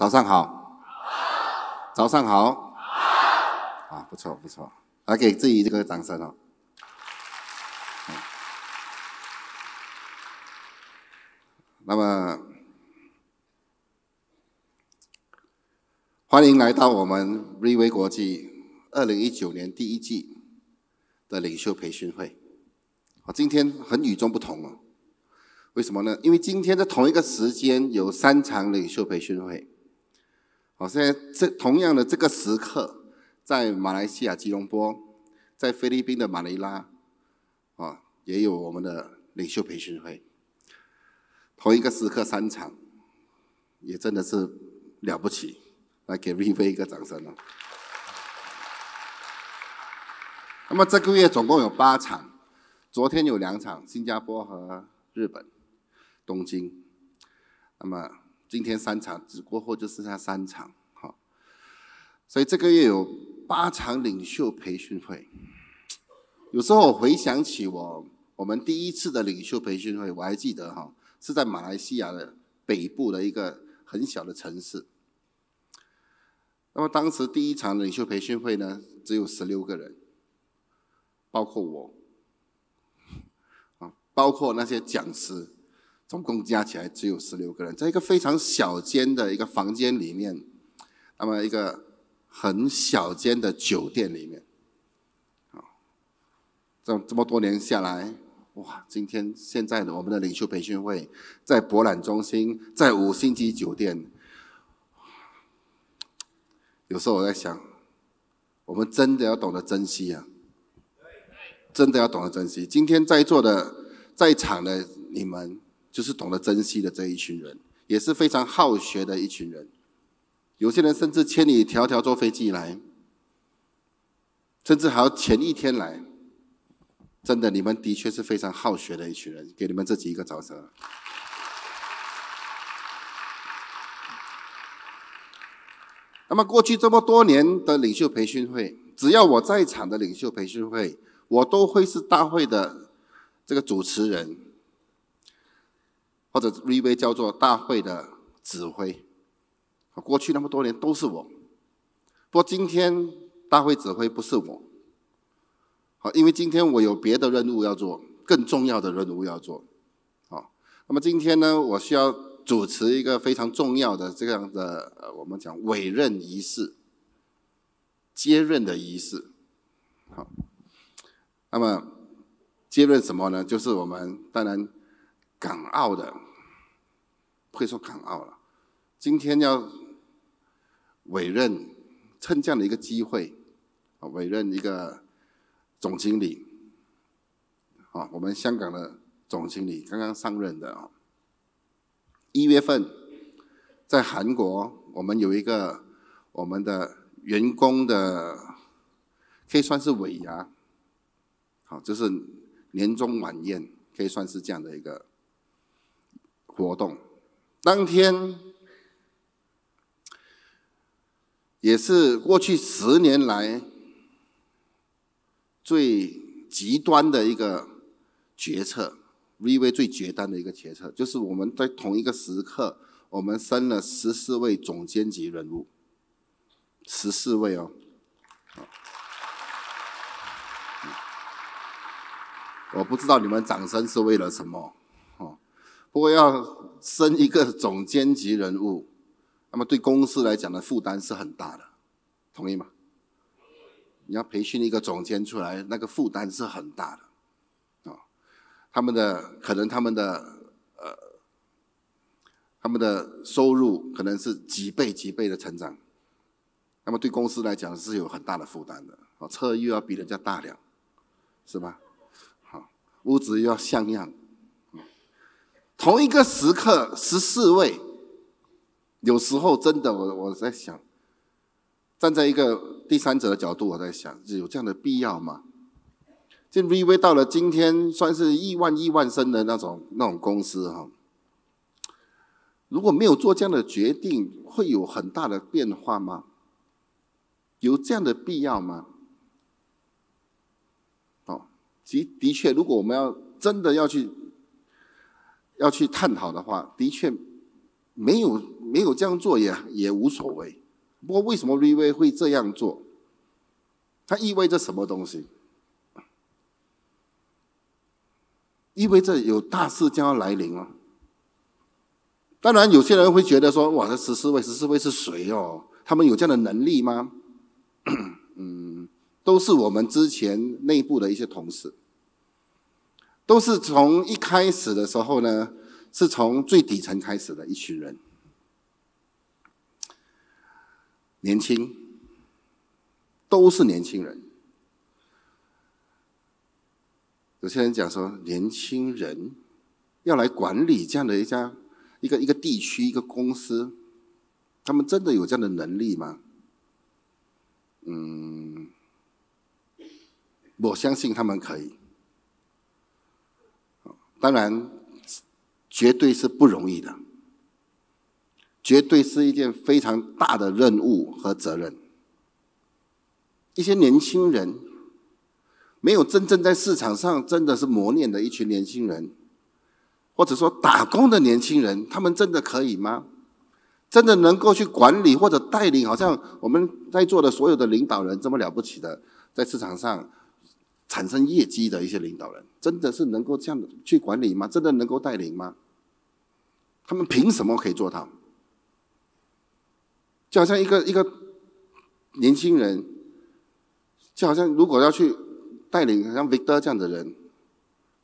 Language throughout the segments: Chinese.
早上好，好，早上好，好，啊，不错不错，来给自己这个掌声哦。那么，欢迎来到我们瑞威国际二零一九年第一季的领袖培训会。我今天很与众不同哦，为什么呢？因为今天的同一个时间有三场领袖培训会。我现在这同样的这个时刻，在马来西亚吉隆坡，在菲律宾的马尼拉，啊，也有我们的领袖培训会。同一个时刻三场，也真的是了不起，来给 V V 一个掌声了。那么这个月总共有八场，昨天有两场，新加坡和日本，东京，那么。今天三场，只过后就剩下三场，哈。所以这个月有八场领袖培训会。有时候我回想起我我们第一次的领袖培训会，我还记得哈，是在马来西亚的北部的一个很小的城市。那么当时第一场领袖培训会呢，只有十六个人，包括我，啊，包括那些讲师。总共加起来只有十六个人，在一个非常小间的一个房间里面，那么一个很小间的酒店里面，啊，这这么多年下来，哇！今天现在的我们的领袖培训会，在博览中心，在五星级酒店，有时候我在想，我们真的要懂得珍惜啊！真的要懂得珍惜。今天在座的，在场的你们。就是懂得珍惜的这一群人，也是非常好学的一群人。有些人甚至千里迢迢坐飞机来，甚至还要前一天来。真的，你们的确是非常好学的一群人，给你们自己一个掌声。那么，过去这么多年的领袖培训会，只要我在场的领袖培训会，我都会是大会的这个主持人。或者微微叫做大会的指挥，啊，过去那么多年都是我，不过今天大会指挥不是我，好，因为今天我有别的任务要做，更重要的任务要做，好，那么今天呢，我需要主持一个非常重要的这样的呃，我们讲委任仪式，接任的仪式，好，那么接任什么呢？就是我们当然。港澳的，不会说港澳了。今天要委任，趁这样的一个机会，委任一个总经理。啊，我们香港的总经理刚刚上任的。一月份在韩国，我们有一个我们的员工的，可以算是尾牙。好，就是年终晚宴，可以算是这样的一个。活动当天也是过去十年来最极端的一个决策，微微最极端的一个决策，就是我们在同一个时刻，我们升了十四位总监级人物，十四位哦。我不知道你们掌声是为了什么。不过要升一个总监级人物，那么对公司来讲的负担是很大的，同意吗？你要培训一个总监出来，那个负担是很大的，啊，他们的可能他们的呃，他们的收入可能是几倍几倍的成长，那么对公司来讲是有很大的负担的，啊，车又要比人家大了，是吧？好，屋子又要像样。同一个时刻，十四位，有时候真的，我我在想，站在一个第三者的角度，我在想，有这样的必要吗？这 V V 到了今天，算是亿万亿万身的那种那种公司哈。如果没有做这样的决定，会有很大的变化吗？有这样的必要吗？哦，的的确，如果我们要真的要去。要去探讨的话，的确没有没有这样做也也无所谓。不过，为什么 r e v 会这样做？它意味着什么东西？意味着有大事将要来临了。当然，有些人会觉得说：“哇，这十四位十四位是谁哦？他们有这样的能力吗？”嗯，都是我们之前内部的一些同事。都是从一开始的时候呢，是从最底层开始的一群人，年轻，都是年轻人。有些人讲说，年轻人要来管理这样的一家一个一个地区一个公司，他们真的有这样的能力吗？嗯，我相信他们可以。当然，绝对是不容易的，绝对是一件非常大的任务和责任。一些年轻人，没有真正在市场上真的是磨练的一群年轻人，或者说打工的年轻人，他们真的可以吗？真的能够去管理或者带领？好像我们在座的所有的领导人这么了不起的，在市场上。产生业绩的一些领导人，真的是能够这样去管理吗？真的能够带领吗？他们凭什么可以做到？就好像一个一个年轻人，就好像如果要去带领，像 Victor 这样的人，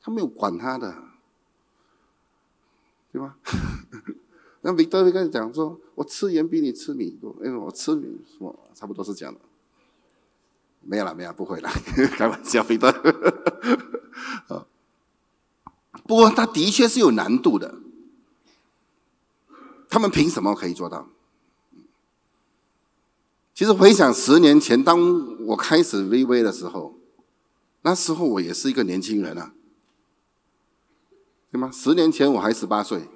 他没有管他的，对吧？那 Victor 会跟你讲说：“我吃盐比你吃米多，因为我吃米，我差不多是这样的。”没有了，没有不会了，开玩笑，飞刀 不过它的确是有难度的，他们凭什么可以做到？其实回想十年前，当我开始微微的时候，那时候我也是一个年轻人啊，对吗？十年前我还十八岁，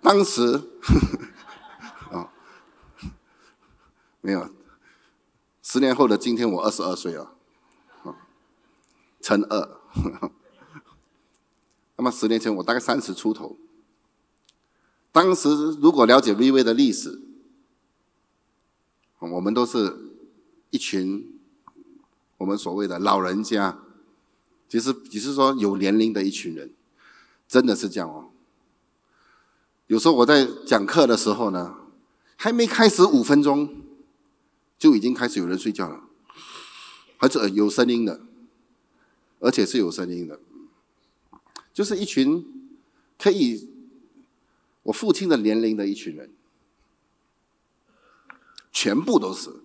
当时啊，没有。十年后的今天，我二十二岁了，乘二。那么十年前我大概三十出头，当时如果了解 VV 的历史，我们都是一群我们所谓的老人家，其实只是说有年龄的一群人，真的是这样哦。有时候我在讲课的时候呢，还没开始五分钟。就已经开始有人睡觉了，还是有声音的，而且是有声音的，就是一群可以我父亲的年龄的一群人，全部都是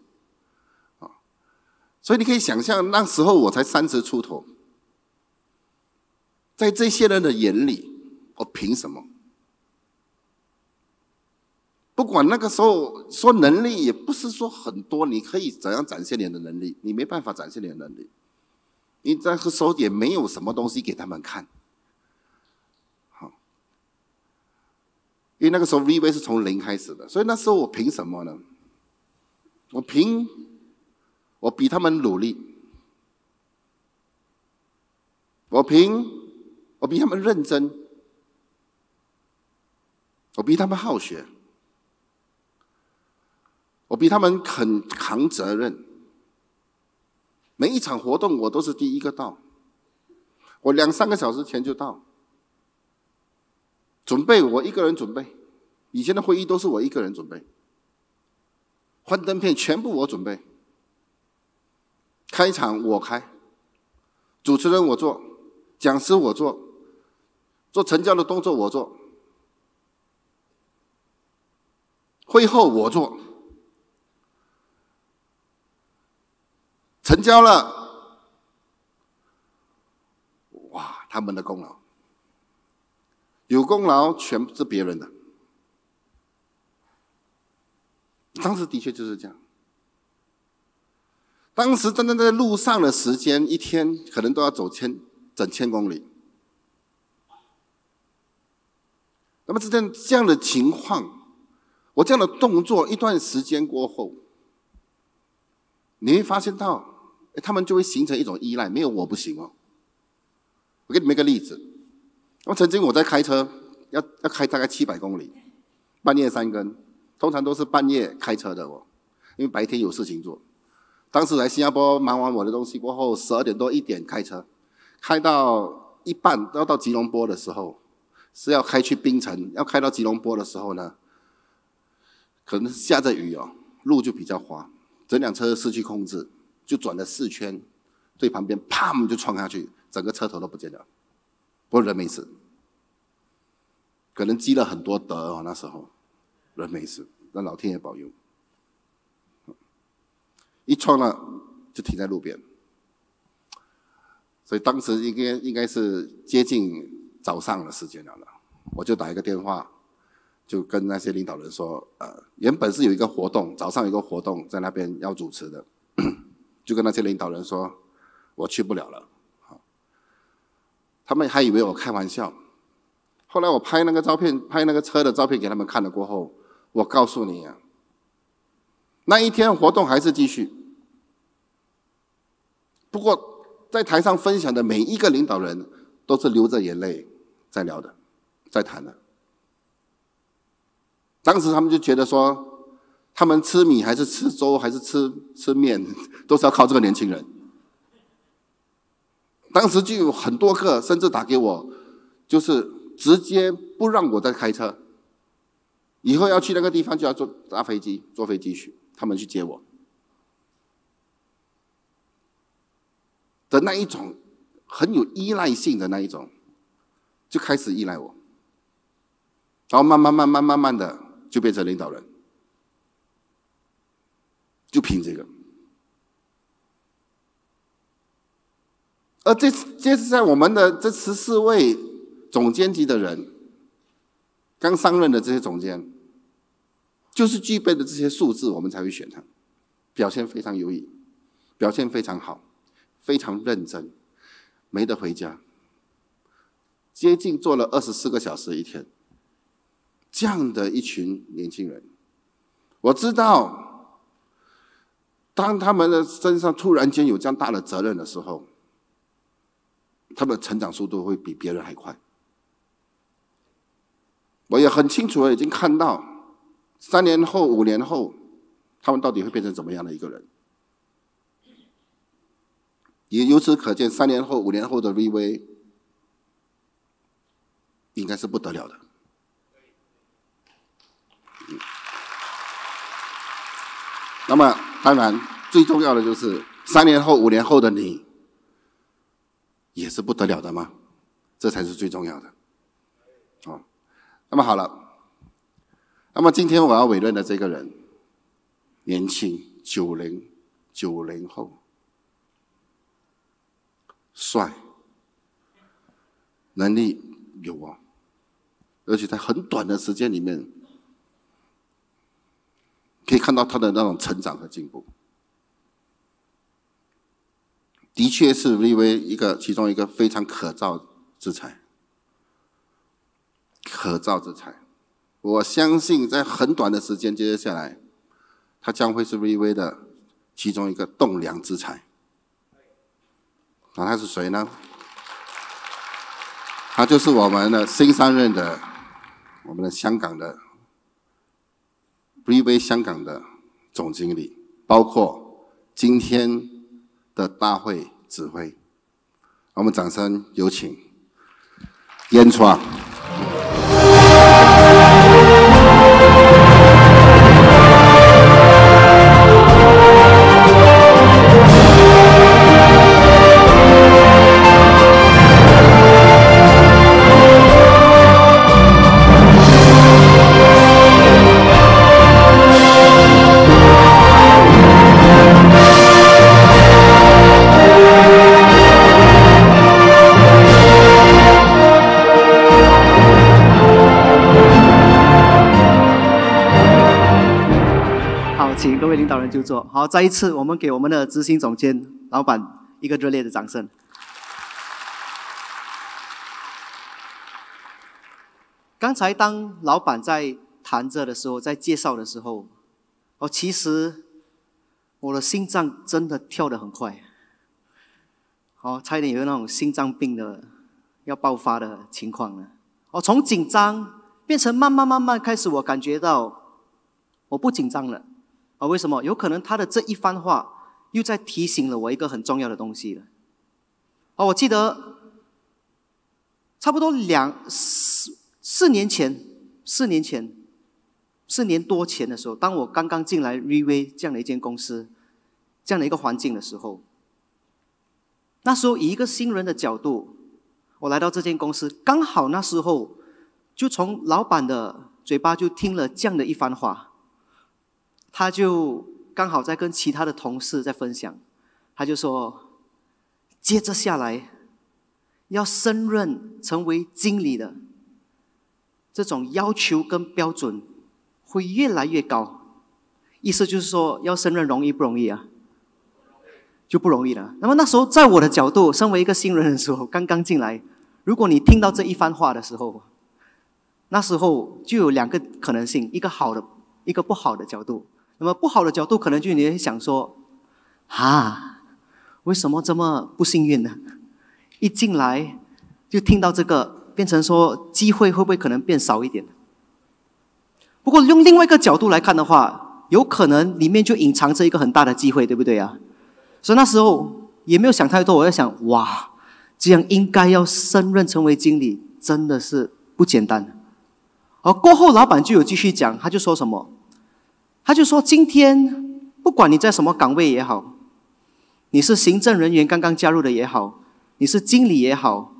啊，所以你可以想象那时候我才三十出头，在这些人的眼里，我凭什么？不管那个时候说能力也不是说很多，你可以怎样展现你的能力？你没办法展现你的能力，你那个时候也没有什么东西给他们看。好，因为那个时候 V V 是从零开始的，所以那时候我凭什么呢？我凭我比他们努力，我凭我比他们认真，我比他们好学。我比他们肯扛责任，每一场活动我都是第一个到，我两三个小时前就到，准备我一个人准备，以前的会议都是我一个人准备，幻灯片全部我准备，开场我开，主持人我做，讲师我做，做成交的动作我做，会后我做。成交了，哇！他们的功劳，有功劳全部是别人的。当时的确就是这样。当时真正在路上的时间，一天可能都要走千整千公里。那么这样这样的情况，我这样的动作一段时间过后，你会发现到。他们就会形成一种依赖，没有我不行哦。我给你们一个例子，我曾经我在开车，要要开大概七百公里，半夜三更，通常都是半夜开车的哦，因为白天有事情做。当时来新加坡忙完我的东西过后，十二点多一点开车，开到一半要到吉隆坡的时候，是要开去槟城，要开到吉隆坡的时候呢，可能下着雨哦，路就比较滑，整辆车失去控制。就转了四圈，对旁边啪就撞下去，整个车头都不见了，不过人没事，可能积了很多德哦。那时候人没事，那老天爷保佑，一撞了就停在路边，所以当时应该应该是接近早上的时间了了。我就打一个电话，就跟那些领导人说，呃，原本是有一个活动，早上有一个活动在那边要主持的。就跟那些领导人说，我去不了了。他们还以为我开玩笑。后来我拍那个照片，拍那个车的照片给他们看了过后，我告诉你，那一天活动还是继续。不过在台上分享的每一个领导人都是流着眼泪在聊的，在谈的。当时他们就觉得说。他们吃米还是吃粥还是吃吃面，都是要靠这个年轻人。当时就有很多个甚至打给我，就是直接不让我再开车，以后要去那个地方就要坐搭飞机，坐飞机去，他们去接我。的那一种很有依赖性的那一种，就开始依赖我，然后慢慢慢慢慢慢的就变成领导人。就凭这个，而这这是在我们的这十四位总监级的人刚上任的这些总监，就是具备的这些素质，我们才会选他。表现非常优异，表现非常好，非常认真，没得回家，接近做了二十四个小时一天。这样的一群年轻人，我知道。当他们的身上突然间有这样大的责任的时候，他们成长速度会比别人还快。我也很清楚的已经看到，三年后、五年后，他们到底会变成怎么样的一个人。也由此可见，三年后、五年后的 VV 应该是不得了的。那么，当然，最重要的就是三年后、五年后的你，也是不得了的吗？这才是最重要的。哦，那么好了，那么今天我要委任的这个人，年轻，九零九零后，帅，能力有啊，而且在很短的时间里面。可以看到他的那种成长和进步，的确是微微一个其中一个非常可造之才，可造之才，我相信在很短的时间，接下来，他将会是微微的其中一个栋梁之才。那他是谁呢？他就是我们的新上任的，我们的香港的。微微香港的总经理，包括今天的大会指挥，我们掌声有请燕川。各位领导人就坐。好，再一次，我们给我们的执行总监、老板一个热烈的掌声。刚才当老板在谈这的时候，在介绍的时候，哦，其实我的心脏真的跳得很快，哦，差一点有那种心脏病的要爆发的情况了。哦，从紧张变成慢慢、慢慢开始，我感觉到我不紧张了。啊，为什么？有可能他的这一番话又在提醒了我一个很重要的东西了。哦，我记得差不多两四四年前，四年前，四年多前的时候，当我刚刚进来瑞威这样的一间公司，这样的一个环境的时候，那时候以一个新人的角度，我来到这间公司，刚好那时候就从老板的嘴巴就听了这样的一番话。他就刚好在跟其他的同事在分享，他就说：“接着下来，要升任成为经理的这种要求跟标准会越来越高。”意思就是说，要升任容易不容易啊？就不容易了。那么那时候，在我的角度，身为一个新人的时候，刚刚进来，如果你听到这一番话的时候，那时候就有两个可能性：一个好的，一个不好的角度。那么不好的角度可能就你会想说，啊，为什么这么不幸运呢？一进来就听到这个，变成说机会会不会可能变少一点？不过用另外一个角度来看的话，有可能里面就隐藏着一个很大的机会，对不对啊？所以那时候也没有想太多，我在想，哇，这样应该要升任成为经理，真的是不简单。而过后老板就有继续讲，他就说什么。他就说：“今天，不管你在什么岗位也好，你是行政人员刚刚加入的也好，你是经理也好，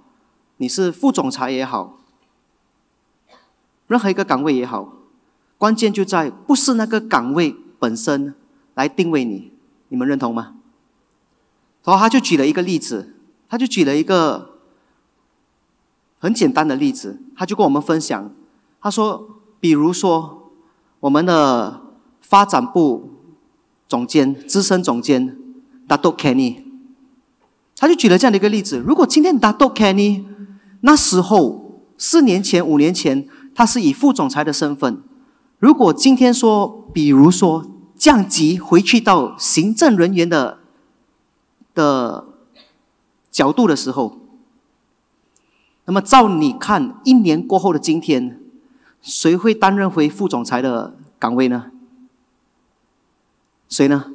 你是副总裁也好，任何一个岗位也好，关键就在不是那个岗位本身来定位你。你们认同吗？”然后他就举了一个例子，他就举了一个很简单的例子，他就跟我们分享，他说：“比如说，我们的……”发展部总监、资深总监，Dado Kenny，他就举了这样的一个例子：，如果今天 Dado Kenny 那时候四年前、五年前他是以副总裁的身份，如果今天说，比如说降级回去到行政人员的的，角度的时候，那么照你看，一年过后的今天，谁会担任回副总裁的岗位呢？谁呢？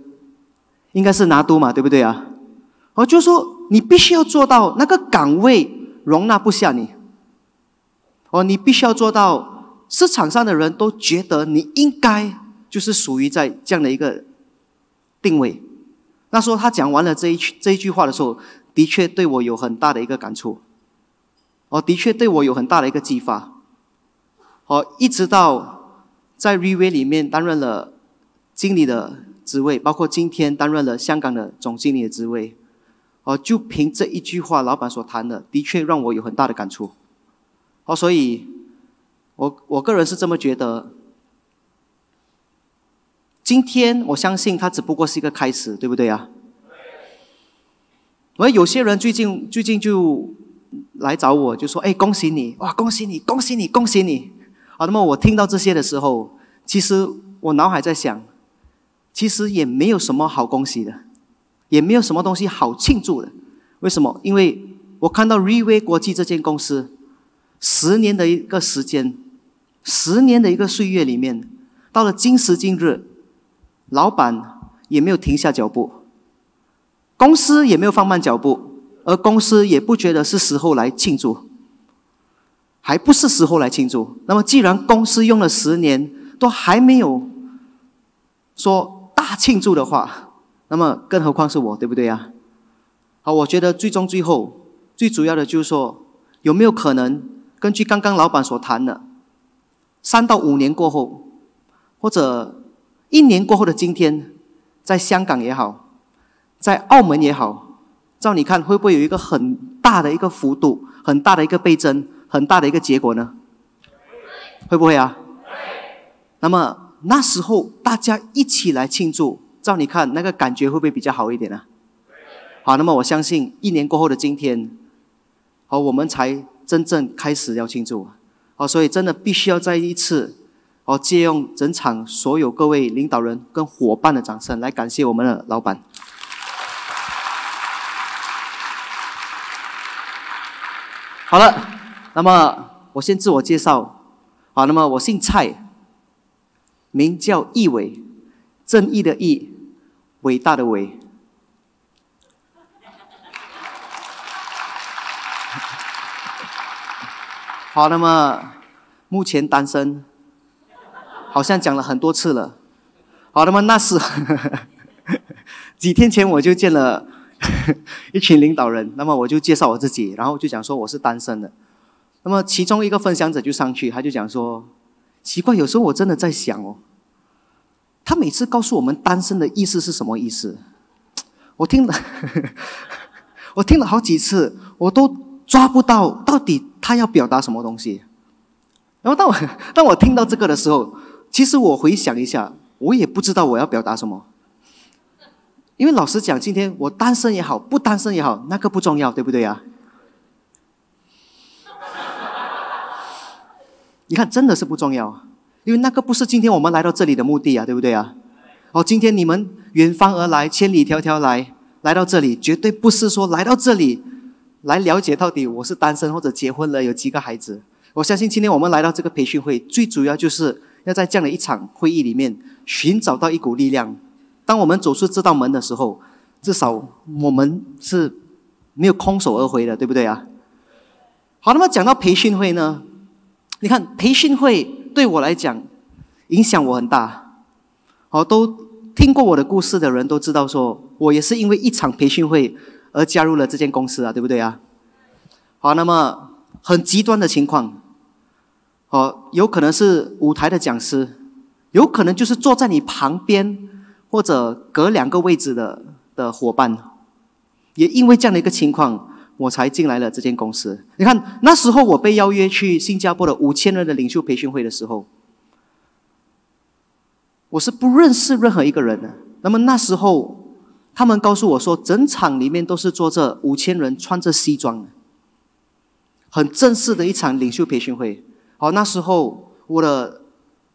应该是拿督嘛，对不对啊？哦，就是说你必须要做到那个岗位容纳不下你，哦，你必须要做到市场上的人都觉得你应该就是属于在这样的一个定位。那时候他讲完了这一句这一句话的时候，的确对我有很大的一个感触，哦，的确对我有很大的一个激发。哦，一直到在瑞威里面担任了经理的。职位，包括今天担任了香港的总经理的职位，哦，就凭这一句话，老板所谈的，的确让我有很大的感触。哦，所以，我我个人是这么觉得。今天我相信他只不过是一个开始，对不对啊？而有些人最近最近就来找我，就说：“哎，恭喜你，哇，恭喜你，恭喜你，恭喜你！”啊，那么我听到这些的时候，其实我脑海在想。其实也没有什么好恭喜的，也没有什么东西好庆祝的。为什么？因为我看到瑞威国际这间公司，十年的一个时间，十年的一个岁月里面，到了今时今日，老板也没有停下脚步，公司也没有放慢脚步，而公司也不觉得是时候来庆祝，还不是时候来庆祝。那么，既然公司用了十年都还没有说。庆祝的话，那么更何况是我，对不对呀？好，我觉得最终最后最主要的就是说，有没有可能根据刚刚老板所谈的，三到五年过后，或者一年过后的今天，在香港也好，在澳门也好，照你看会不会有一个很大的一个幅度，很大的一个倍增，很大的一个结果呢？会不会啊？那么。那时候大家一起来庆祝，照你看那个感觉会不会比较好一点呢？好，那么我相信一年过后的今天，好，我们才真正开始要庆祝，好，所以真的必须要再一次哦，借用整场所有各位领导人跟伙伴的掌声来感谢我们的老板。好了，那么我先自我介绍，好，那么我姓蔡。名叫易伟，正义的义，伟大的伟。好，那么目前单身，好像讲了很多次了。好，那么那是 几天前我就见了 一群领导人，那么我就介绍我自己，然后就讲说我是单身的。那么其中一个分享者就上去，他就讲说。奇怪，有时候我真的在想哦，他每次告诉我们“单身”的意思是什么意思？我听了，我听了好几次，我都抓不到到底他要表达什么东西。然后当我当我听到这个的时候，其实我回想一下，我也不知道我要表达什么。因为老实讲，今天我单身也好，不单身也好，那个不重要，对不对啊？你看，真的是不重要因为那个不是今天我们来到这里的目的啊，对不对啊？哦，今天你们远方而来，千里迢迢来来到这里，绝对不是说来到这里来了解到底我是单身或者结婚了有几个孩子。我相信今天我们来到这个培训会，最主要就是要在这样的一场会议里面寻找到一股力量。当我们走出这道门的时候，至少我们是没有空手而回的，对不对啊？好，那么讲到培训会呢？你看培训会对我来讲影响我很大，好，都听过我的故事的人都知道，说我也是因为一场培训会而加入了这间公司啊，对不对啊？好，那么很极端的情况，好，有可能是舞台的讲师，有可能就是坐在你旁边或者隔两个位置的的伙伴，也因为这样的一个情况。我才进来了这间公司。你看，那时候我被邀约去新加坡的五千人的领袖培训会的时候，我是不认识任何一个人的。那么那时候，他们告诉我说，整场里面都是坐着五千人穿着西装，很正式的一场领袖培训会。好，那时候我的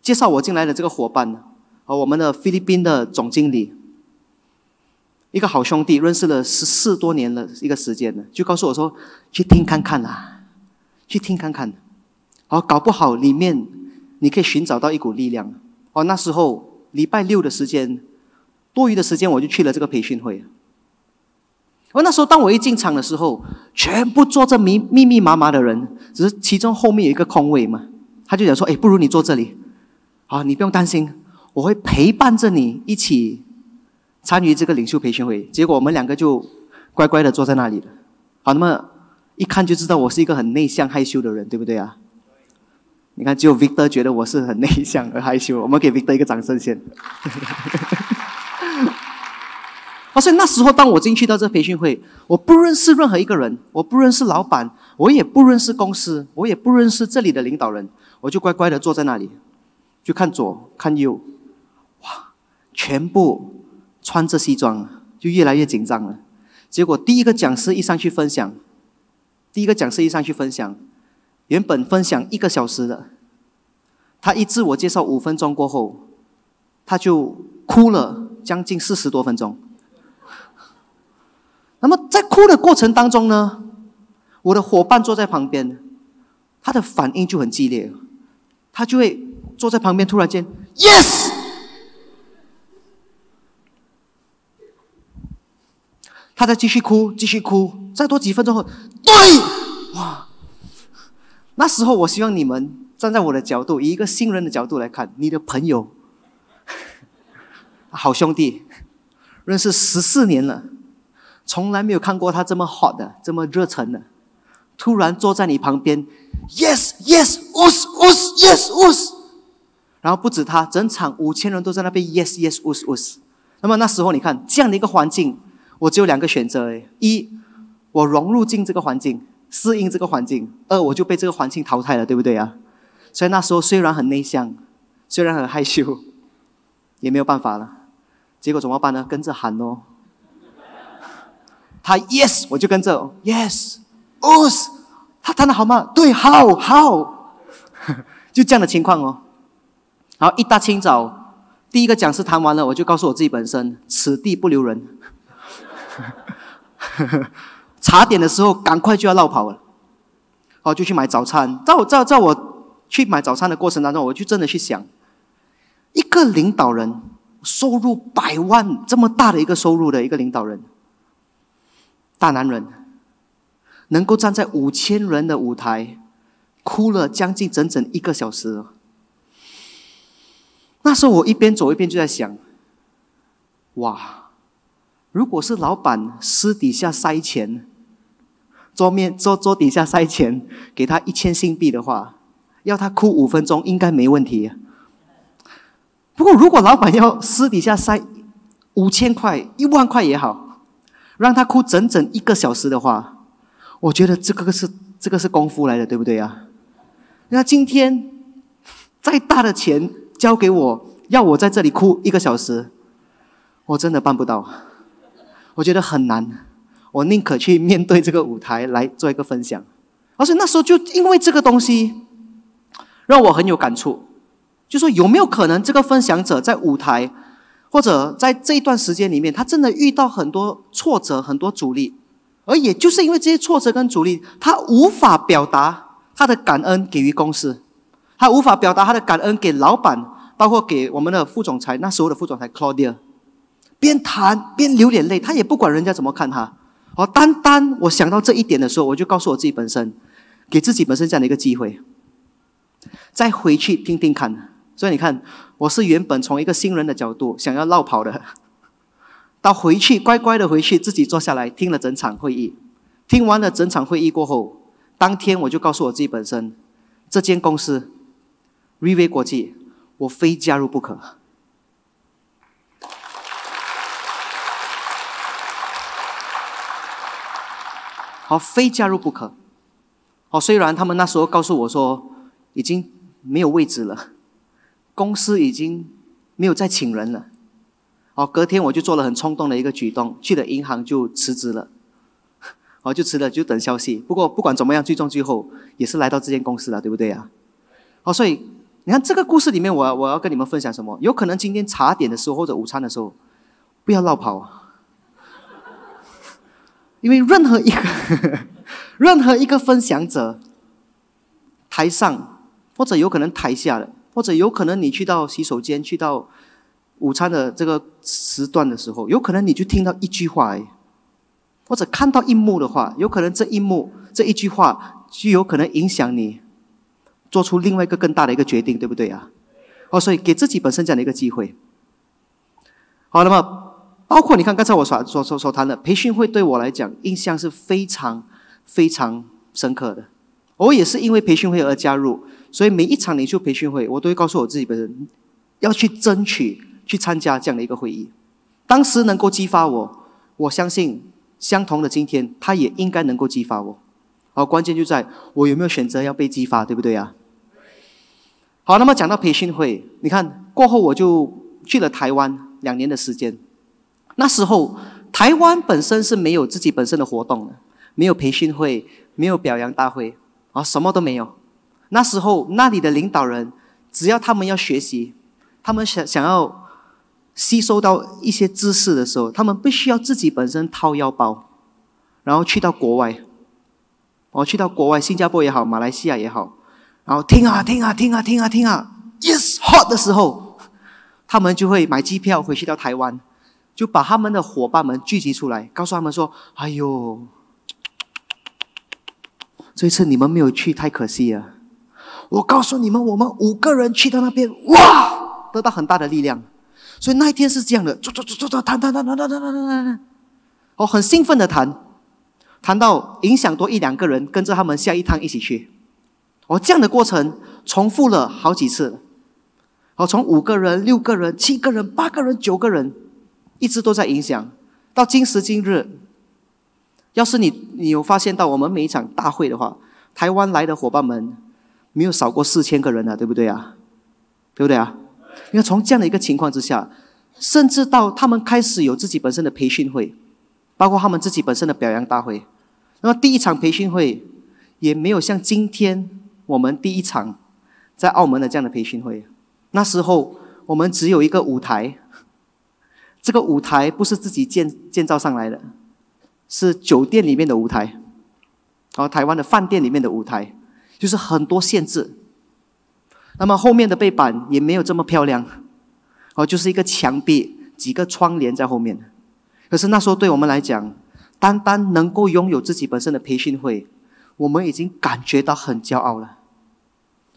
介绍我进来的这个伙伴，呢，和我们的菲律宾的总经理。一个好兄弟认识了十四多年的一个时间了，就告诉我说：“去听看看啦，去听看看，哦，搞不好里面你可以寻找到一股力量。”哦，那时候礼拜六的时间，多余的时间我就去了这个培训会。哦，那时候当我一进场的时候，全部坐这密密密麻麻的人，只是其中后面有一个空位嘛，他就讲说：“哎，不如你坐这里，啊，你不用担心，我会陪伴着你一起。”参与这个领袖培训会，结果我们两个就乖乖的坐在那里了。好，那么一看就知道我是一个很内向害羞的人，对不对啊？你看，只有 Victor 觉得我是很内向而害羞。我们给 Victor 一个掌声先。发 现那时候，当我进去到这个培训会，我不认识任何一个人，我不认识老板，我也不认识公司，我也不认识这里的领导人，我就乖乖的坐在那里，就看左看右，哇，全部。穿着西装就越来越紧张了，结果第一个讲师一上去分享，第一个讲师一上去分享，原本分享一个小时的，他一自我介绍五分钟过后，他就哭了将近四十多分钟。那么在哭的过程当中呢，我的伙伴坐在旁边，他的反应就很激烈，他就会坐在旁边突然间，yes。他在继续哭，继续哭，再多几分钟后，对，哇！那时候我希望你们站在我的角度，以一个新人的角度来看，你的朋友，好兄弟，认识十四年了，从来没有看过他这么 hot 的，这么热忱的，突然坐在你旁边，yes yes，us us，yes us，然后不止他，整场五千人都在那边 yes yes，us us。那么那时候你看这样的一个环境。我只有两个选择诶，一，我融入进这个环境，适应这个环境；二，我就被这个环境淘汰了，对不对啊？所以那时候虽然很内向，虽然很害羞，也没有办法了。结果怎么办呢？跟着喊哦。他 yes，我就跟着 yes，us。他弹的好吗？对，好好。就这样的情况哦。好，一大清早，第一个讲师弹完了，我就告诉我自己本身：此地不留人。茶点的时候，赶快就要绕跑了。哦，就去买早餐。在我、在在我去买早餐的过程当中，我就真的去想，一个领导人收入百万，这么大的一个收入的一个领导人，大男人，能够站在五千人的舞台，哭了将近整整一个小时。那时候我一边走一边就在想，哇。如果是老板私底下塞钱，桌面桌桌底下塞钱，给他一千新币的话，要他哭五分钟应该没问题。不过，如果老板要私底下塞五千块、一万块也好，让他哭整整一个小时的话，我觉得这个是这个是功夫来的，对不对啊？那今天再大的钱交给我，要我在这里哭一个小时，我真的办不到。我觉得很难，我宁可去面对这个舞台来做一个分享。而且那时候就因为这个东西，让我很有感触。就说有没有可能这个分享者在舞台，或者在这一段时间里面，他真的遇到很多挫折、很多阻力，而也就是因为这些挫折跟阻力，他无法表达他的感恩给予公司，他无法表达他的感恩给老板，包括给我们的副总裁，那时候的副总裁 Claudia。边弹边流眼泪，他也不管人家怎么看他。哦，单单我想到这一点的时候，我就告诉我自己本身，给自己本身这样的一个机会，再回去听听看。所以你看，我是原本从一个新人的角度想要绕跑的，到回去乖乖的回去，自己坐下来听了整场会议，听完了整场会议过后，当天我就告诉我自己本身，这间公司，瑞威国际，我非加入不可。好，非加入不可。好，虽然他们那时候告诉我说已经没有位置了，公司已经没有再请人了。哦，隔天我就做了很冲动的一个举动，去了银行就辞职了。哦，就辞了就等消息。不过不管怎么样，最终最后也是来到这间公司了，对不对啊？哦，所以你看这个故事里面，我我要跟你们分享什么？有可能今天茶点的时候或者午餐的时候，不要乱跑啊。因为任何一个 任何一个分享者，台上或者有可能台下，的，或者有可能你去到洗手间，去到午餐的这个时段的时候，有可能你就听到一句话，或者看到一幕的话，有可能这一幕这一句话就有可能影响你做出另外一个更大的一个决定，对不对啊？哦，所以给自己本身这样的一个机会。好，那么。包括你看，刚才我所、所、所、所谈的培训会，对我来讲印象是非常、非常深刻的。我也是因为培训会而加入，所以每一场领袖培训会，我都会告诉我自己本人要去争取去参加这样的一个会议。当时能够激发我，我相信相同的今天，他也应该能够激发我。好，关键就在我有没有选择要被激发，对不对呀？好，那么讲到培训会，你看过后我就去了台湾两年的时间。那时候，台湾本身是没有自己本身的活动的，没有培训会，没有表扬大会，啊，什么都没有。那时候，那里的领导人，只要他们要学习，他们想想要吸收到一些知识的时候，他们必须要自己本身掏腰包，然后去到国外，我、去到国外，新加坡也好，马来西亚也好，然后听啊听啊听啊听啊听啊，is hot 的时候，他们就会买机票回去到台湾。就把他们的伙伴们聚集出来，告诉他们说：“哎呦，这一次你们没有去，太可惜了。我告诉你们，我们五个人去到那边，哇，得到很大的力量。所以那一天是这样的，走走走走走，谈谈谈谈谈谈谈谈。我很兴奋的谈，谈到影响多一两个人，跟着他们下一趟一起去。我这样的过程重复了好几次，我从五个人、六个人、七个人、八个人、九个人。”一直都在影响，到今时今日。要是你你有发现到我们每一场大会的话，台湾来的伙伴们，没有少过四千个人呢，对不对啊？对不对啊？你看从这样的一个情况之下，甚至到他们开始有自己本身的培训会，包括他们自己本身的表扬大会。那么第一场培训会也没有像今天我们第一场在澳门的这样的培训会，那时候我们只有一个舞台。这个舞台不是自己建建造上来的，是酒店里面的舞台，哦，台湾的饭店里面的舞台，就是很多限制。那么后面的背板也没有这么漂亮，哦，就是一个墙壁，几个窗帘在后面。可是那时候对我们来讲，单单能够拥有自己本身的培训会，我们已经感觉到很骄傲了，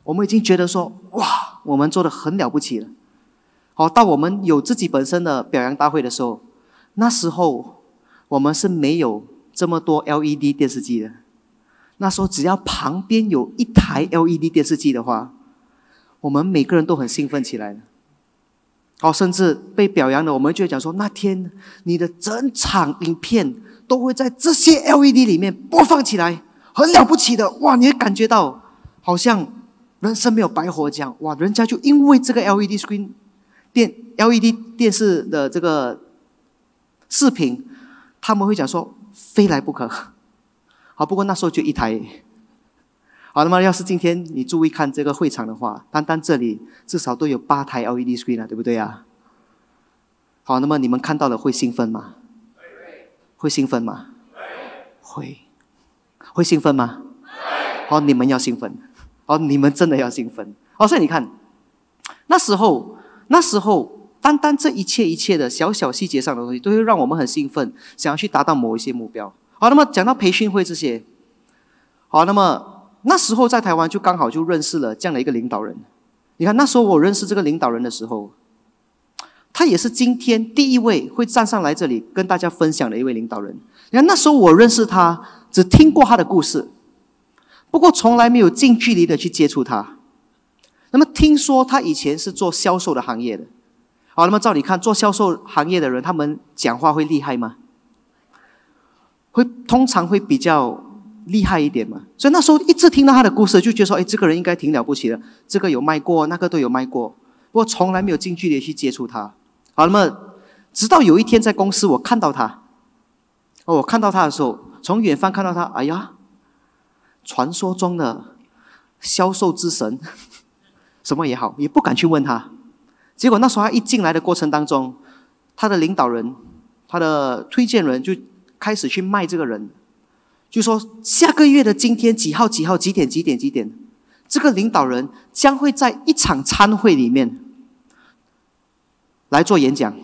我们已经觉得说，哇，我们做的很了不起了。好，到我们有自己本身的表扬大会的时候，那时候我们是没有这么多 LED 电视机的。那时候只要旁边有一台 LED 电视机的话，我们每个人都很兴奋起来了。好，甚至被表扬的，我们就讲说：那天你的整场影片都会在这些 LED 里面播放起来，很了不起的哇！你也感觉到好像人生没有白活这样哇！人家就因为这个 LED screen。电 LED 电视的这个视频，他们会讲说非来不可。好，不过那时候就一台。好，那么要是今天你注意看这个会场的话，单单这里至少都有八台 LED screen 了，对不对啊？好，那么你们看到了会兴奋吗？会兴奋吗？会会兴奋吗？好，你们要兴奋，好，你们真的要兴奋。哦，所以你看那时候。那时候，单单这一切一切的小小细节上的东西，都会让我们很兴奋，想要去达到某一些目标。好，那么讲到培训会这些，好，那么那时候在台湾就刚好就认识了这样的一个领导人。你看，那时候我认识这个领导人的时候，他也是今天第一位会站上来这里跟大家分享的一位领导人。你看，那时候我认识他，只听过他的故事，不过从来没有近距离的去接触他。那么，听说他以前是做销售的行业的，好，那么照你看，做销售行业的人，他们讲话会厉害吗？会，通常会比较厉害一点嘛。所以那时候一直听到他的故事，就觉得说，哎，这个人应该挺了不起的。这个有卖过，那个都有卖过，不过从来没有近距离去接触他。好，那么直到有一天在公司，我看到他，哦，我看到他的时候，从远方看到他，哎呀，传说中的销售之神。什么也好，也不敢去问他。结果那时候他一进来的过程当中，他的领导人、他的推荐人就开始去卖这个人，就说下个月的今天几号几号几点几点几点，这个领导人将会在一场参会里面来做演讲，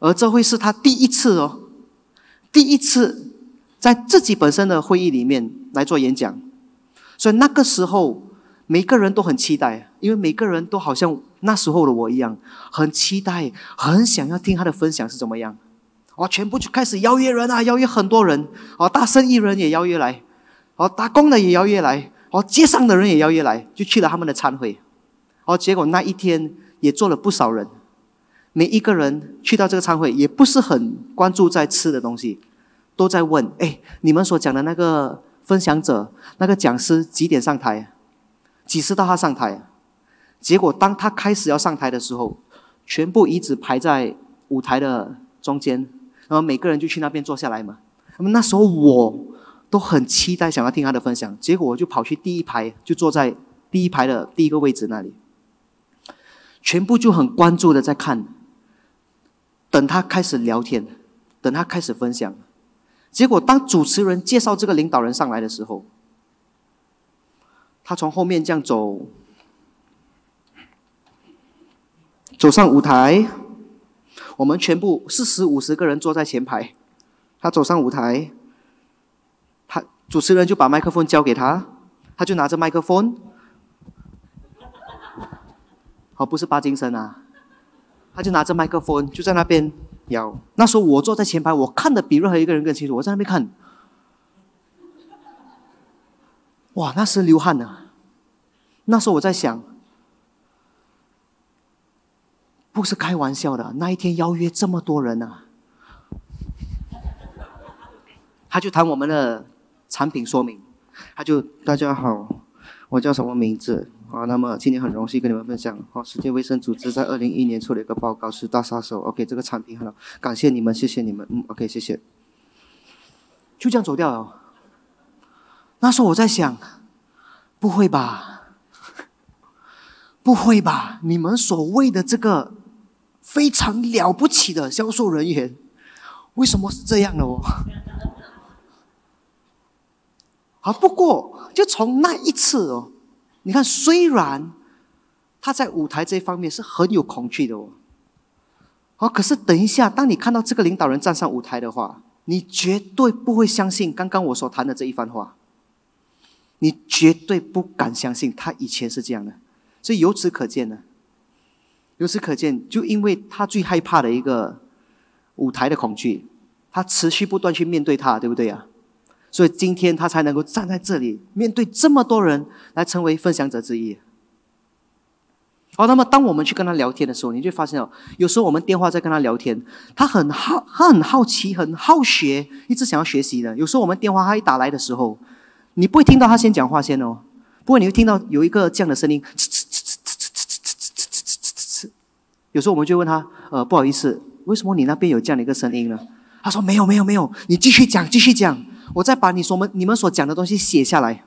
而这会是他第一次哦，第一次在自己本身的会议里面来做演讲，所以那个时候每个人都很期待。因为每个人都好像那时候的我一样，很期待，很想要听他的分享是怎么样。哦，全部就开始邀约人啊，邀约很多人。哦，大生意人也邀约来，哦，打工的也邀约来，哦，街上的人也邀约来，就去了他们的餐会。哦，结果那一天也做了不少人。每一个人去到这个餐会，也不是很关注在吃的东西，都在问：哎，你们所讲的那个分享者，那个讲师几点上台？几时到他上台？结果，当他开始要上台的时候，全部椅子排在舞台的中间，然后每个人就去那边坐下来嘛。那么那时候我都很期待想要听他的分享，结果我就跑去第一排，就坐在第一排的第一个位置那里，全部就很关注的在看，等他开始聊天，等他开始分享。结果当主持人介绍这个领导人上来的时候，他从后面这样走。走上舞台，我们全部四十五十个人坐在前排。他走上舞台，他主持人就把麦克风交给他，他就拿着麦克风，哦，不是巴金森啊，他就拿着麦克风就在那边摇。那时候我坐在前排，我看的比任何一个人更清楚，我在那边看，哇，那是流汗呐。那时候我在想。不是开玩笑的，那一天邀约这么多人呢，他就谈我们的产品说明，他就大家好，我叫什么名字啊？那么今天很荣幸跟你们分享，啊，世界卫生组织在二零一一年出了一个报告是大杀手，OK，这个产品很好感谢你们，谢谢你们，嗯，OK，谢谢，就这样走掉了。那时候我在想，不会吧，不会吧，你们所谓的这个。非常了不起的销售人员，为什么是这样的哦？啊，不过就从那一次哦，你看，虽然他在舞台这方面是很有恐惧的哦，好，可是等一下，当你看到这个领导人站上舞台的话，你绝对不会相信刚刚我所谈的这一番话，你绝对不敢相信他以前是这样的，所以由此可见呢。由此可见，就因为他最害怕的一个舞台的恐惧，他持续不断去面对他，对不对啊？所以今天他才能够站在这里，面对这么多人来成为分享者之一。好，那么当我们去跟他聊天的时候，你就发现哦，有时候我们电话在跟他聊天，他很好，他很好奇，很好学，一直想要学习的。有时候我们电话他一打来的时候，你不会听到他先讲话先哦，不过你会听到有一个这样的声音。有时候我们就问他，呃，不好意思，为什么你那边有这样的一个声音呢？他说没有，没有，没有，你继续讲，继续讲，我再把你所们你们所讲的东西写下来。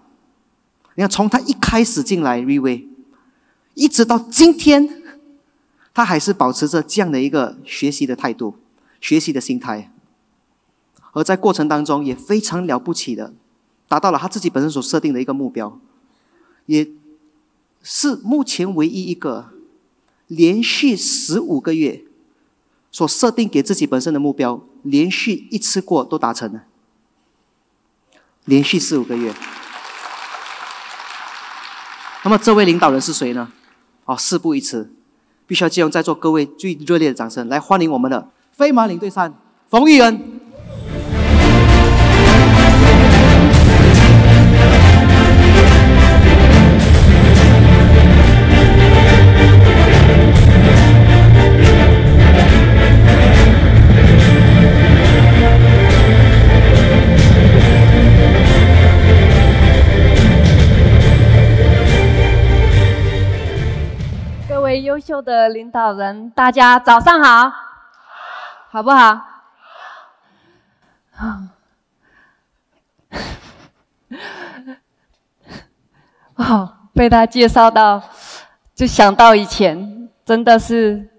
你看，从他一开始进来，V V，一直到今天，他还是保持着这样的一个学习的态度、学习的心态，而在过程当中也非常了不起的，达到了他自己本身所设定的一个目标，也是目前唯一一个。连续十五个月，所设定给自己本身的目标，连续一次过都达成了。连续十五个月，那么这位领导人是谁呢？哦，事不宜迟，必须要借用在座各位最热烈的掌声来欢迎我们的飞马领队三冯玉恩。的领导人，大家早上好，好不好？啊，被他介绍到，就想到以前，真的是，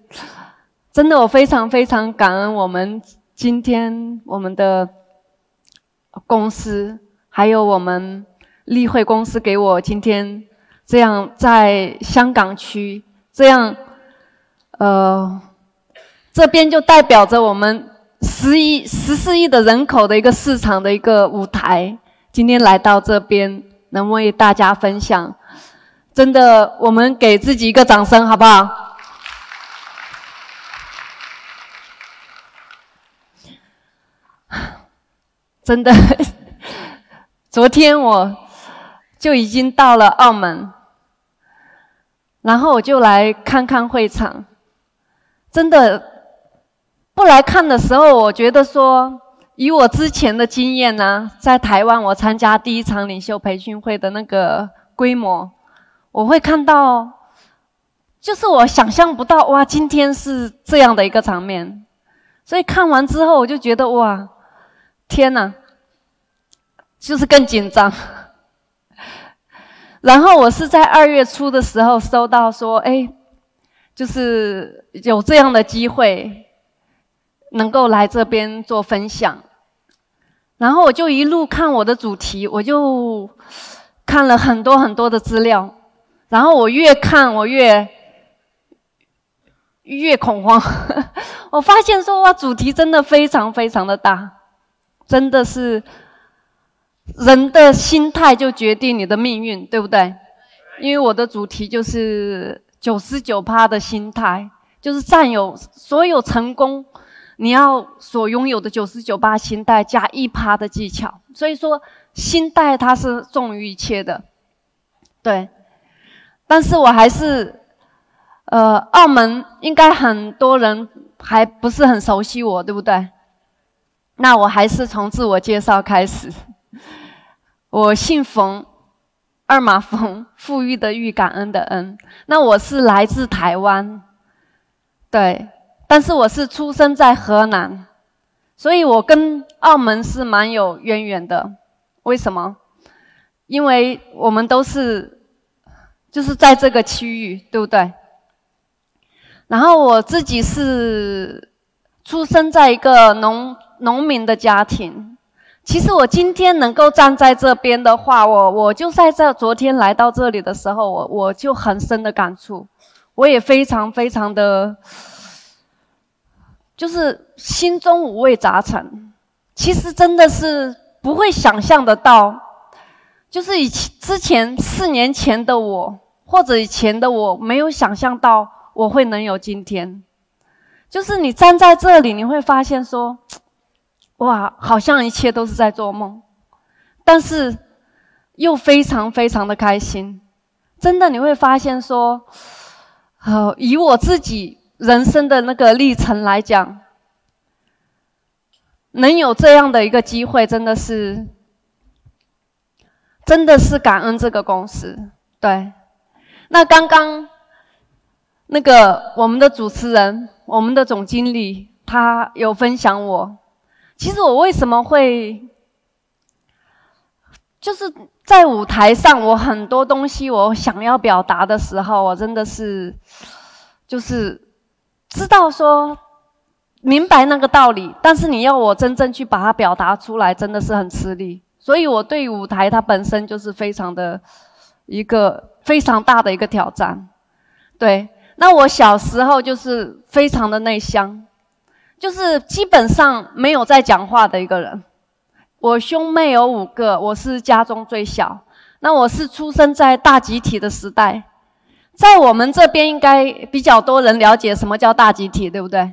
真的，我非常非常感恩我们今天我们的公司，还有我们立会公司给我今天这样在香港区这样。呃，这边就代表着我们十亿、十四亿的人口的一个市场的一个舞台。今天来到这边，能为大家分享，真的，我们给自己一个掌声，好不好？真的，昨天我就已经到了澳门，然后我就来看看会场。真的不来看的时候，我觉得说，以我之前的经验呢，在台湾我参加第一场领袖培训会的那个规模，我会看到，就是我想象不到哇，今天是这样的一个场面，所以看完之后我就觉得哇，天哪，就是更紧张。然后我是在二月初的时候收到说，哎。就是有这样的机会，能够来这边做分享，然后我就一路看我的主题，我就看了很多很多的资料，然后我越看我越越恐慌，我发现说哇，主题真的非常非常的大，真的是人的心态就决定你的命运，对不对？因为我的主题就是。九十九趴的心态，就是占有所有成功，你要所拥有的九十九趴心态加一趴的技巧。所以说，心态它是重于一切的，对。但是我还是，呃，澳门应该很多人还不是很熟悉我，对不对？那我还是从自我介绍开始。我姓冯。二马峰，富裕的裕，感恩的恩。那我是来自台湾，对，但是我是出生在河南，所以我跟澳门是蛮有渊源的。为什么？因为我们都是，就是在这个区域，对不对？然后我自己是出生在一个农农民的家庭。其实我今天能够站在这边的话，我我就在这昨天来到这里的时候，我我就很深的感触，我也非常非常的，就是心中五味杂陈。其实真的是不会想象得到，就是以前之前四年前的我，或者以前的我没有想象到我会能有今天。就是你站在这里，你会发现说。哇，好像一切都是在做梦，但是又非常非常的开心。真的，你会发现说，呃，以我自己人生的那个历程来讲，能有这样的一个机会，真的是，真的是感恩这个公司。对，那刚刚那个我们的主持人，我们的总经理，他有分享我。其实我为什么会就是在舞台上，我很多东西我想要表达的时候，我真的是就是知道说明白那个道理，但是你要我真正去把它表达出来，真的是很吃力。所以我对舞台它本身就是非常的一个非常大的一个挑战。对，那我小时候就是非常的内向。就是基本上没有在讲话的一个人。我兄妹有五个，我是家中最小。那我是出生在大集体的时代，在我们这边应该比较多人了解什么叫大集体，对不对？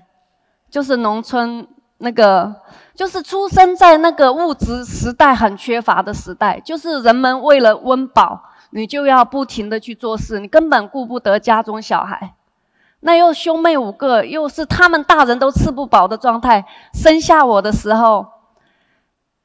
就是农村那个，就是出生在那个物质时代很缺乏的时代，就是人们为了温饱，你就要不停的去做事，你根本顾不得家中小孩。那又兄妹五个，又是他们大人都吃不饱的状态。生下我的时候，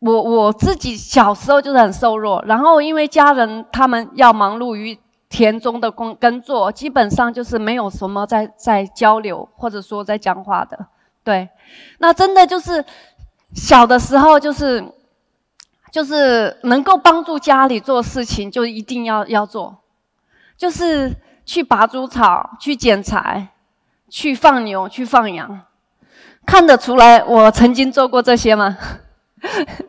我我自己小时候就是很瘦弱。然后因为家人他们要忙碌于田中的工耕作，基本上就是没有什么在在交流或者说在讲话的。对，那真的就是小的时候就是，就是能够帮助家里做事情就一定要要做，就是去拔猪草、去捡柴。去放牛，去放羊，看得出来我曾经做过这些吗？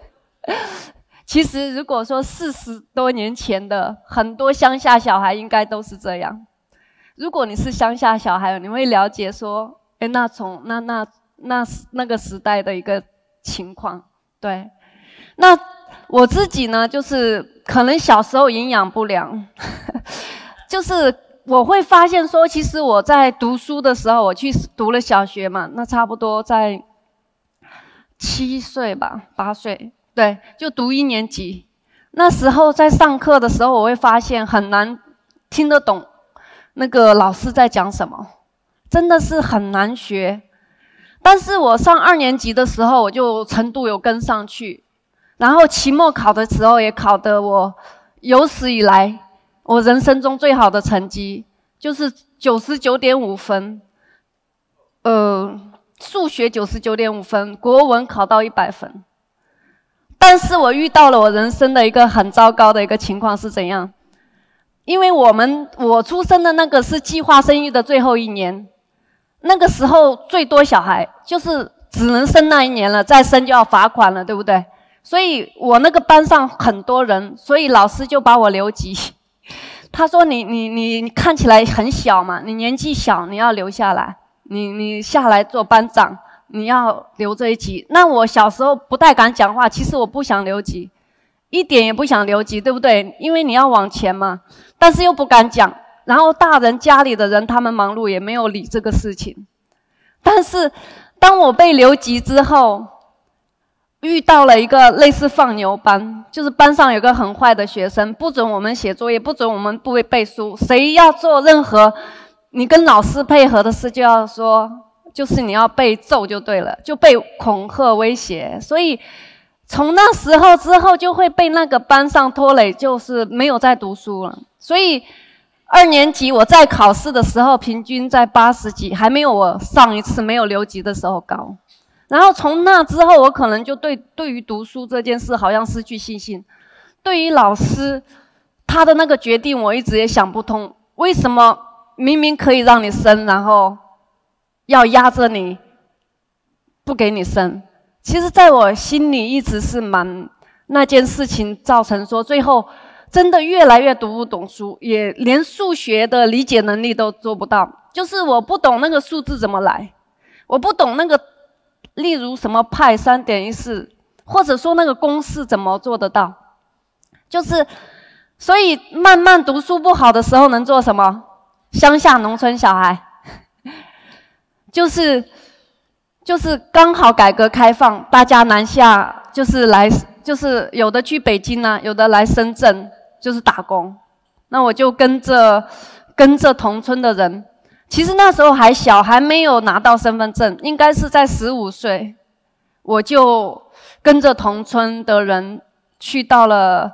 其实如果说四十多年前的很多乡下小孩应该都是这样。如果你是乡下小孩，你会了解说，哎，那从那那那那个时代的一个情况，对。那我自己呢，就是可能小时候营养不良，就是。我会发现说，其实我在读书的时候，我去读了小学嘛，那差不多在七岁吧，八岁，对，就读一年级。那时候在上课的时候，我会发现很难听得懂那个老师在讲什么，真的是很难学。但是我上二年级的时候，我就程度有跟上去，然后期末考的时候也考得我有史以来。我人生中最好的成绩就是九十九点五分，呃，数学九十九点五分，国文考到一百分。但是我遇到了我人生的一个很糟糕的一个情况是怎样？因为我们我出生的那个是计划生育的最后一年，那个时候最多小孩就是只能生那一年了，再生就要罚款了，对不对？所以我那个班上很多人，所以老师就把我留级。他说：“你你你，看起来很小嘛，你年纪小，你要留下来，你你下来做班长，你要留这一级。那我小时候不太敢讲话，其实我不想留级，一点也不想留级，对不对？因为你要往前嘛，但是又不敢讲。然后大人家里的人他们忙碌，也没有理这个事情。但是当我被留级之后。”遇到了一个类似放牛班，就是班上有个很坏的学生，不准我们写作业，不准我们不会背书，谁要做任何你跟老师配合的事，就要说，就是你要被揍就对了，就被恐吓威胁。所以从那时候之后，就会被那个班上拖累，就是没有再读书了。所以二年级我在考试的时候，平均在八十几，还没有我上一次没有留级的时候高。然后从那之后，我可能就对对于读书这件事好像失去信心，对于老师他的那个决定，我一直也想不通，为什么明明可以让你生，然后要压着你，不给你生。其实，在我心里一直是蛮那件事情造成，说最后真的越来越读不懂书，也连数学的理解能力都做不到，就是我不懂那个数字怎么来，我不懂那个。例如什么派三点一四，或者说那个公式怎么做得到？就是，所以慢慢读书不好的时候能做什么？乡下农村小孩，就是，就是刚好改革开放，大家南下，就是来，就是有的去北京呢，有的来深圳，就是打工。那我就跟着，跟着同村的人。其实那时候还小，还没有拿到身份证，应该是在十五岁，我就跟着同村的人去到了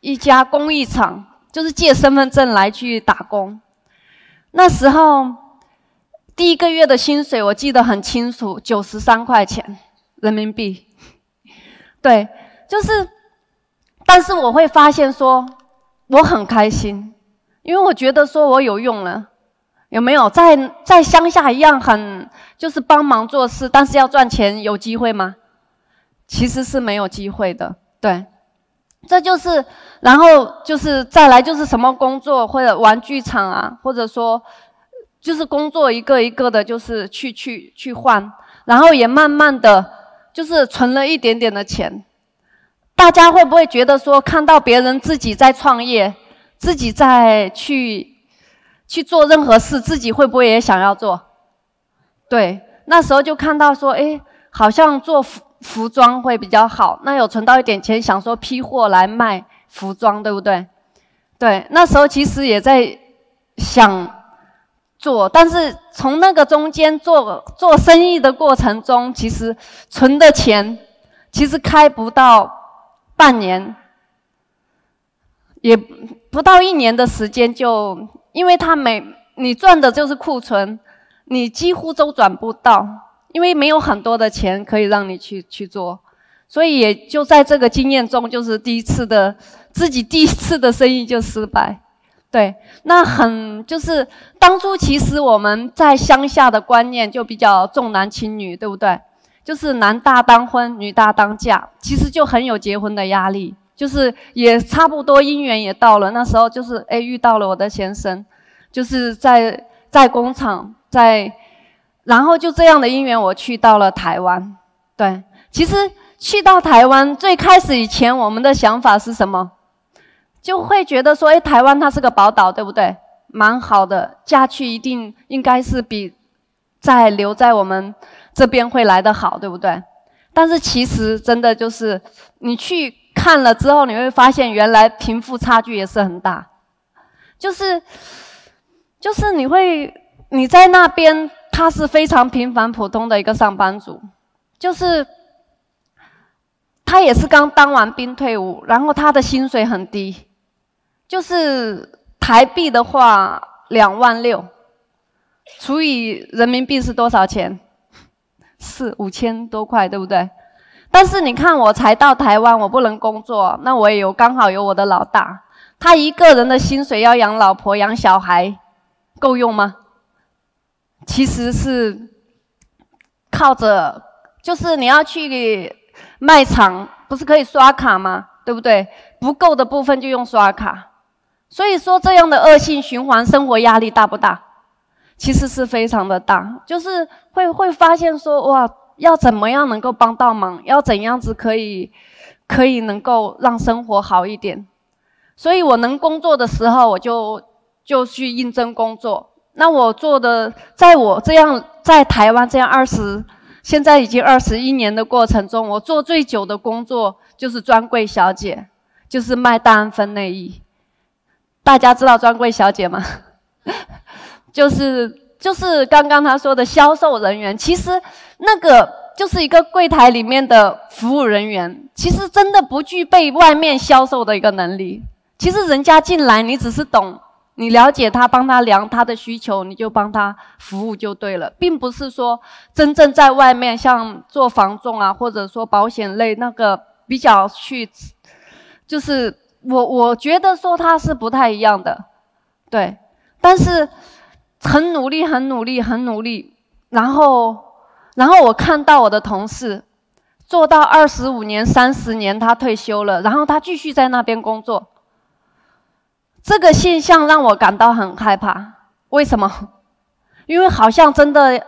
一家工艺厂，就是借身份证来去打工。那时候第一个月的薪水我记得很清楚，九十三块钱人民币。对，就是，但是我会发现说我很开心，因为我觉得说我有用了。有没有在在乡下一样很就是帮忙做事，但是要赚钱有机会吗？其实是没有机会的，对，这就是，然后就是再来就是什么工作或者玩具厂啊，或者说就是工作一个一个的，就是去去去换，然后也慢慢的就是存了一点点的钱。大家会不会觉得说看到别人自己在创业，自己在去？去做任何事，自己会不会也想要做？对，那时候就看到说，哎，好像做服服装会比较好。那有存到一点钱，想说批货来卖服装，对不对？对，那时候其实也在想做，但是从那个中间做做生意的过程中，其实存的钱其实开不到半年，也不到一年的时间就。因为他没你赚的就是库存，你几乎周转不到，因为没有很多的钱可以让你去去做，所以也就在这个经验中，就是第一次的自己第一次的生意就失败。对，那很就是当初其实我们在乡下的观念就比较重男轻女，对不对？就是男大当婚，女大当嫁，其实就很有结婚的压力。就是也差不多姻缘也到了，那时候就是哎遇到了我的先生，就是在在工厂在，然后就这样的姻缘，我去到了台湾。对，其实去到台湾最开始以前我们的想法是什么？就会觉得说哎台湾它是个宝岛，对不对？蛮好的，嫁去一定应该是比在留在我们这边会来的好，对不对？但是其实真的就是你去。看了之后，你会发现原来贫富差距也是很大，就是，就是你会你在那边，他是非常平凡普通的一个上班族，就是他也是刚当完兵退伍，然后他的薪水很低，就是台币的话两万六，除以人民币是多少钱？四五千多块，对不对？但是你看，我才到台湾，我不能工作，那我也有刚好有我的老大，他一个人的薪水要养老婆养小孩，够用吗？其实是靠着，就是你要去卖场，不是可以刷卡吗？对不对？不够的部分就用刷卡，所以说这样的恶性循环，生活压力大不大？其实是非常的大，就是会会发现说哇。要怎么样能够帮到忙？要怎样子可以，可以能够让生活好一点？所以我能工作的时候，我就就去应征工作。那我做的，在我这样在台湾这样二十，现在已经二十一年的过程中，我做最久的工作就是专柜小姐，就是卖单分内衣。大家知道专柜小姐吗？就是。就是刚刚他说的销售人员，其实那个就是一个柜台里面的服务人员，其实真的不具备外面销售的一个能力。其实人家进来，你只是懂，你了解他，帮他量他的需求，你就帮他服务就对了，并不是说真正在外面像做房仲啊，或者说保险类那个比较去，就是我我觉得说他是不太一样的，对，但是。很努力，很努力，很努力。然后，然后我看到我的同事做到二十五年、三十年，他退休了，然后他继续在那边工作。这个现象让我感到很害怕。为什么？因为好像真的，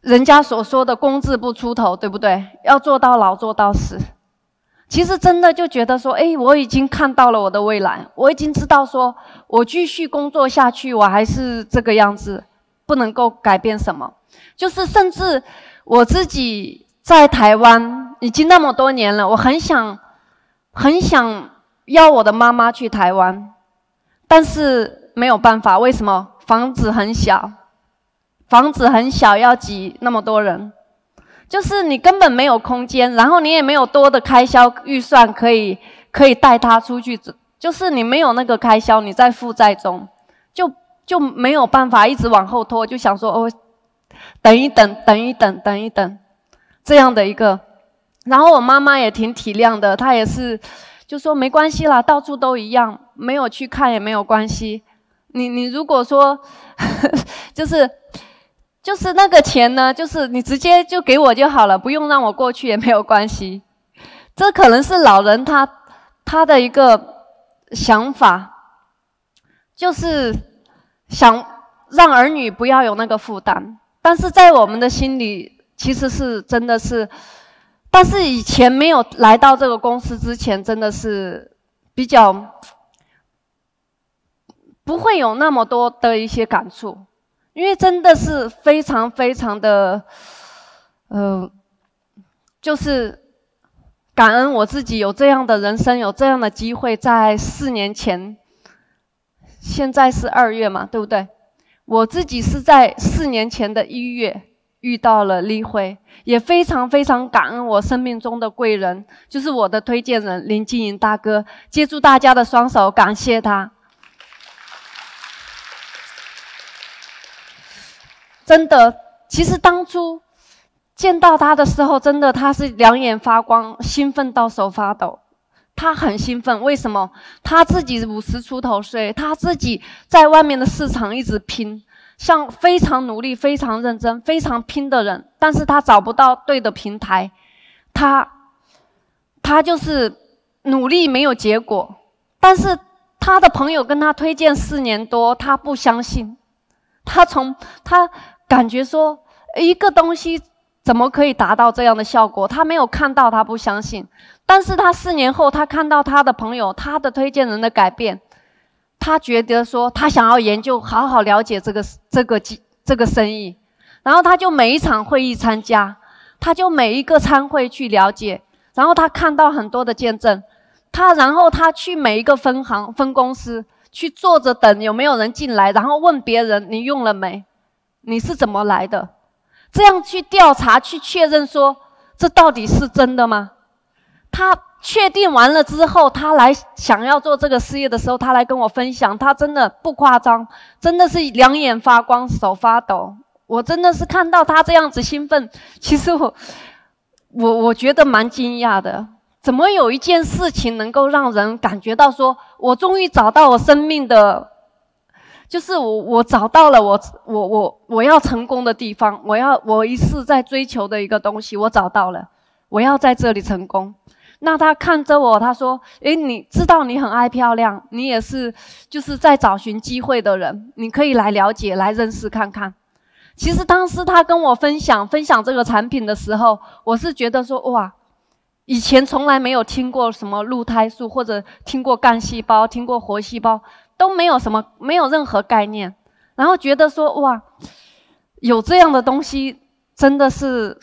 人家所说的“工字不出头”，对不对？要做到老，做到死。其实真的就觉得说，哎，我已经看到了我的未来，我已经知道说，我继续工作下去，我还是这个样子，不能够改变什么。就是甚至我自己在台湾已经那么多年了，我很想，很想要我的妈妈去台湾，但是没有办法，为什么？房子很小，房子很小，要挤那么多人。就是你根本没有空间，然后你也没有多的开销预算，可以可以带他出去。就是你没有那个开销，你在负债中，就就没有办法一直往后拖。就想说哦，等一等，等一等，等一等，这样的一个。然后我妈妈也挺体谅的，她也是，就说没关系啦，到处都一样，没有去看也没有关系。你你如果说，就是。就是那个钱呢，就是你直接就给我就好了，不用让我过去也没有关系。这可能是老人他他的一个想法，就是想让儿女不要有那个负担。但是在我们的心里，其实是真的是，但是以前没有来到这个公司之前，真的是比较不会有那么多的一些感触。因为真的是非常非常的，嗯，就是感恩我自己有这样的人生，有这样的机会。在四年前，现在是二月嘛，对不对？我自己是在四年前的一月遇到了立辉，也非常非常感恩我生命中的贵人，就是我的推荐人林金银大哥。接住大家的双手，感谢他。真的，其实当初见到他的时候，真的他是两眼发光，兴奋到手发抖。他很兴奋，为什么？他自己五十出头岁，他自己在外面的市场一直拼，像非常努力、非常认真、非常拼的人。但是他找不到对的平台，他，他就是努力没有结果。但是他的朋友跟他推荐四年多，他不相信。他从他。感觉说一个东西怎么可以达到这样的效果？他没有看到，他不相信。但是他四年后，他看到他的朋友、他的推荐人的改变，他觉得说他想要研究，好好了解这个这个这个生意。然后他就每一场会议参加，他就每一个参会去了解。然后他看到很多的见证，他然后他去每一个分行分公司去坐着等有没有人进来，然后问别人：“你用了没？”你是怎么来的？这样去调查、去确认，说这到底是真的吗？他确定完了之后，他来想要做这个事业的时候，他来跟我分享，他真的不夸张，真的是两眼发光、手发抖。我真的是看到他这样子兴奋，其实我，我 我觉得蛮惊讶的。怎么有一件事情能够让人感觉到说，我终于找到我生命的？就是我，我找到了我，我我我要成功的地方，我要我一世在追求的一个东西，我找到了，我要在这里成功。那他看着我，他说：“诶，你知道你很爱漂亮，你也是就是在找寻机会的人，你可以来了解、来认识看看。”其实当时他跟我分享分享这个产品的时候，我是觉得说：“哇，以前从来没有听过什么鹿胎素，或者听过干细胞，听过活细胞。”都没有什么，没有任何概念，然后觉得说哇，有这样的东西真的是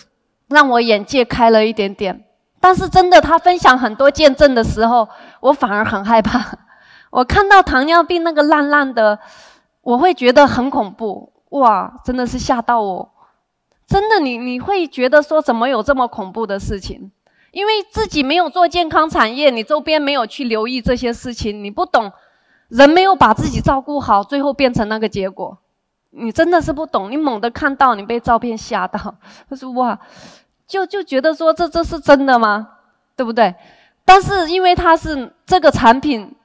让我眼界开了一点点。但是真的，他分享很多见证的时候，我反而很害怕。我看到糖尿病那个烂烂的，我会觉得很恐怖哇，真的是吓到我。真的，你你会觉得说怎么有这么恐怖的事情？因为自己没有做健康产业，你周边没有去留意这些事情，你不懂。人没有把自己照顾好，最后变成那个结果，你真的是不懂。你猛地看到，你被照片吓到，他 说：“哇，就就觉得说这这是真的吗？对不对？”但是因为它是这个产品，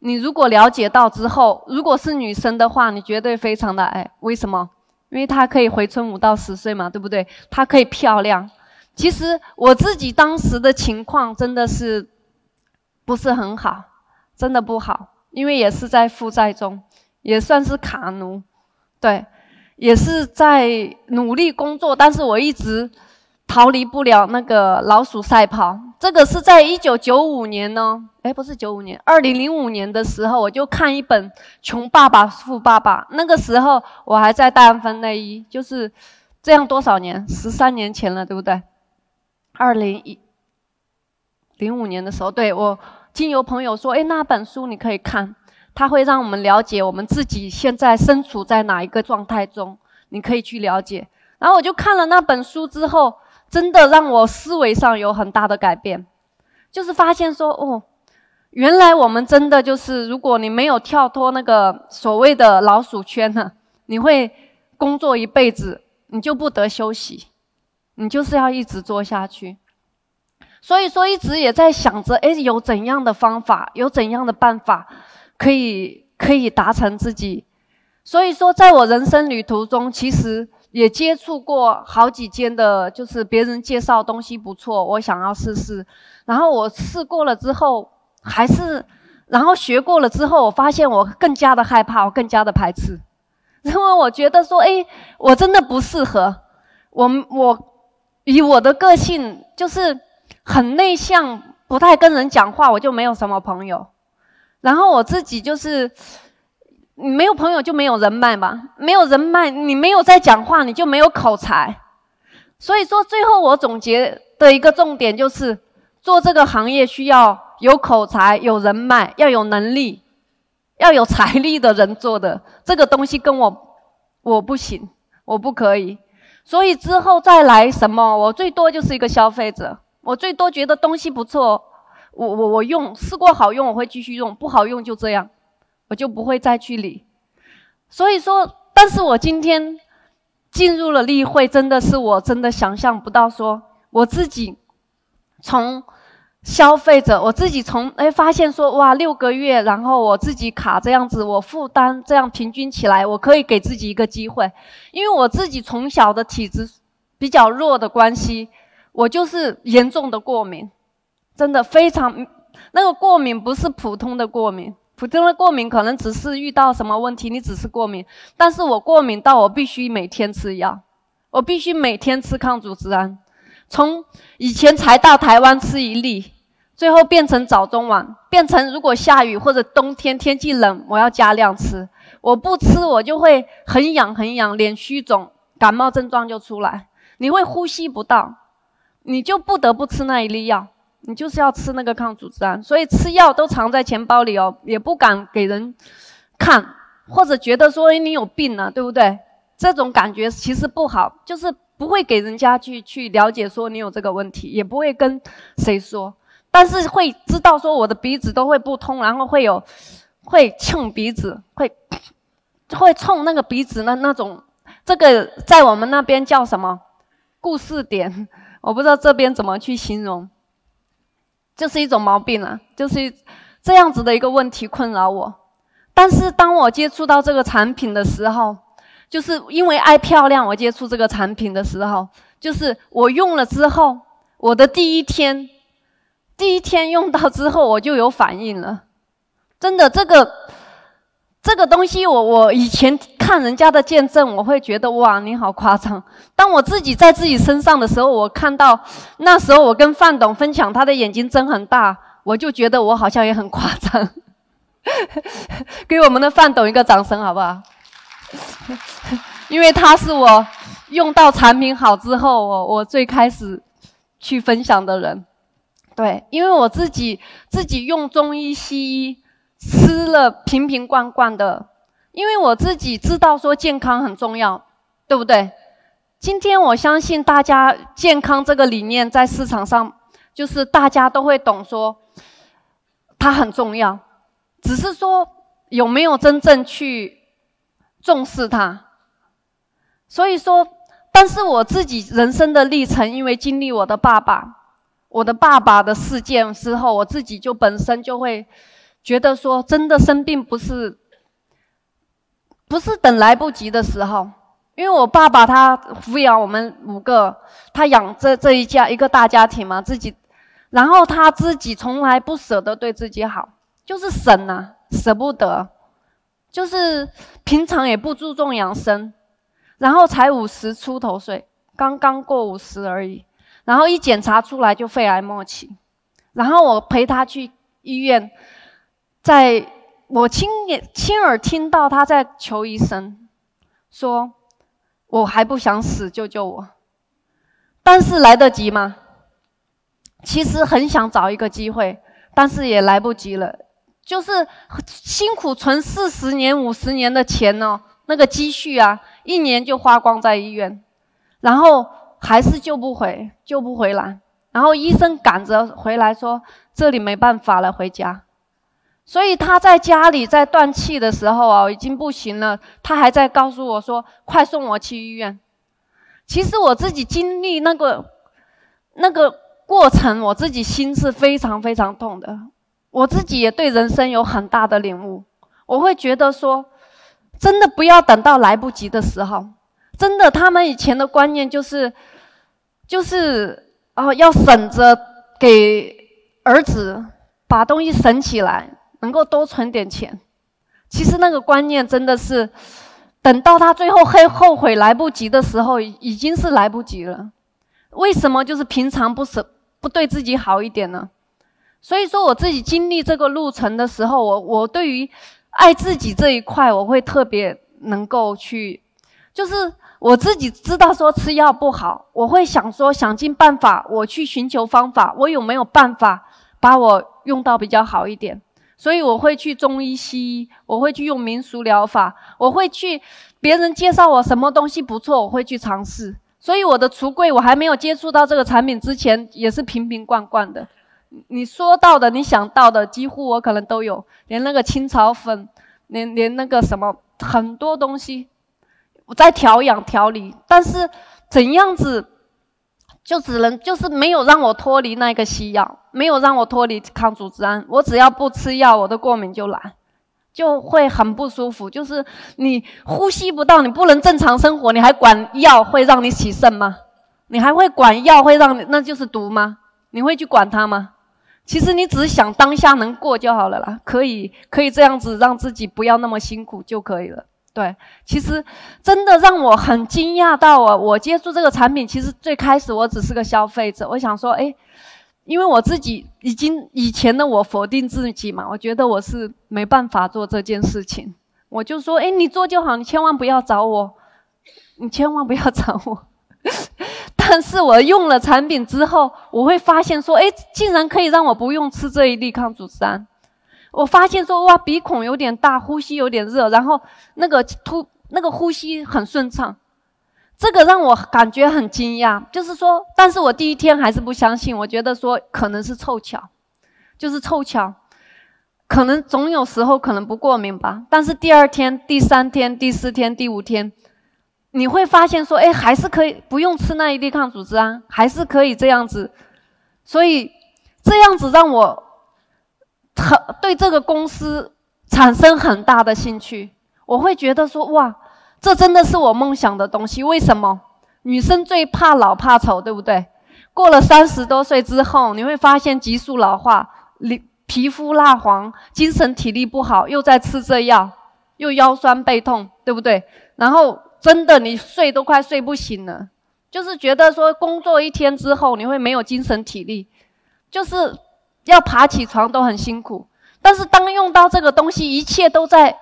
你如果了解到之后，如果是女生的话，你绝对非常的哎，为什么？因为它可以回春五到十岁嘛，对不对？它可以漂亮。其实我自己当时的情况真的是不是很好，真的不好。因为也是在负债中，也算是卡奴，对，也是在努力工作，但是我一直逃离不了那个老鼠赛跑。这个是在一九九五年呢，哎，不是九五年，二零零五年的时候，我就看一本《穷爸爸富爸爸》。那个时候我还在戴安分内衣，就是这样多少年，十三年前了，对不对？二零一零五年的时候，对我。经由朋友说：“哎，那本书你可以看，它会让我们了解我们自己现在身处在哪一个状态中，你可以去了解。然后我就看了那本书之后，真的让我思维上有很大的改变，就是发现说哦，原来我们真的就是，如果你没有跳脱那个所谓的老鼠圈呢，你会工作一辈子，你就不得休息，你就是要一直做下去。”所以说，一直也在想着，哎，有怎样的方法，有怎样的办法，可以可以达成自己。所以说，在我人生旅途中，其实也接触过好几间的，就是别人介绍东西不错，我想要试试。然后我试过了之后，还是，然后学过了之后，我发现我更加的害怕，我更加的排斥，因为我觉得说，哎，我真的不适合。我我以我的个性，就是。很内向，不太跟人讲话，我就没有什么朋友。然后我自己就是你没有朋友，就没有人脉嘛，没有人脉，你没有在讲话，你就没有口才。所以说，最后我总结的一个重点就是，做这个行业需要有口才、有人脉、要有能力、要有财力的人做的这个东西，跟我我不行，我不可以。所以之后再来什么，我最多就是一个消费者。我最多觉得东西不错，我我我用试过好用我会继续用，不好用就这样，我就不会再去理。所以说，但是我今天进入了例会，真的是我真的想象不到，说我自己从消费者，我自己从哎发现说哇六个月，然后我自己卡这样子，我负担这样平均起来，我可以给自己一个机会，因为我自己从小的体质比较弱的关系。我就是严重的过敏，真的非常那个过敏不是普通的过敏。普通的过敏可能只是遇到什么问题，你只是过敏。但是我过敏到我必须每天吃药，我必须每天吃抗组织胺。从以前才到台湾吃一粒，最后变成早中晚，变成如果下雨或者冬天天气冷，我要加量吃。我不吃我就会很痒很痒，脸虚肿，感冒症状就出来，你会呼吸不到。你就不得不吃那一粒药，你就是要吃那个抗组织胺，所以吃药都藏在钱包里哦，也不敢给人看，或者觉得说你有病啊，对不对？这种感觉其实不好，就是不会给人家去去了解说你有这个问题，也不会跟谁说，但是会知道说我的鼻子都会不通，然后会有会呛鼻子，会会冲那个鼻子那那种，这个在我们那边叫什么？故事点。我不知道这边怎么去形容，就是一种毛病啊，就是这样子的一个问题困扰我。但是当我接触到这个产品的时候，就是因为爱漂亮，我接触这个产品的时候，就是我用了之后，我的第一天，第一天用到之后我就有反应了。真的，这个这个东西，我我以前。看人家的见证，我会觉得哇，你好夸张！当我自己在自己身上的时候，我看到那时候我跟范董分享，他的眼睛真很大，我就觉得我好像也很夸张。给我们的范董一个掌声好不好？因为他是我用到产品好之后，我我最开始去分享的人。对，因为我自己自己用中医西医吃了瓶瓶罐罐的。因为我自己知道说健康很重要，对不对？今天我相信大家健康这个理念在市场上，就是大家都会懂说，它很重要，只是说有没有真正去重视它。所以说，但是我自己人生的历程，因为经历我的爸爸，我的爸爸的事件之后，我自己就本身就会觉得说，真的生病不是。不是等来不及的时候，因为我爸爸他抚养我们五个，他养这这一家一个大家庭嘛自己，然后他自己从来不舍得对自己好，就是省呐，舍不得，就是平常也不注重养生，然后才五十出头岁，刚刚过五十而已，然后一检查出来就肺癌末期，然后我陪他去医院，在。我亲眼、亲耳听到他在求医生，说：“我还不想死，救救我！”但是来得及吗？其实很想找一个机会，但是也来不及了。就是辛苦存四十年、五十年的钱哦，那个积蓄啊，一年就花光在医院，然后还是救不回，救不回来。然后医生赶着回来说：“这里没办法了，回家。”所以他在家里在断气的时候啊，已经不行了。他还在告诉我说：“快送我去医院。”其实我自己经历那个那个过程，我自己心是非常非常痛的。我自己也对人生有很大的领悟。我会觉得说，真的不要等到来不及的时候。真的，他们以前的观念就是就是哦，要省着给儿子把东西省起来。能够多存点钱，其实那个观念真的是，等到他最后后后悔来不及的时候，已经是来不及了。为什么就是平常不舍不对自己好一点呢？所以说，我自己经历这个路程的时候，我我对于爱自己这一块，我会特别能够去，就是我自己知道说吃药不好，我会想说想尽办法，我去寻求方法，我有没有办法把我用到比较好一点？所以我会去中医、西医，我会去用民俗疗法，我会去别人介绍我什么东西不错，我会去尝试。所以我的橱柜，我还没有接触到这个产品之前，也是瓶瓶罐罐的。你说到的、你想到的，几乎我可能都有，连那个青草粉，连连那个什么，很多东西我在调养调理。但是怎样子？就只能就是没有让我脱离那个西药，没有让我脱离抗组织胺。我只要不吃药，我的过敏就来，就会很不舒服。就是你呼吸不到，你不能正常生活，你还管药会让你起肾吗？你还会管药会让你那就是毒吗？你会去管它吗？其实你只想当下能过就好了啦，可以可以这样子让自己不要那么辛苦就可以了。对，其实真的让我很惊讶到啊！我接触这个产品，其实最开始我只是个消费者。我想说，哎，因为我自己已经以前的我否定自己嘛，我觉得我是没办法做这件事情。我就说，哎，你做就好，你千万不要找我，你千万不要找我。但是我用了产品之后，我会发现说，哎，竟然可以让我不用吃这一粒抗组织胺。我发现说哇，鼻孔有点大，呼吸有点热，然后那个突那个呼吸很顺畅，这个让我感觉很惊讶。就是说，但是我第一天还是不相信，我觉得说可能是凑巧，就是凑巧，可能总有时候可能不过敏吧。但是第二天、第三天、第四天、第五天，你会发现说，哎，还是可以不用吃那一粒抗组织啊，还是可以这样子。所以这样子让我。很对，这个公司产生很大的兴趣，我会觉得说哇，这真的是我梦想的东西。为什么？女生最怕老怕丑，对不对？过了三十多岁之后，你会发现急速老化，你皮肤蜡黄，精神体力不好，又在吃这药，又腰酸背痛，对不对？然后真的你睡都快睡不醒了，就是觉得说工作一天之后你会没有精神体力，就是。要爬起床都很辛苦，但是当用到这个东西，一切都在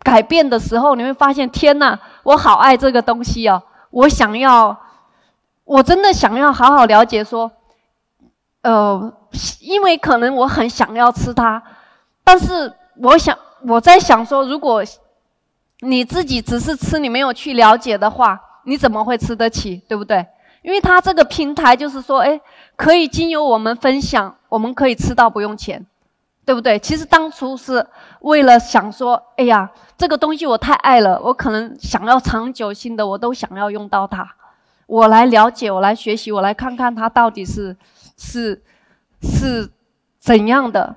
改变的时候，你会发现，天哪，我好爱这个东西哦！我想要，我真的想要好好了解说，呃，因为可能我很想要吃它，但是我想我在想说，如果你自己只是吃，你没有去了解的话，你怎么会吃得起，对不对？因为它这个平台就是说，哎，可以经由我们分享，我们可以吃到不用钱，对不对？其实当初是为了想说，哎呀，这个东西我太爱了，我可能想要长久性的，我都想要用到它。我来了解，我来学习，我来看看它到底是是是怎样的。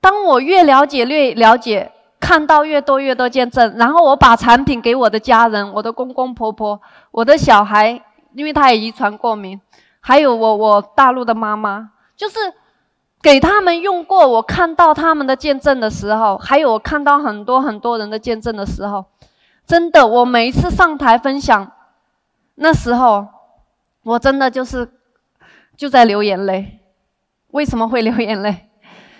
当我越了解越了解，看到越多越多见证，然后我把产品给我的家人、我的公公婆婆、我的小孩。因为他也遗传过敏，还有我我大陆的妈妈，就是给他们用过，我看到他们的见证的时候，还有我看到很多很多人的见证的时候，真的，我每一次上台分享，那时候，我真的就是就在流眼泪，为什么会流眼泪？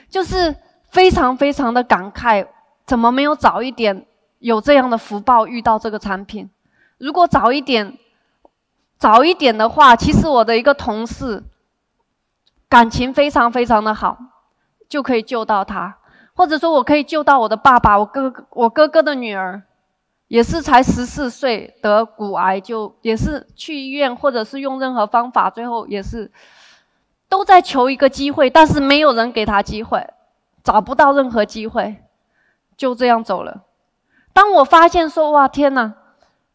就是非常非常的感慨，怎么没有早一点有这样的福报遇到这个产品？如果早一点。早一点的话，其实我的一个同事，感情非常非常的好，就可以救到他，或者说我可以救到我的爸爸，我哥我哥哥的女儿，也是才十四岁得骨癌，就也是去医院或者是用任何方法，最后也是都在求一个机会，但是没有人给他机会，找不到任何机会，就这样走了。当我发现说哇天哪，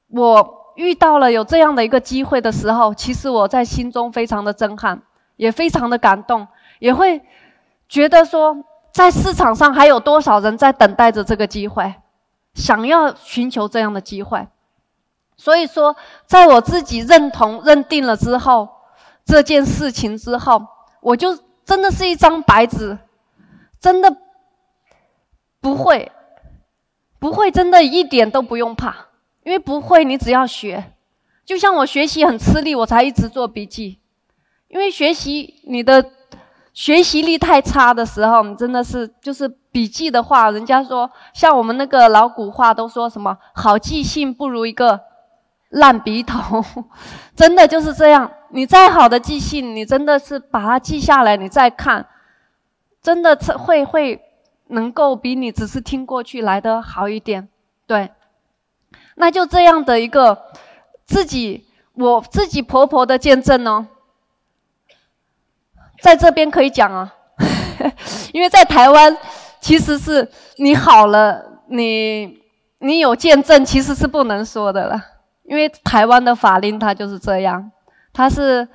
我。遇到了有这样的一个机会的时候，其实我在心中非常的震撼，也非常的感动，也会觉得说，在市场上还有多少人在等待着这个机会，想要寻求这样的机会。所以说，在我自己认同认定了之后，这件事情之后，我就真的是一张白纸，真的不会，不会，真的一点都不用怕。因为不会，你只要学。就像我学习很吃力，我才一直做笔记。因为学习你的学习力太差的时候，你真的是就是笔记的话，人家说像我们那个老古话都说什么“好记性不如一个烂笔头”，真的就是这样。你再好的记性，你真的是把它记下来，你再看，真的是会会能够比你只是听过去来的好一点。对。那就这样的一个自己，我自己婆婆的见证呢，在这边可以讲啊，因为在台湾，其实是你好了，你你有见证其实是不能说的了，因为台湾的法令它就是这样，它是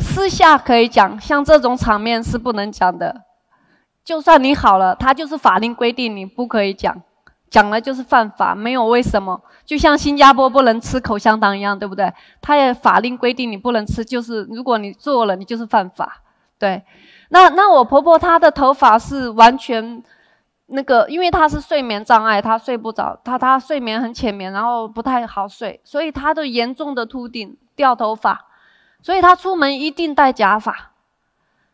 私下可以讲，像这种场面是不能讲的，就算你好了，它就是法令规定你不可以讲。讲了就是犯法，没有为什么，就像新加坡不能吃口香糖一样，对不对？他也法令规定你不能吃，就是如果你做了，你就是犯法。对，那那我婆婆她的头发是完全那个，因为她是睡眠障碍，她睡不着，她她睡眠很浅眠，然后不太好睡，所以她的严重的秃顶掉头发，所以她出门一定戴假发。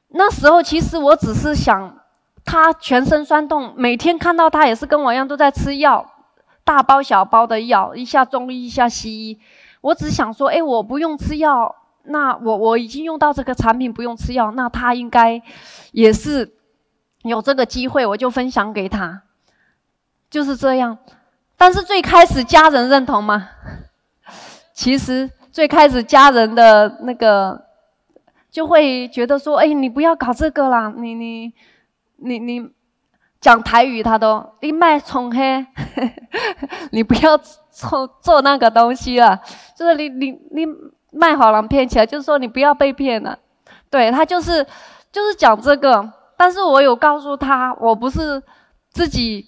那时候其实我只是想。他全身酸痛，每天看到他也是跟我一样都在吃药，大包小包的药，一下中医一下西医。我只想说，哎，我不用吃药，那我我已经用到这个产品，不用吃药，那他应该也是有这个机会，我就分享给他，就是这样。但是最开始家人认同吗？其实最开始家人的那个就会觉得说，哎，你不要搞这个啦，你你。你你讲台语，他都一卖冲黑，你不要做做那个东西了。就是你你你卖好狼骗钱，就是说你不要被骗了。对他就是就是讲这个，但是我有告诉他，我不是自己，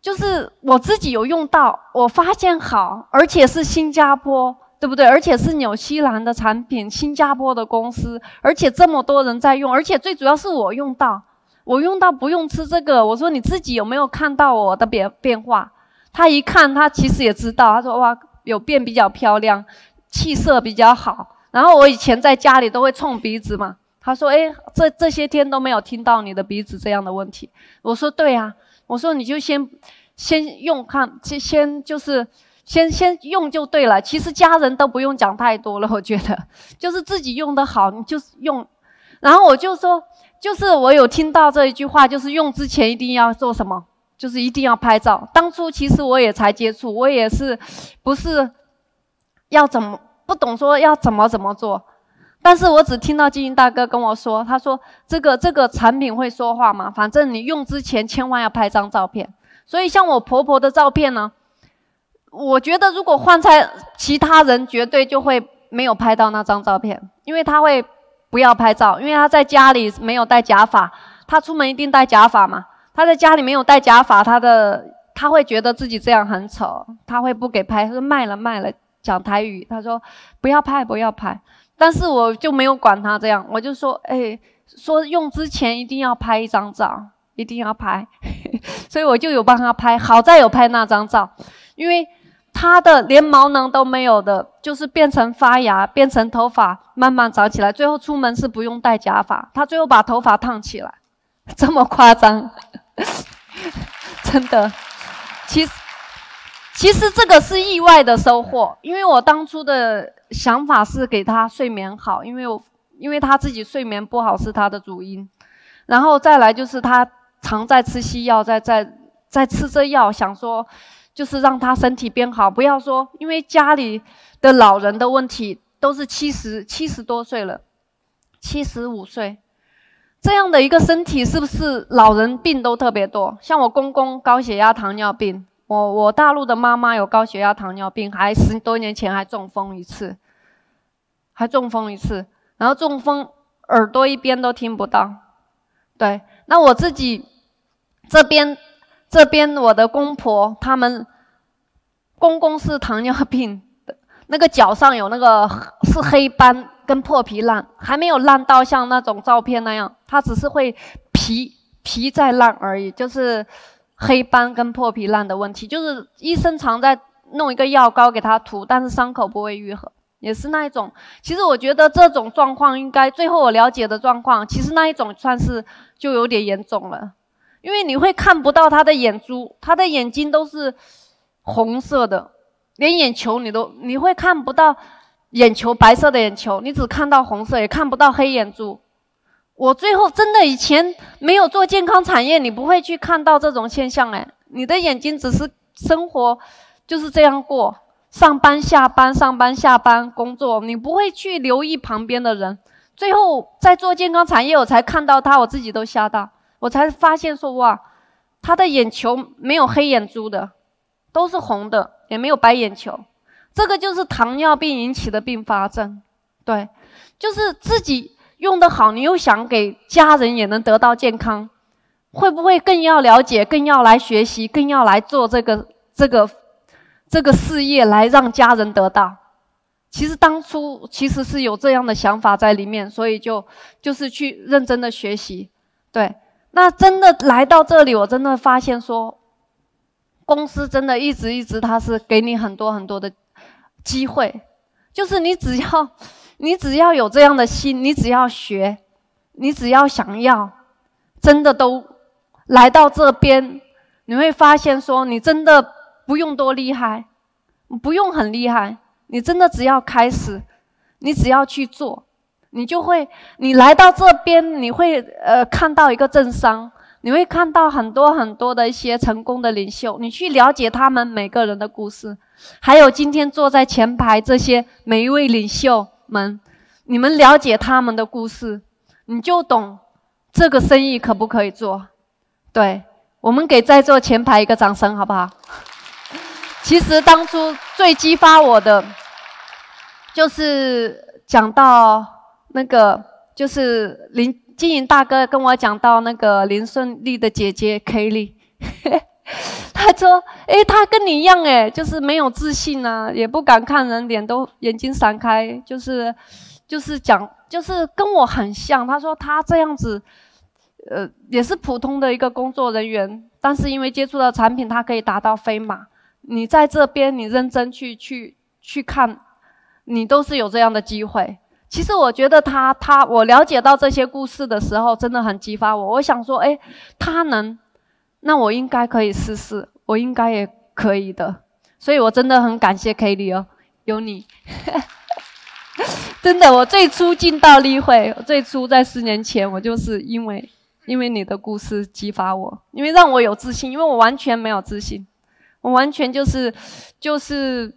就是我自己有用到，我发现好，而且是新加坡，对不对？而且是纽西兰的产品，新加坡的公司，而且这么多人在用，而且最主要是我用到。我用到不用吃这个？我说你自己有没有看到我的变变化？他一看，他其实也知道。他说：“哇，有变比较漂亮，气色比较好。”然后我以前在家里都会冲鼻子嘛。他说：“诶，这这些天都没有听到你的鼻子这样的问题。”我说：“对啊，我说：“你就先，先用看，先先就是先先用就对了。其实家人都不用讲太多了，我觉得就是自己用的好，你就是用。”然后我就说。就是我有听到这一句话，就是用之前一定要做什么，就是一定要拍照。当初其实我也才接触，我也是不是要怎么不懂说要怎么怎么做，但是我只听到金英大哥跟我说，他说这个这个产品会说话嘛，反正你用之前千万要拍张照片。所以像我婆婆的照片呢，我觉得如果换在其他人，绝对就会没有拍到那张照片，因为他会。不要拍照，因为他在家里没有戴假发，他出门一定戴假发嘛。他在家里没有戴假发，他的他会觉得自己这样很丑，他会不给拍，他说卖了卖了，讲台语，他说不要拍不要拍。但是我就没有管他这样，我就说哎，说用之前一定要拍一张照，一定要拍，所以我就有帮他拍，好在有拍那张照，因为。他的连毛囊都没有的，就是变成发芽，变成头发慢慢长起来，最后出门是不用戴假发。他最后把头发烫起来，这么夸张，真的。其实，其实这个是意外的收获，因为我当初的想法是给他睡眠好，因为我因为他自己睡眠不好是他的主因，然后再来就是他常在吃西药，在在在吃这药，想说。就是让他身体变好，不要说，因为家里的老人的问题都是七十七十多岁了，七十五岁这样的一个身体，是不是老人病都特别多？像我公公高血压、糖尿病，我我大陆的妈妈有高血压、糖尿病，还十多年前还中风一次，还中风一次，然后中风耳朵一边都听不到，对，那我自己这边。这边我的公婆他们，公公是糖尿病，的，那个脚上有那个是黑斑跟破皮烂，还没有烂到像那种照片那样，他只是会皮皮在烂而已，就是黑斑跟破皮烂的问题，就是医生常在弄一个药膏给他涂，但是伤口不会愈合，也是那一种。其实我觉得这种状况应该最后我了解的状况，其实那一种算是就有点严重了。因为你会看不到他的眼珠，他的眼睛都是红色的，连眼球你都你会看不到，眼球白色的眼球，你只看到红色，也看不到黑眼珠。我最后真的以前没有做健康产业，你不会去看到这种现象哎，你的眼睛只是生活就是这样过，上班下班，上班下班工作，你不会去留意旁边的人。最后在做健康产业，我才看到他，我自己都吓到。我才发现，说哇，他的眼球没有黑眼珠的，都是红的，也没有白眼球，这个就是糖尿病引起的并发症。对，就是自己用的好，你又想给家人也能得到健康，会不会更要了解，更要来学习，更要来做这个这个这个事业，来让家人得到？其实当初其实是有这样的想法在里面，所以就就是去认真的学习，对。那真的来到这里，我真的发现说，公司真的一直一直它是给你很多很多的机会，就是你只要 你只要有这样的心，你只要学，你只要想要，真的都来到这边，你会发现说，你真的不用多厉害，不用很厉害，你真的只要开始，你只要去做。你就会，你来到这边，你会呃看到一个正商，你会看到很多很多的一些成功的领袖，你去了解他们每个人的故事，还有今天坐在前排这些每一位领袖们，你们了解他们的故事，你就懂这个生意可不可以做。对我们给在座前排一个掌声好不好？其实当初最激发我的，就是讲到。那个就是林经营大哥跟我讲到那个林顺利的姐姐 Kelly，他说：“哎，他跟你一样哎，就是没有自信啊，也不敢看人，脸都眼睛闪开，就是，就是讲，就是跟我很像。”他说：“他这样子，呃，也是普通的一个工作人员，但是因为接触到产品，他可以达到飞马。你在这边，你认真去去去看，你都是有这样的机会。”其实我觉得他他我了解到这些故事的时候，真的很激发我。我想说，哎，他能，那我应该可以试试，我应该也可以的。所以，我真的很感谢 k e t 哦，有你，真的。我最初进到例会，最初在四年前，我就是因为因为你的故事激发我，因为让我有自信，因为我完全没有自信，我完全就是就是。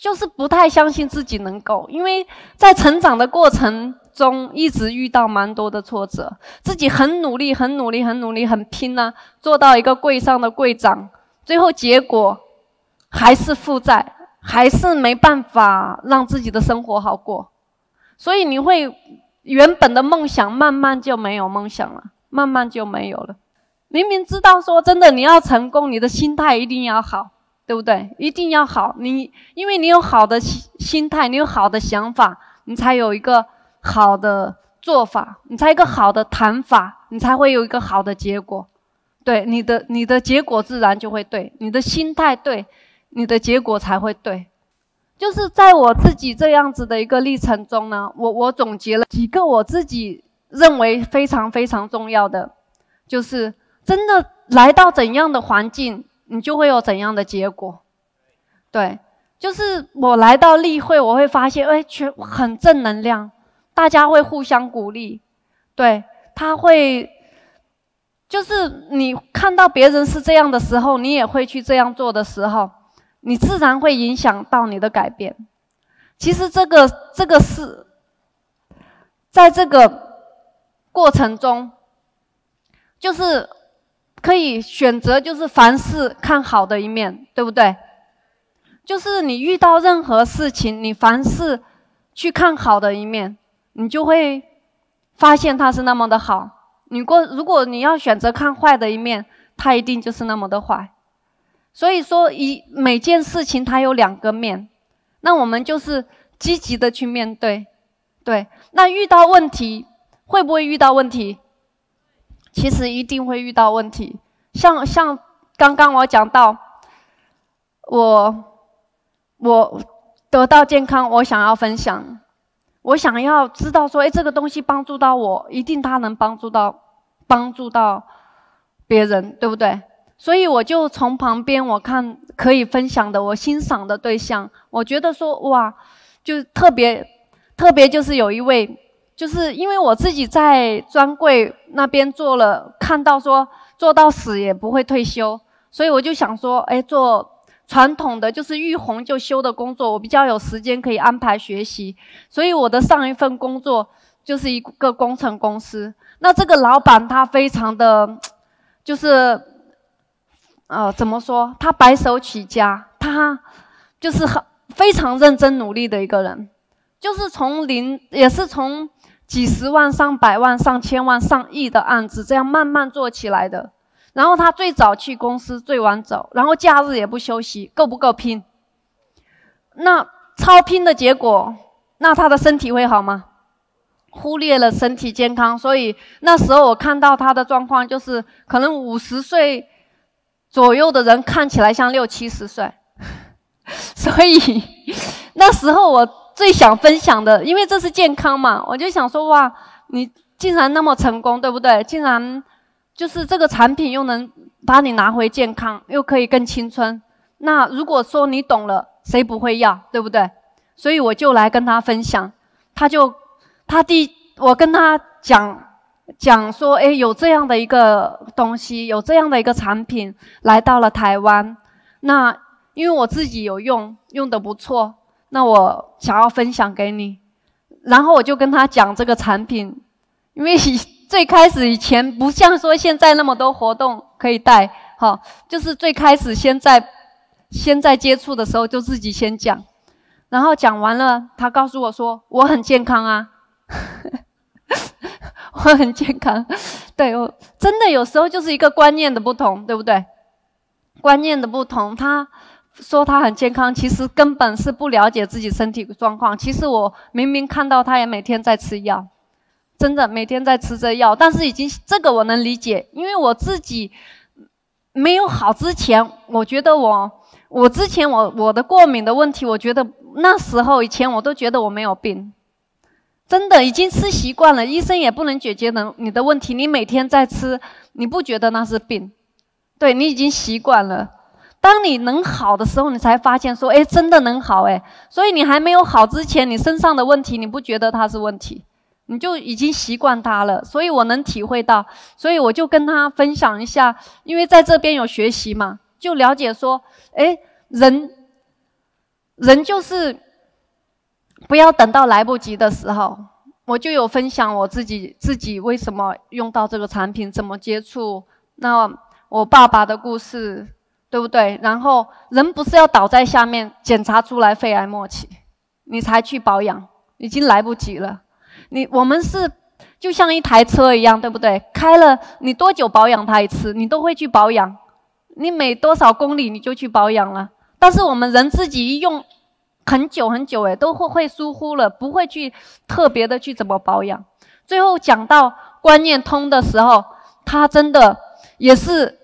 就是不太相信自己能够，因为在成长的过程中一直遇到蛮多的挫折，自己很努力、很努力、很努力、很拼呢，做到一个柜上的柜长，最后结果还是负债，还是没办法让自己的生活好过，所以你会原本的梦想慢慢就没有梦想了，慢慢就没有了。明明知道说真的，你要成功，你的心态一定要好。对不对？一定要好，你因为你有好的心心态，你有好的想法，你才有一个好的做法，你才一个好的谈法，你才会有一个好的结果。对你的你的结果自然就会对你的心态对，你的结果才会对。就是在我自己这样子的一个历程中呢，我我总结了几个我自己认为非常非常重要的，就是真的来到怎样的环境。你就会有怎样的结果？对，就是我来到例会，我会发现，哎，全很正能量，大家会互相鼓励。对，他会，就是你看到别人是这样的时候，你也会去这样做的时候，你自然会影响到你的改变。其实这个这个是，在这个过程中，就是。可以选择，就是凡事看好的一面，对不对？就是你遇到任何事情，你凡事去看好的一面，你就会发现它是那么的好。你过，如果你要选择看坏的一面，它一定就是那么的坏。所以说，一每件事情它有两个面，那我们就是积极的去面对，对。那遇到问题，会不会遇到问题？其实一定会遇到问题，像像刚刚我讲到，我我得到健康，我想要分享，我想要知道说，哎，这个东西帮助到我，一定它能帮助到帮助到别人，对不对？所以我就从旁边我看可以分享的，我欣赏的对象，我觉得说哇，就特别特别就是有一位。就是因为我自己在专柜那边做了，看到说做到死也不会退休，所以我就想说，哎，做传统的就是遇红就休的工作，我比较有时间可以安排学习。所以我的上一份工作就是一个工程公司。那这个老板他非常的，就是，呃，怎么说？他白手起家，他就是很非常认真努力的一个人，就是从零，也是从。几十万、上百万、上千万、上亿的案子，这样慢慢做起来的。然后他最早去公司，最晚走，然后假日也不休息，够不够拼？那超拼的结果，那他的身体会好吗？忽略了身体健康，所以那时候我看到他的状况，就是可能五十岁左右的人看起来像六七十岁。所以那时候我。最想分享的，因为这是健康嘛，我就想说哇，你竟然那么成功，对不对？竟然就是这个产品又能把你拿回健康，又可以更青春。那如果说你懂了，谁不会要，对不对？所以我就来跟他分享，他就他第我跟他讲讲说，诶，有这样的一个东西，有这样的一个产品来到了台湾，那因为我自己有用，用的不错。那我想要分享给你，然后我就跟他讲这个产品，因为以最开始以前不像说现在那么多活动可以带，好，就是最开始先在先在接触的时候就自己先讲，然后讲完了，他告诉我说我很健康啊，我很健康，对我真的有时候就是一个观念的不同，对不对？观念的不同，他。说他很健康，其实根本是不了解自己身体状况。其实我明明看到他也每天在吃药，真的每天在吃着药。但是已经这个我能理解，因为我自己没有好之前，我觉得我我之前我我的过敏的问题，我觉得那时候以前我都觉得我没有病，真的已经吃习惯了，医生也不能解决能你的问题。你每天在吃，你不觉得那是病？对你已经习惯了。当你能好的时候，你才发现说，哎，真的能好哎。所以你还没有好之前，你身上的问题你不觉得它是问题，你就已经习惯它了。所以我能体会到，所以我就跟他分享一下，因为在这边有学习嘛，就了解说，哎，人，人就是不要等到来不及的时候。我就有分享我自己自己为什么用到这个产品，怎么接触，那我爸爸的故事。对不对？然后人不是要倒在下面检查出来肺癌末期，你才去保养，已经来不及了。你我们是就像一台车一样，对不对？开了你多久保养它一次？你都会去保养。你每多少公里你就去保养了。但是我们人自己一用很久很久，诶，都会会疏忽了，不会去特别的去怎么保养。最后讲到观念通的时候，它真的也是。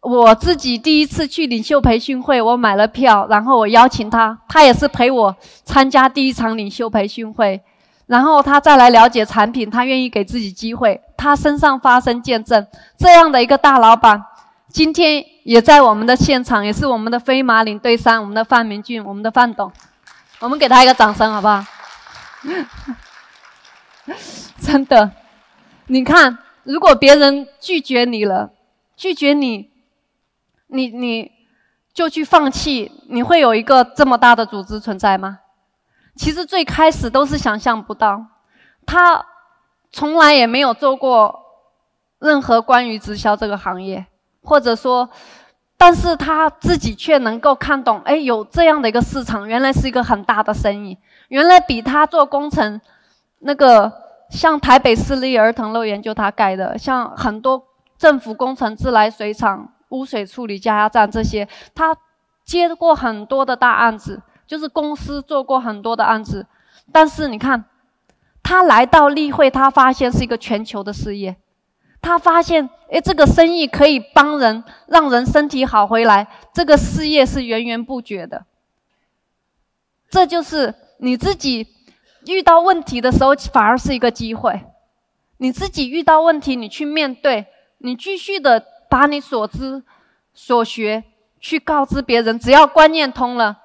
我自己第一次去领袖培训会，我买了票，然后我邀请他，他也是陪我参加第一场领袖培训会，然后他再来了解产品，他愿意给自己机会，他身上发生见证这样的一个大老板，今天也在我们的现场，也是我们的飞马领队三，我们的范明俊，我们的范董，我们给他一个掌声好不好？真的，你看，如果别人拒绝你了，拒绝你。你你，就去放弃？你会有一个这么大的组织存在吗？其实最开始都是想象不到，他从来也没有做过任何关于直销这个行业，或者说，但是他自己却能够看懂，哎，有这样的一个市场，原来是一个很大的生意，原来比他做工程，那个像台北市立儿童乐园就他盖的，像很多政府工程、自来水厂。污水处理加油站这些，他接过很多的大案子，就是公司做过很多的案子。但是你看，他来到例会，他发现是一个全球的事业。他发现，哎，这个生意可以帮人，让人身体好回来，这个事业是源源不绝的。这就是你自己遇到问题的时候，反而是一个机会。你自己遇到问题，你去面对，你继续的。把你所知、所学去告知别人，只要观念通了，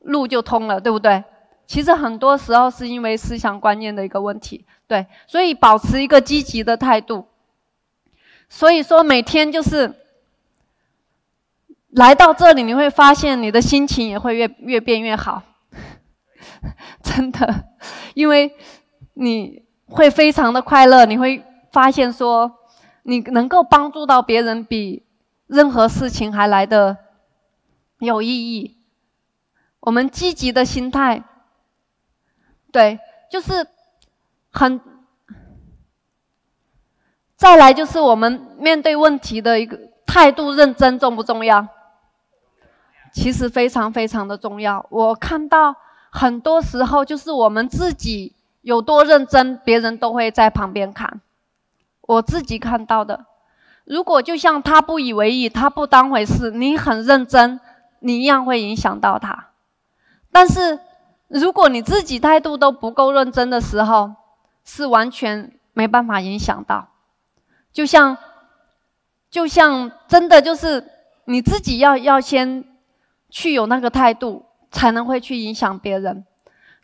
路就通了，对不对？其实很多时候是因为思想观念的一个问题，对，所以保持一个积极的态度。所以说，每天就是来到这里，你会发现你的心情也会越越变越好，真的，因为你会非常的快乐，你会发现说。你能够帮助到别人，比任何事情还来的有意义。我们积极的心态，对，就是很。再来就是我们面对问题的一个态度，认真重不重要？其实非常非常的重要。我看到很多时候，就是我们自己有多认真，别人都会在旁边看。我自己看到的，如果就像他不以为意，他不当回事，你很认真，你一样会影响到他。但是如果你自己态度都不够认真的时候，是完全没办法影响到。就像，就像真的就是你自己要要先去有那个态度，才能会去影响别人。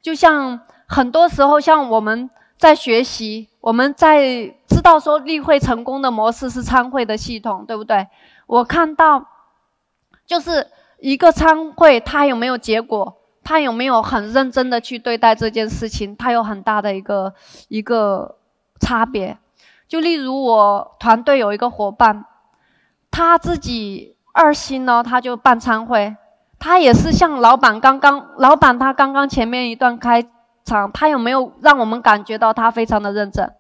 就像很多时候，像我们。在学习，我们在知道说例会成功的模式是参会的系统，对不对？我看到就是一个参会，他有没有结果，他有没有很认真的去对待这件事情，他有很大的一个一个差别。就例如我团队有一个伙伴，他自己二星呢，他就办参会，他也是像老板刚刚，老板他刚刚前面一段开。场，他有没有让我们感觉到他非常的认真？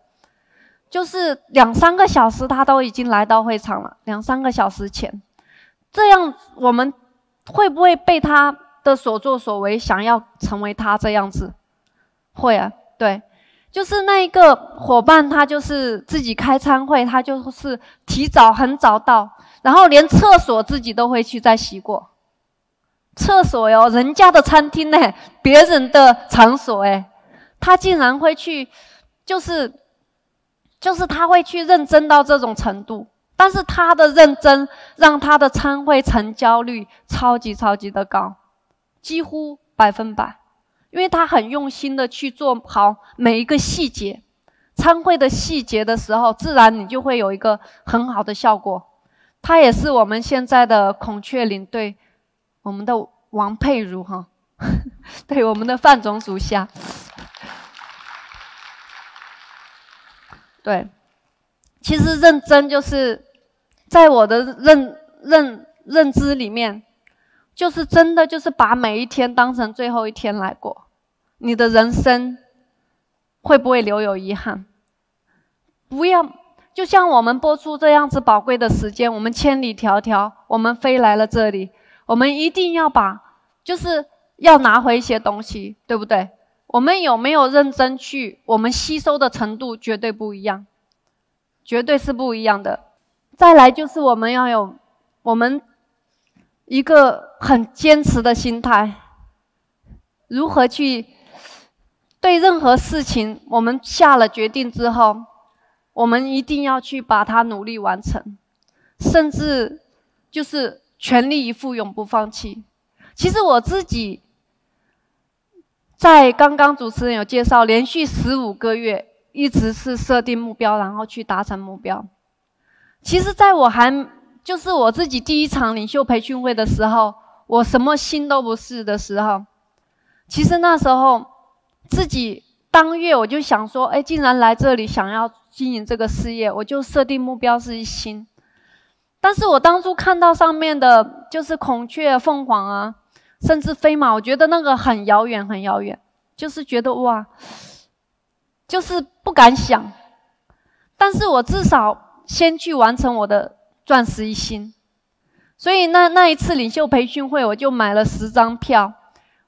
就是两三个小时他都已经来到会场了，两三个小时前，这样我们会不会被他的所作所为想要成为他这样子？会啊，对，就是那一个伙伴，他就是自己开餐会，他就是提早很早到，然后连厕所自己都会去再洗过。厕所哟，人家的餐厅呢，别人的场所哎，他竟然会去，就是，就是他会去认真到这种程度，但是他的认真让他的参会成交率超级超级的高，几乎百分百，因为他很用心的去做好每一个细节，参会的细节的时候，自然你就会有一个很好的效果。他也是我们现在的孔雀领队。我们的王佩如哈，对，我们的范总属下。对，其实认真就是在我的认认认知里面，就是真的就是把每一天当成最后一天来过。你的人生会不会留有遗憾？不要，就像我们播出这样子宝贵的时间，我们千里迢迢，我们飞来了这里。我们一定要把，就是要拿回一些东西，对不对？我们有没有认真去？我们吸收的程度绝对不一样，绝对是不一样的。再来就是我们要有我们一个很坚持的心态。如何去对任何事情？我们下了决定之后，我们一定要去把它努力完成，甚至就是。全力以赴，永不放弃。其实我自己在刚刚主持人有介绍，连续十五个月一直是设定目标，然后去达成目标。其实在我还就是我自己第一场领袖培训会的时候，我什么心都不是的时候，其实那时候自己当月我就想说，哎，竟然来这里想要经营这个事业，我就设定目标是一星。但是我当初看到上面的就是孔雀、凤凰啊，甚至飞马，我觉得那个很遥远，很遥远，就是觉得哇，就是不敢想。但是我至少先去完成我的钻石一星，所以那那一次领袖培训会，我就买了十张票，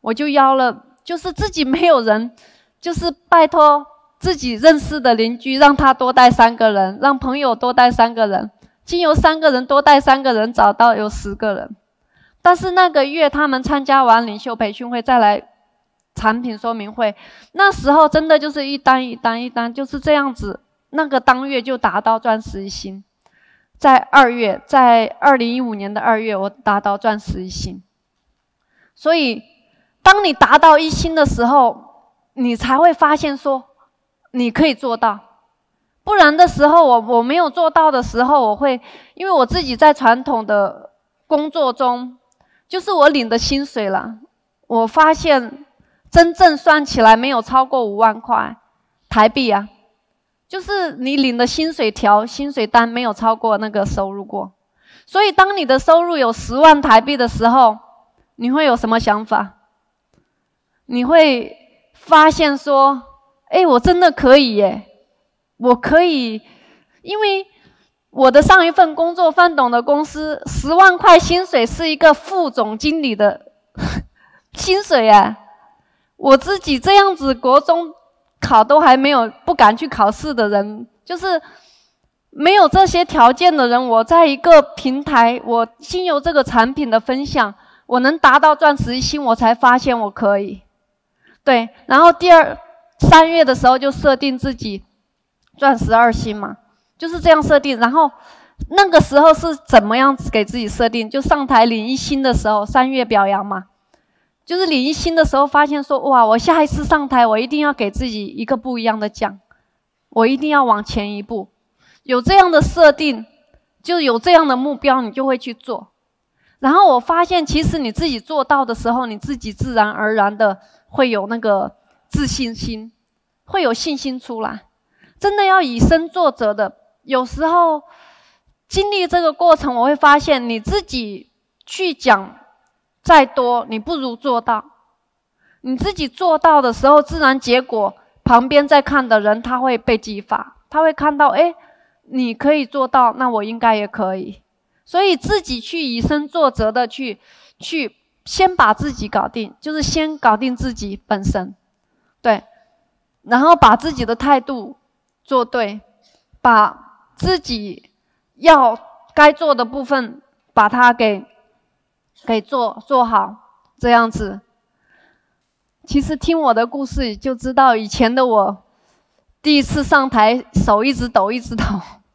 我就邀了，就是自己没有人，就是拜托自己认识的邻居，让他多带三个人，让朋友多带三个人。经由三个人多带三个人，找到有十个人，但是那个月他们参加完领袖培训会，再来产品说明会，那时候真的就是一单一单一单就是这样子，那个当月就达到钻石一星。在二月，在二零一五年的二月，我达到钻石一星。所以，当你达到一星的时候，你才会发现说，你可以做到。不然的时候，我我没有做到的时候，我会因为我自己在传统的工作中，就是我领的薪水了。我发现，真正算起来没有超过五万块台币啊，就是你领的薪水条、薪水单没有超过那个收入过。所以，当你的收入有十万台币的时候，你会有什么想法？你会发现说：“哎，我真的可以耶！”我可以，因为我的上一份工作，范董的公司十万块薪水是一个副总经理的 薪水啊。我自己这样子，国中考都还没有不敢去考试的人，就是没有这些条件的人。我在一个平台，我经由这个产品的分享，我能达到钻石一星，我才发现我可以。对，然后第二三月的时候就设定自己。钻石二星嘛，就是这样设定。然后那个时候是怎么样给自己设定？就上台领一星的时候，三月表扬嘛，就是领一星的时候发现说：“哇，我下一次上台，我一定要给自己一个不一样的奖，我一定要往前一步。”有这样的设定，就有这样的目标，你就会去做。然后我发现，其实你自己做到的时候，你自己自然而然的会有那个自信心，会有信心出来。真的要以身作则的。有时候经历这个过程，我会发现你自己去讲再多，你不如做到。你自己做到的时候，自然结果旁边在看的人他会被激发，他会看到：哎，你可以做到，那我应该也可以。所以自己去以身作则的去去先把自己搞定，就是先搞定自己本身，对，然后把自己的态度。做对，把自己要该做的部分，把它给给做做好，这样子。其实听我的故事就知道，以前的我，第一次上台手一直抖一直抖，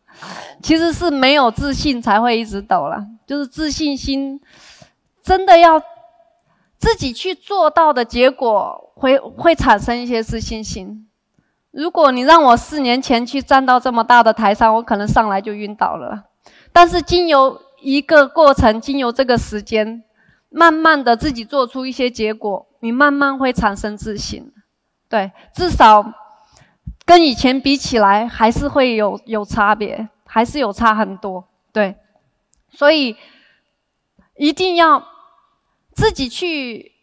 其实是没有自信才会一直抖了。就是自信心，真的要自己去做到的结果，会会产生一些自信心。如果你让我四年前去站到这么大的台上，我可能上来就晕倒了。但是经由一个过程，经由这个时间，慢慢的自己做出一些结果，你慢慢会产生自信。对，至少跟以前比起来，还是会有有差别，还是有差很多。对，所以一定要自己去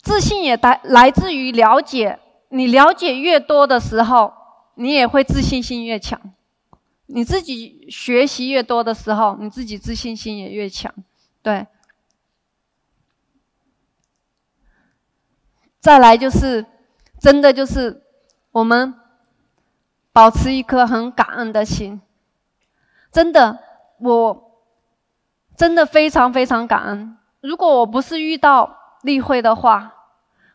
自信，也来来自于了解。你了解越多的时候，你也会自信心越强；你自己学习越多的时候，你自己自信心也越强。对。再来就是，真的就是我们保持一颗很感恩的心。真的，我真的非常非常感恩。如果我不是遇到例会的话，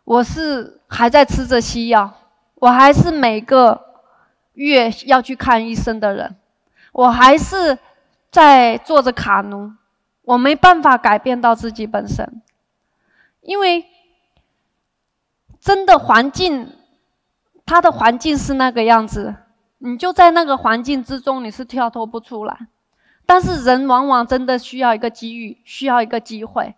我是还在吃着西药，我还是每个月要去看医生的人，我还是在做着卡奴，我没办法改变到自己本身，因为真的环境，它的环境是那个样子，你就在那个环境之中，你是跳脱不出来。但是人往往真的需要一个机遇，需要一个机会，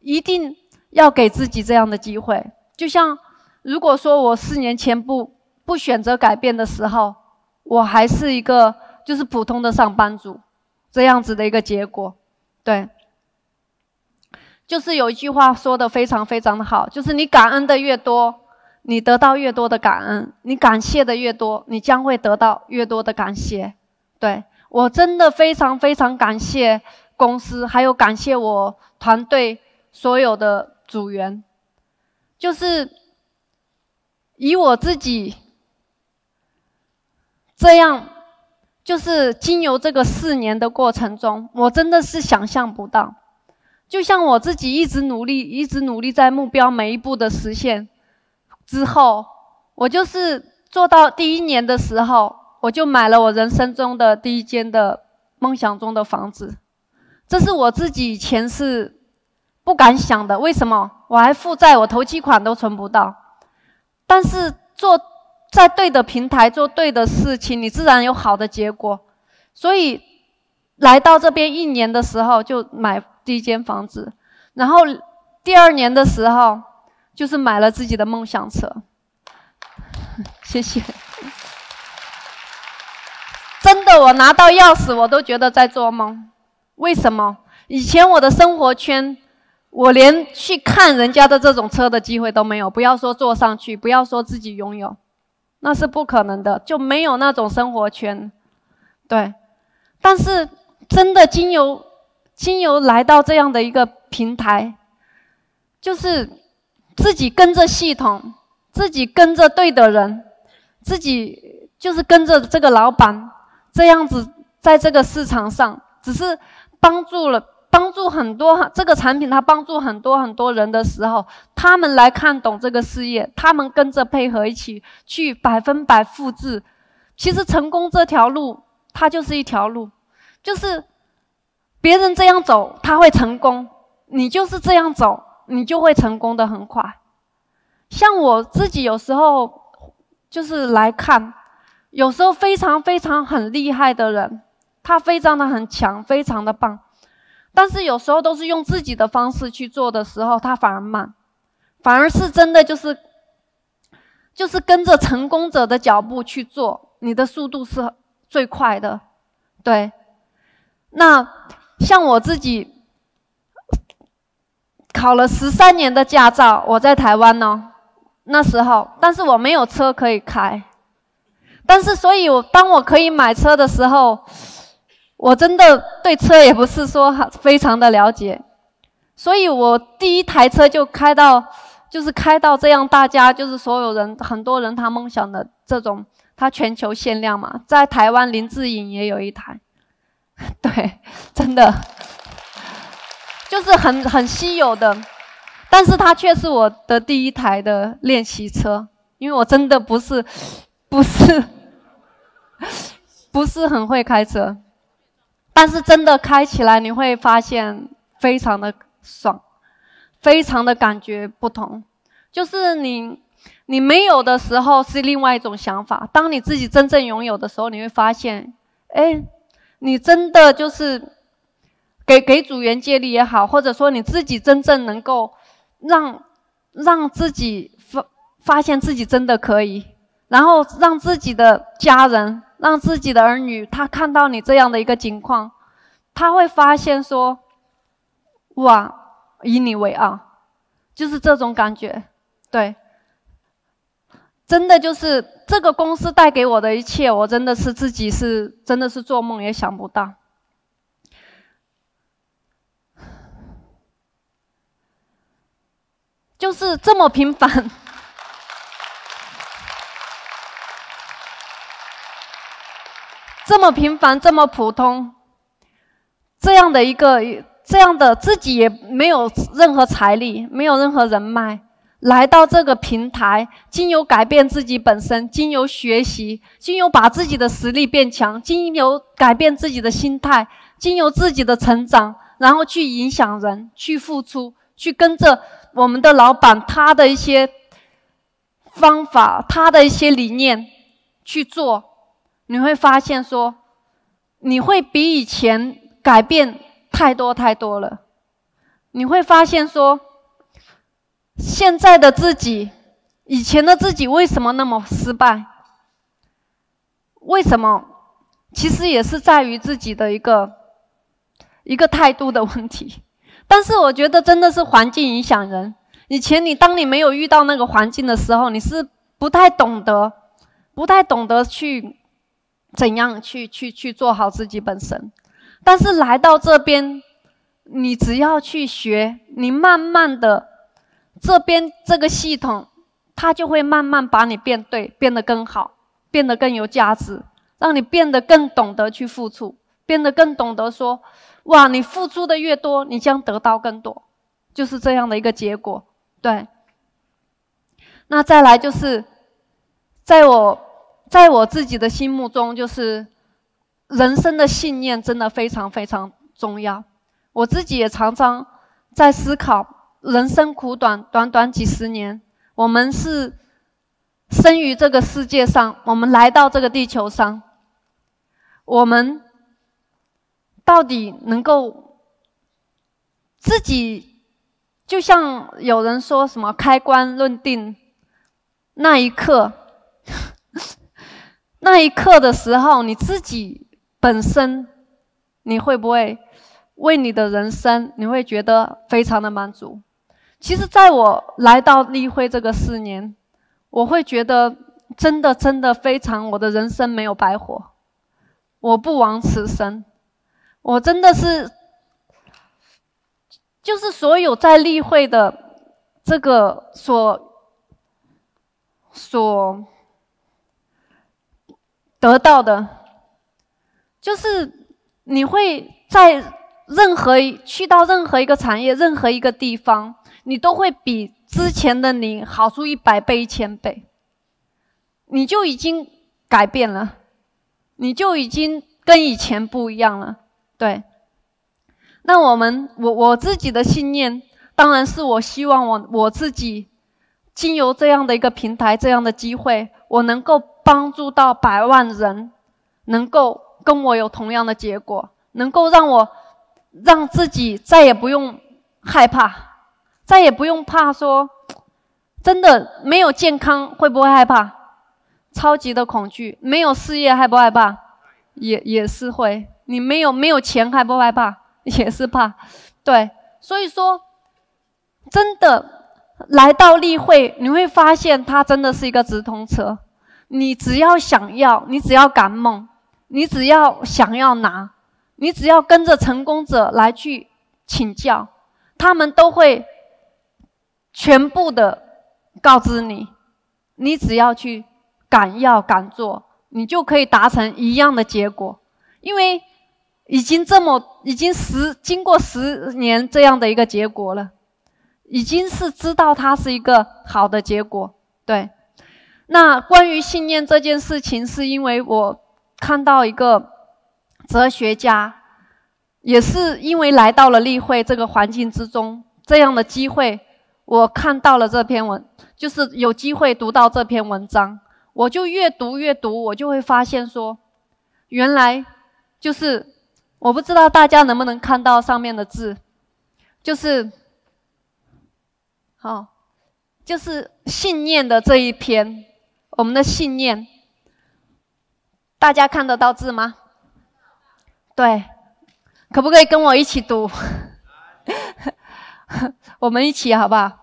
一定要给自己这样的机会。就像，如果说我四年前不不选择改变的时候，我还是一个就是普通的上班族，这样子的一个结果，对。就是有一句话说的非常非常的好，就是你感恩的越多，你得到越多的感恩；你感谢的越多，你将会得到越多的感谢。对我真的非常非常感谢公司，还有感谢我团队所有的组员。就是以我自己这样，就是经由这个四年的过程中，我真的是想象不到。就像我自己一直努力，一直努力在目标每一步的实现之后，我就是做到第一年的时候，我就买了我人生中的第一间的梦想中的房子。这是我自己前世。不敢想的，为什么我还负债？我投期款都存不到。但是做在对的平台，做对的事情，你自然有好的结果。所以来到这边一年的时候，就买第一间房子，然后第二年的时候，就是买了自己的梦想车。谢谢。真的，我拿到钥匙，我都觉得在做梦。为什么？以前我的生活圈。我连去看人家的这种车的机会都没有，不要说坐上去，不要说自己拥有，那是不可能的，就没有那种生活圈。对，但是真的经由经由来到这样的一个平台，就是自己跟着系统，自己跟着对的人，自己就是跟着这个老板，这样子在这个市场上，只是帮助了。帮助很多，这个产品它帮助很多很多人的时候，他们来看懂这个事业，他们跟着配合一起去百分百复制。其实成功这条路，它就是一条路，就是别人这样走他会成功，你就是这样走，你就会成功的很快。像我自己有时候就是来看，有时候非常非常很厉害的人，他非常的很强，非常的棒。但是有时候都是用自己的方式去做的时候，他反而慢，反而是真的就是，就是跟着成功者的脚步去做，你的速度是最快的，对。那像我自己考了十三年的驾照，我在台湾呢，那时候，但是我没有车可以开，但是所以，我当我可以买车的时候。我真的对车也不是说非常的了解，所以我第一台车就开到，就是开到这样，大家就是所有人很多人他梦想的这种，它全球限量嘛，在台湾林志颖也有一台，对，真的，就是很很稀有的，但是它却是我的第一台的练习车，因为我真的不是不是不是很会开车。但是真的开起来，你会发现非常的爽，非常的感觉不同。就是你，你没有的时候是另外一种想法；当你自己真正拥有的时候，你会发现，哎，你真的就是给给组员借力也好，或者说你自己真正能够让让自己发发现自己真的可以，然后让自己的家人。让自己的儿女，他看到你这样的一个情况，他会发现说：“哇，以你为傲，就是这种感觉。”对，真的就是这个公司带给我的一切，我真的是自己是真的是做梦也想不到，就是这么平凡。这么平凡，这么普通，这样的一个，这样的自己也没有任何财力，没有任何人脉，来到这个平台，经由改变自己本身，经由学习，经由把自己的实力变强，经由改变自己的心态，经由自己的成长，然后去影响人，去付出，去跟着我们的老板，他的一些方法，他的一些理念去做。你会发现，说你会比以前改变太多太多了。你会发现，说现在的自己，以前的自己为什么那么失败？为什么？其实也是在于自己的一个一个态度的问题。但是我觉得，真的是环境影响人。以前你当你没有遇到那个环境的时候，你是不太懂得，不太懂得去。怎样去去去做好自己本身？但是来到这边，你只要去学，你慢慢的，这边这个系统，它就会慢慢把你变对，变得更好，变得更有价值，让你变得更懂得去付出，变得更懂得说，哇，你付出的越多，你将得到更多，就是这样的一个结果。对。那再来就是，在我。在我自己的心目中，就是人生的信念真的非常非常重要。我自己也常常在思考：人生苦短短短几十年，我们是生于这个世界上，我们来到这个地球上，我们到底能够自己？就像有人说什么“开关论定”那一刻。那一刻的时候，你自己本身，你会不会为你的人生，你会觉得非常的满足？其实，在我来到立会这个四年，我会觉得真的真的非常，我的人生没有白活，我不枉此生，我真的是就是所有在立会的这个所所。得到的，就是你会在任何去到任何一个产业、任何一个地方，你都会比之前的你好出一百倍、一千倍。你就已经改变了，你就已经跟以前不一样了。对，那我们，我我自己的信念，当然是我希望我我自己。经由这样的一个平台，这样的机会，我能够帮助到百万人，能够跟我有同样的结果，能够让我让自己再也不用害怕，再也不用怕说真的没有健康会不会害怕，超级的恐惧；没有事业害不害怕，也也是会；你没有没有钱害不害怕，也是怕。对，所以说真的。来到例会，你会发现它真的是一个直通车。你只要想要，你只要敢梦，你只要想要拿，你只要跟着成功者来去请教，他们都会全部的告知你。你只要去敢要敢做，你就可以达成一样的结果，因为已经这么已经十经过十年这样的一个结果了。已经是知道它是一个好的结果，对。那关于信念这件事情，是因为我看到一个哲学家，也是因为来到了例会这个环境之中，这样的机会，我看到了这篇文，就是有机会读到这篇文章，我就越读越读，我就会发现说，原来就是我不知道大家能不能看到上面的字，就是。好，就是信念的这一篇，我们的信念，大家看得到字吗？对，可不可以跟我一起读？我们一起好不好？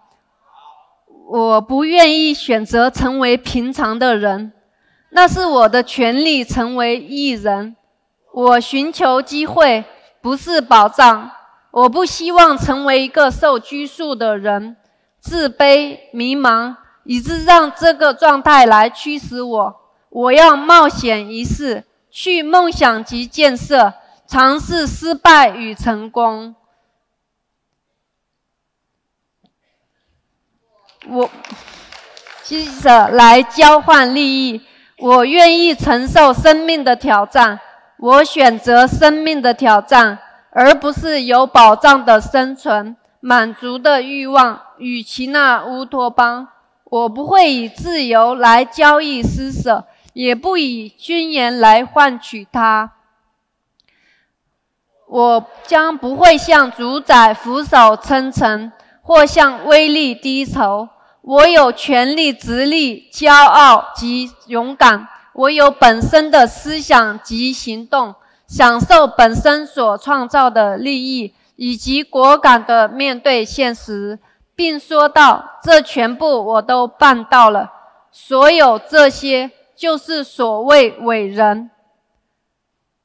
我不愿意选择成为平常的人，那是我的权利，成为艺人。我寻求机会，不是保障。我不希望成为一个受拘束的人。自卑、迷茫，以致让这个状态来驱使我。我要冒险一试，去梦想及建设，尝试失败与成功。我，记者来交换利益，我愿意承受生命的挑战。我选择生命的挑战，而不是有保障的生存。满足的欲望与其那乌托邦，我不会以自由来交易施舍，也不以尊严来换取它。我将不会向主宰俯首称臣，或向威力低头。我有权利直立、骄傲及勇敢。我有本身的思想及行动，享受本身所创造的利益。以及果敢的面对现实，并说到：“这全部我都办到了，所有这些就是所谓伟人。”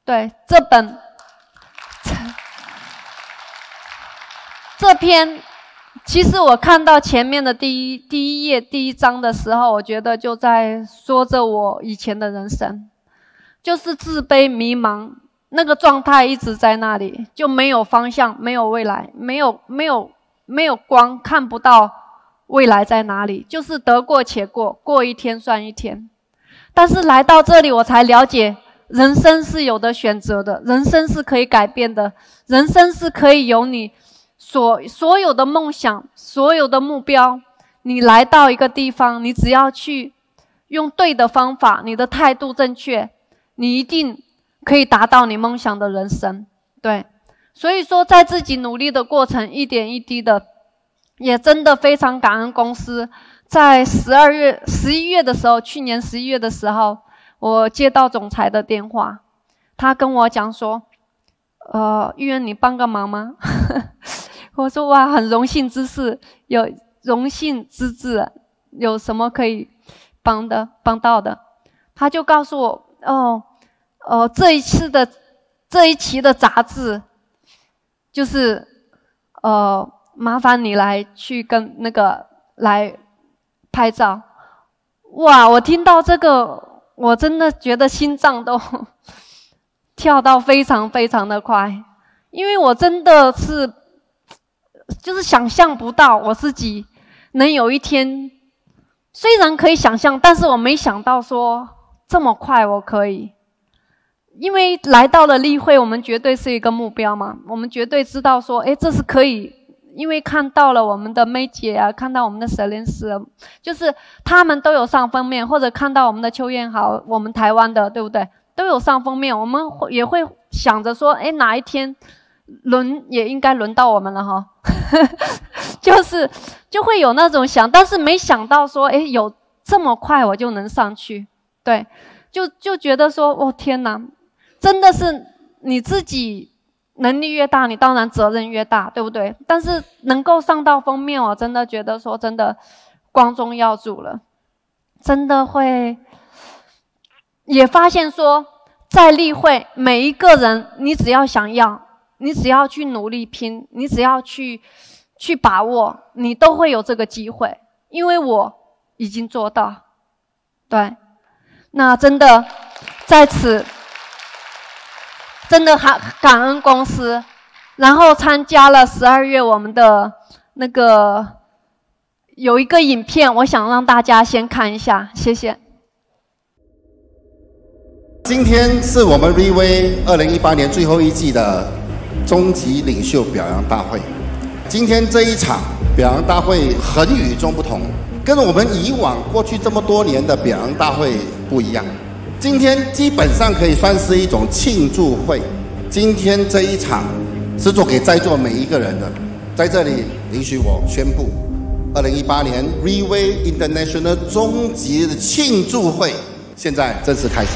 对，这本 这篇，其实我看到前面的第一第一页第一章的时候，我觉得就在说着我以前的人生，就是自卑、迷茫。那个状态一直在那里，就没有方向，没有未来，没有没有没有光，看不到未来在哪里，就是得过且过，过一天算一天。但是来到这里，我才了解，人生是有的选择的，人生是可以改变的，人生是可以有你所所有的梦想，所有的目标。你来到一个地方，你只要去用对的方法，你的态度正确，你一定。可以达到你梦想的人生，对，所以说在自己努力的过程，一点一滴的，也真的非常感恩公司。在十二月、十一月的时候，去年十一月的时候，我接到总裁的电话，他跟我讲说：“呃，玉恩，你帮个忙吗？” 我说：“哇，很荣幸之事，有荣幸之至，有什么可以帮的、帮到的？”他就告诉我：“哦。”哦，这一次的这一期的杂志，就是，呃，麻烦你来去跟那个来拍照。哇！我听到这个，我真的觉得心脏都 跳到非常非常的快，因为我真的是就是想象不到我自己能有一天，虽然可以想象，但是我没想到说这么快我可以。因为来到了例会，我们绝对是一个目标嘛。我们绝对知道说，哎，这是可以，因为看到了我们的梅姐啊，看到我们的 s e l i n 就是他们都有上封面，或者看到我们的邱燕豪，我们台湾的，对不对？都有上封面，我们也会想着说，哎，哪一天轮也应该轮到我们了哈。就是就会有那种想，但是没想到说，哎，有这么快我就能上去，对，就就觉得说，哦，天哪！真的是你自己能力越大，你当然责任越大，对不对？但是能够上到封面，我真的觉得说真的，光宗耀祖了。真的会也发现说，在例会，每一个人，你只要想要，你只要去努力拼，你只要去去把握，你都会有这个机会，因为我已经做到。对，那真的在此。真的还感恩公司，然后参加了十二月我们的那个有一个影片，我想让大家先看一下，谢谢。今天是我们 v v 二零一八年最后一季的终极领袖表扬大会。今天这一场表扬大会很与众不同，跟我们以往过去这么多年的表扬大会不一样。今天基本上可以算是一种庆祝会，今天这一场是做给在座每一个人的，在这里允许我宣布，二零一八年 Reway International 终极的庆祝会，现在正式开始。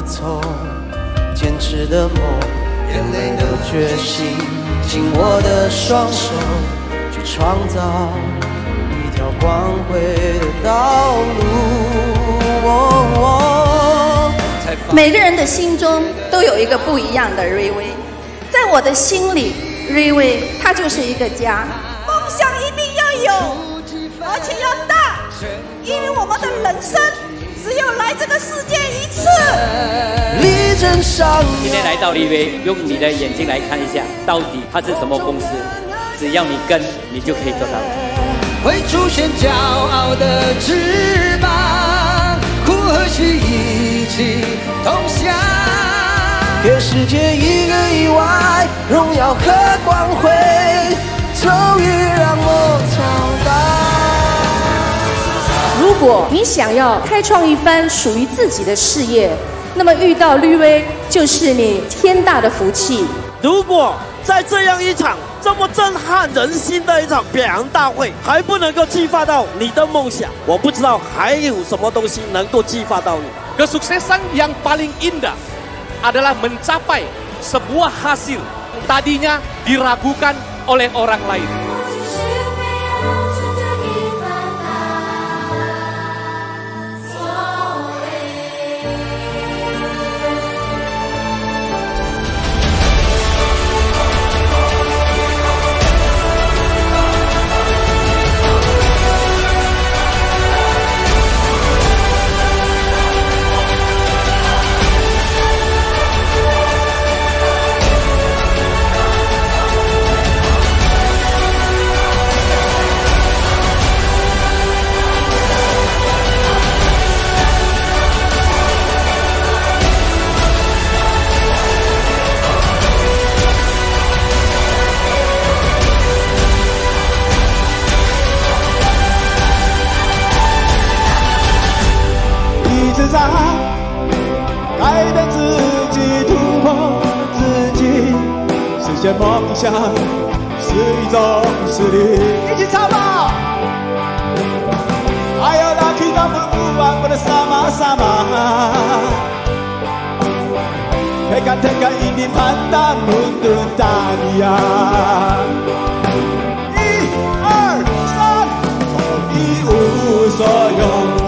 的错，坚持的梦，眼泪的决心，紧握的双手，去创造一条光辉的道路。每个人的心中都有一个不一样的瑞威，在我的心里，瑞威它就是一个家。梦想一定要有，而且要大，因为我们的人生。只有来这个世界一次。你真善良。今天来到立威，用你的眼睛来看一下，到底它是什么公司？只要你跟，你就可以做到。会出现骄傲的翅膀，苦和喜一起同享。给世界一个意外，荣耀和光辉，终于让我尝。果你想要开创一番属于自己的事业，那么遇到绿威就是你天大的福气。如果在这样一场这么震撼人心的一场表扬大会还不能够激发到你的梦想，我不知道还有什么东西能够激发到你。Ke sukses yang paling indah adalah mencapai sebuah hasil tadinya diragukan oleh orang lain. 上，改变自己，突破自己，实现梦想是一种实力。一起唱吧！哎呦，拿起那木碗，的在玛嘛撒嘛。天干天干，一定盼到五谷满仓。一二三，从一无所有。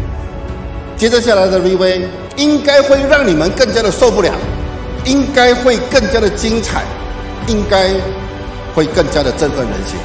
接着下来的 v v 应该会让你们更加的受不了，应该会更加的精彩，应该会更加的振奋人心。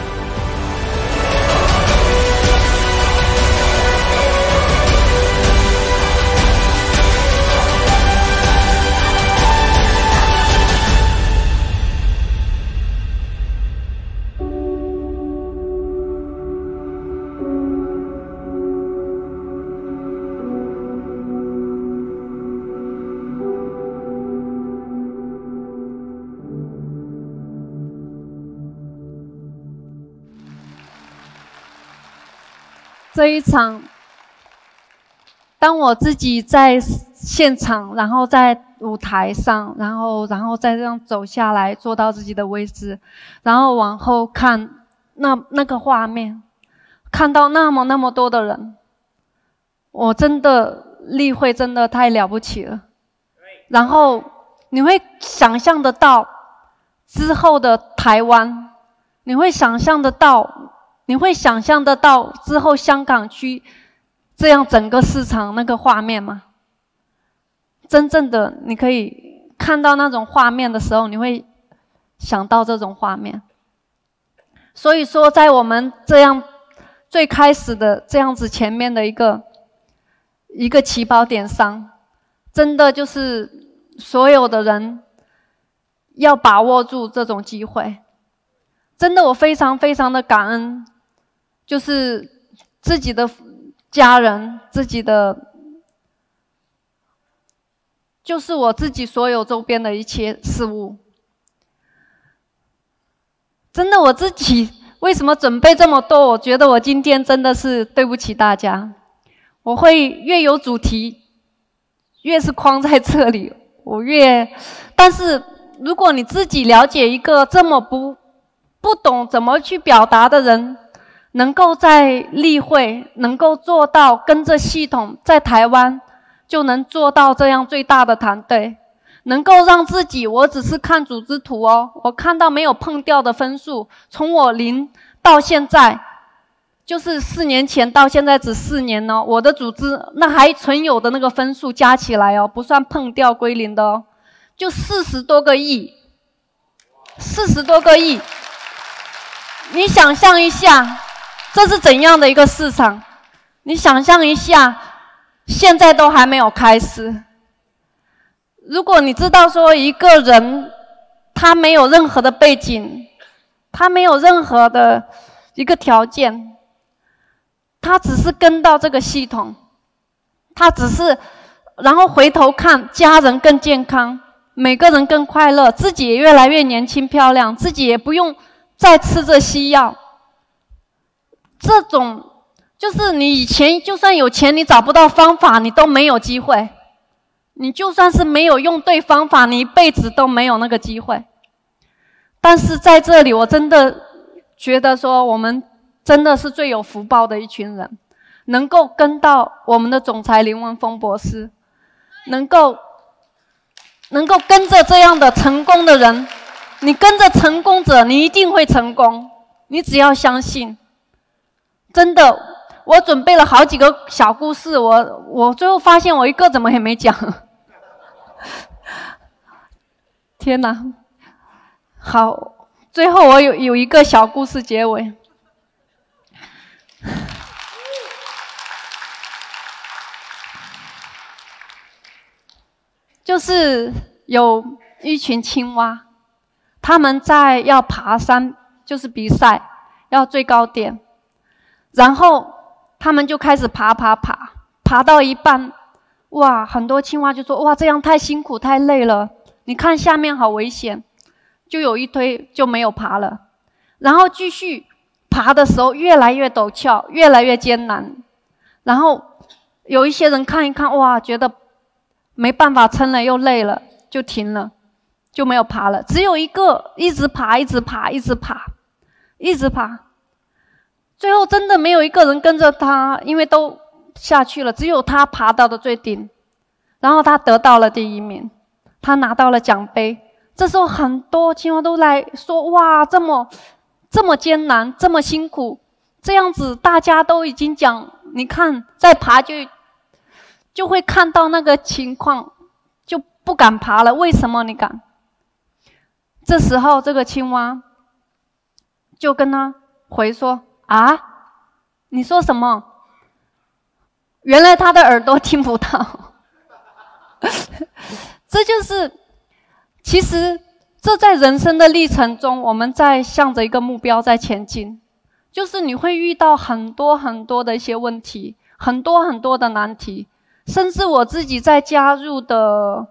这一场，当我自己在现场，然后在舞台上，然后然后再这样走下来，坐到自己的位置，然后往后看那那个画面，看到那么那么多的人，我真的例会真的太了不起了。然后你会想象得到之后的台湾，你会想象得到。你会想象得到之后香港区这样整个市场那个画面吗？真正的你可以看到那种画面的时候，你会想到这种画面。所以说，在我们这样最开始的这样子前面的一个一个起跑点上，真的就是所有的人要把握住这种机会。真的，我非常非常的感恩。就是自己的家人，自己的就是我自己，所有周边的一切事物。真的，我自己为什么准备这么多？我觉得我今天真的是对不起大家。我会越有主题，越是框在这里，我越……但是如果你自己了解一个这么不不懂怎么去表达的人。能够在例会能够做到跟着系统，在台湾就能做到这样最大的团队，能够让自己。我只是看组织图哦，我看到没有碰掉的分数，从我零到现在，就是四年前到现在只四年哦，我的组织那还存有的那个分数加起来哦，不算碰掉归零的哦，就四十多个亿，四十多个亿，你想象一下。这是怎样的一个市场？你想象一下，现在都还没有开始。如果你知道说一个人他没有任何的背景，他没有任何的一个条件，他只是跟到这个系统，他只是，然后回头看家人更健康，每个人更快乐，自己也越来越年轻漂亮，自己也不用再吃这西药。这种就是你以前就算有钱，你找不到方法，你都没有机会。你就算是没有用对方法，你一辈子都没有那个机会。但是在这里，我真的觉得说，我们真的是最有福报的一群人，能够跟到我们的总裁林文峰博士，能够能够跟着这样的成功的人，你跟着成功者，你一定会成功。你只要相信。真的，我准备了好几个小故事，我我最后发现我一个怎么也没讲。天哪！好，最后我有有一个小故事结尾，就是有一群青蛙，他们在要爬山，就是比赛要最高点。然后他们就开始爬爬爬，爬到一半，哇，很多青蛙就说：“哇，这样太辛苦太累了，你看下面好危险。”就有一堆就没有爬了。然后继续爬的时候，越来越陡峭，越来越艰难。然后有一些人看一看，哇，觉得没办法撑了，又累了，就停了，就没有爬了。只有一个一直爬，一直爬，一直爬，一直爬。最后真的没有一个人跟着他，因为都下去了，只有他爬到了最顶，然后他得到了第一名，他拿到了奖杯。这时候很多青蛙都来说：“哇，这么这么艰难，这么辛苦，这样子大家都已经讲，你看再爬就就会看到那个情况，就不敢爬了。为什么你敢？”这时候这个青蛙就跟他回说。啊，你说什么？原来他的耳朵听不到，这就是，其实这在人生的历程中，我们在向着一个目标在前进，就是你会遇到很多很多的一些问题，很多很多的难题，甚至我自己在加入的，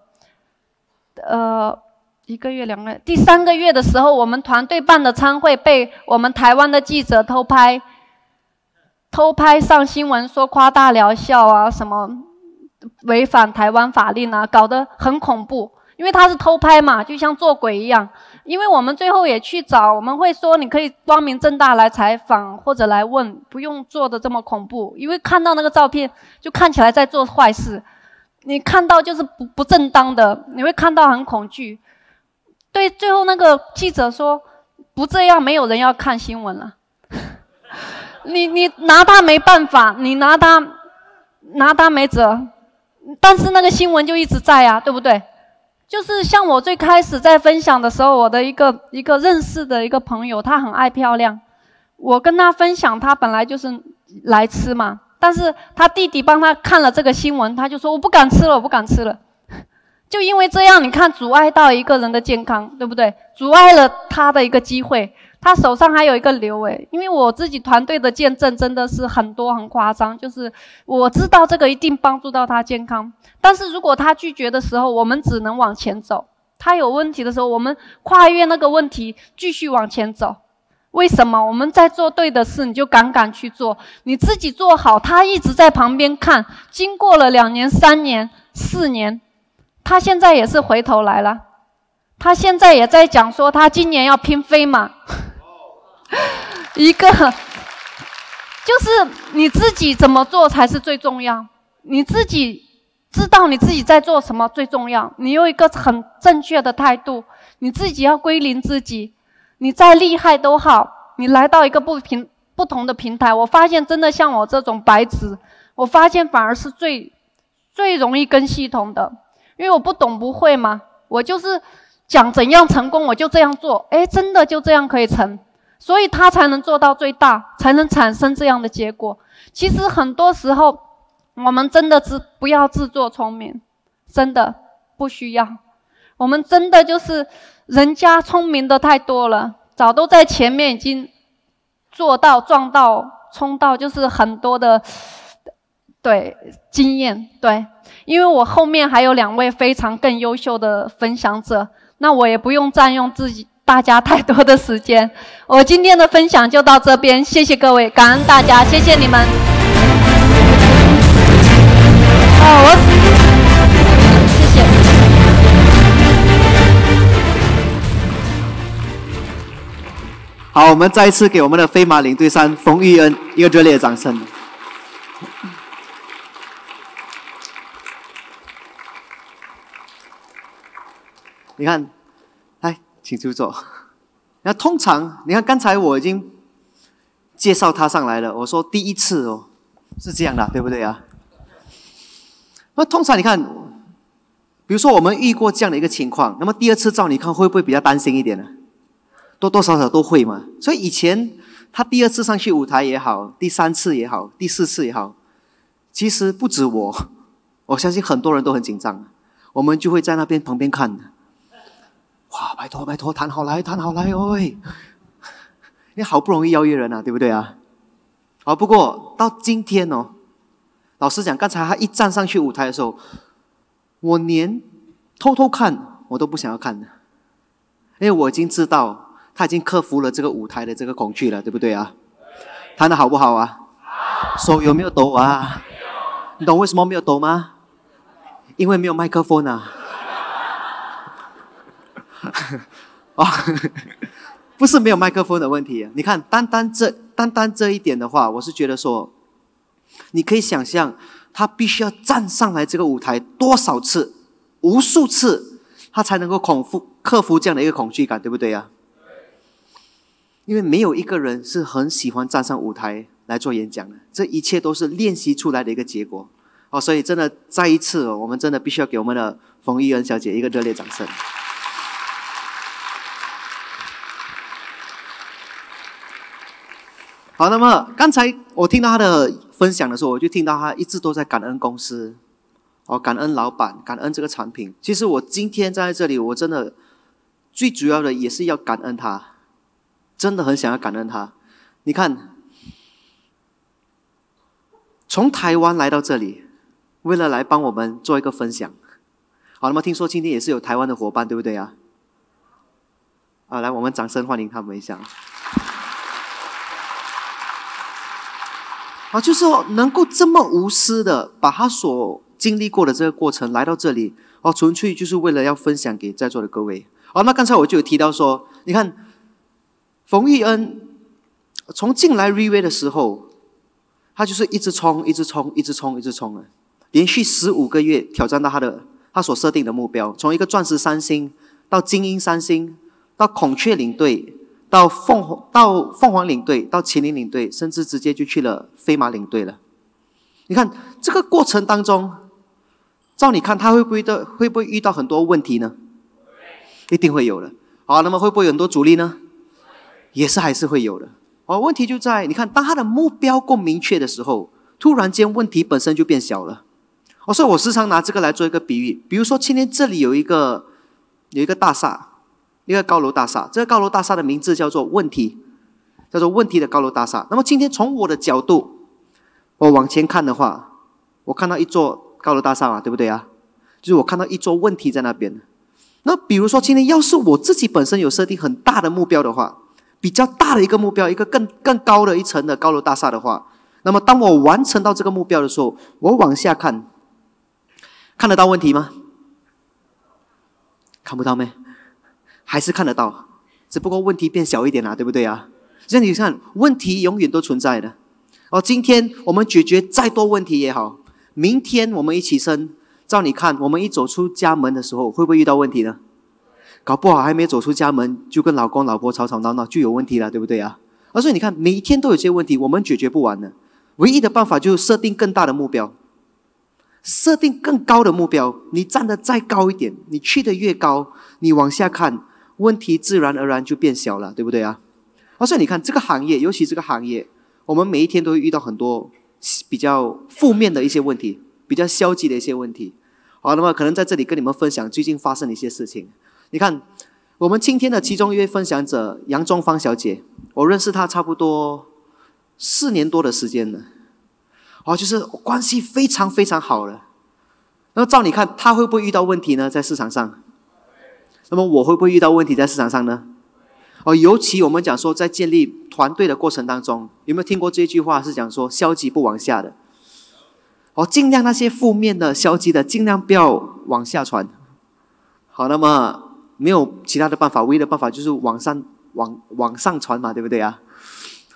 呃。一个月，两个月，第三个月的时候，我们团队办的餐会被我们台湾的记者偷拍，偷拍上新闻，说夸大疗效啊，什么违反台湾法令啊，搞得很恐怖。因为他是偷拍嘛，就像做鬼一样。因为我们最后也去找，我们会说你可以光明正大来采访或者来问，不用做的这么恐怖。因为看到那个照片，就看起来在做坏事，你看到就是不不正当的，你会看到很恐惧。对，最后那个记者说：“不这样，没有人要看新闻了。”你你拿他没办法，你拿他拿他没辙，但是那个新闻就一直在呀，对不对？就是像我最开始在分享的时候，我的一个一个认识的一个朋友，他很爱漂亮，我跟他分享，他本来就是来吃嘛，但是他弟弟帮他看了这个新闻，他就说：“我不敢吃了，我不敢吃了。”就因为这样，你看阻碍到一个人的健康，对不对？阻碍了他的一个机会。他手上还有一个瘤诶，因为我自己团队的见证真的是很多很夸张，就是我知道这个一定帮助到他健康。但是如果他拒绝的时候，我们只能往前走。他有问题的时候，我们跨越那个问题继续往前走。为什么？我们在做对的事，你就敢敢去做，你自己做好，他一直在旁边看。经过了两年、三年、四年。他现在也是回头来了，他现在也在讲说他今年要拼飞马。一个，就是你自己怎么做才是最重要。你自己知道你自己在做什么最重要。你有一个很正确的态度，你自己要归零自己。你再厉害都好，你来到一个不平不同的平台，我发现真的像我这种白纸，我发现反而是最最容易跟系统的。因为我不懂不会嘛，我就是讲怎样成功，我就这样做，哎，真的就这样可以成，所以他才能做到最大，才能产生这样的结果。其实很多时候，我们真的自不要自作聪明，真的不需要。我们真的就是人家聪明的太多了，早都在前面已经做到、撞到、冲到，就是很多的对经验对。因为我后面还有两位非常更优秀的分享者，那我也不用占用自己大家太多的时间。我今天的分享就到这边，谢谢各位，感恩大家，谢谢你们。哦，我谢谢。好，我们再一次给我们的飞马领队三冯玉恩一个热烈的掌声。你看，来，请出座。那通常，你看刚才我已经介绍他上来了。我说第一次哦，是这样的，对不对啊？那通常你看，比如说我们遇过这样的一个情况，那么第二次照你看会不会比较担心一点呢？多多少少都会嘛。所以以前他第二次上去舞台也好，第三次也好，第四次也好，其实不止我，我相信很多人都很紧张。我们就会在那边旁边看。哇，拜托拜托，弹好来，弹好来，喂！你好不容易邀约人啊，对不对啊？啊，不过到今天哦，老实讲，刚才他一站上去舞台的时候，我连偷偷看我都不想要看的，因为我已经知道他已经克服了这个舞台的这个恐惧了，对不对啊？弹的好不好啊？手有没有抖啊？你懂为什么没有抖吗？因为没有麦克风啊。啊 不是没有麦克风的问题。你看，单单这单单这一点的话，我是觉得说，你可以想象，他必须要站上来这个舞台多少次、无数次，他才能够恐怖克服这样的一个恐惧感，对不对呀？因为没有一个人是很喜欢站上舞台来做演讲的，这一切都是练习出来的一个结果。哦，所以真的再一次，我们真的必须要给我们的冯依恩小姐一个热烈掌声。好，那么刚才我听到他的分享的时候，我就听到他一直都在感恩公司，哦，感恩老板，感恩这个产品。其实我今天站在这里，我真的最主要的也是要感恩他，真的很想要感恩他。你看，从台湾来到这里，为了来帮我们做一个分享。好，那么听说今天也是有台湾的伙伴，对不对啊？啊，来，我们掌声欢迎他们一下。啊，就是说能够这么无私的把他所经历过的这个过程来到这里，哦，纯粹就是为了要分享给在座的各位。哦，那刚才我就有提到说，你看冯玉恩从进来 Rivie 的时候，他就是一直冲，一直冲，一直冲，一直冲的，连续十五个月挑战到他的他所设定的目标，从一个钻石三星到精英三星到孔雀领队。到凤凰，到凤凰领队，到麒麟领队，甚至直接就去了飞马领队了。你看这个过程当中，照你看他会不会的，会不会遇到很多问题呢？一定会有的。好，那么会不会有很多阻力呢？也是还是会有的。好，问题就在你看，当他的目标够明确的时候，突然间问题本身就变小了。我说我时常拿这个来做一个比喻，比如说今天这里有一个有一个大厦。一个高楼大厦，这个高楼大厦的名字叫做问题，叫做问题的高楼大厦。那么今天从我的角度，我往前看的话，我看到一座高楼大厦嘛，对不对啊？就是我看到一座问题在那边。那比如说今天要是我自己本身有设定很大的目标的话，比较大的一个目标，一个更更高的一层的高楼大厦的话，那么当我完成到这个目标的时候，我往下看，看得到问题吗？看不到没？还是看得到，只不过问题变小一点啦，对不对啊？所以你看，问题永远都存在的。而今天我们解决再多问题也好，明天我们一起生，照你看，我们一走出家门的时候，会不会遇到问题呢？搞不好还没走出家门，就跟老公老婆吵吵闹闹就有问题了，对不对啊？而所以你看，每一天都有些问题，我们解决不完的。唯一的办法就是设定更大的目标，设定更高的目标。你站得再高一点，你去得越高，你往下看。问题自然而然就变小了，对不对啊？而且你看这个行业，尤其这个行业，我们每一天都会遇到很多比较负面的一些问题，比较消极的一些问题。好，那么可能在这里跟你们分享最近发生的一些事情。你看，我们今天的其中一位分享者杨庄芳小姐，我认识她差不多四年多的时间了，哦，就是关系非常非常好了。那么照你看，她会不会遇到问题呢？在市场上？那么我会不会遇到问题在市场上呢？哦，尤其我们讲说在建立团队的过程当中，有没有听过这句话？是讲说消极不往下的，哦，尽量那些负面的、消极的，尽量不要往下传。好，那么没有其他的办法，唯一的办法就是往上、往往上传嘛，对不对啊？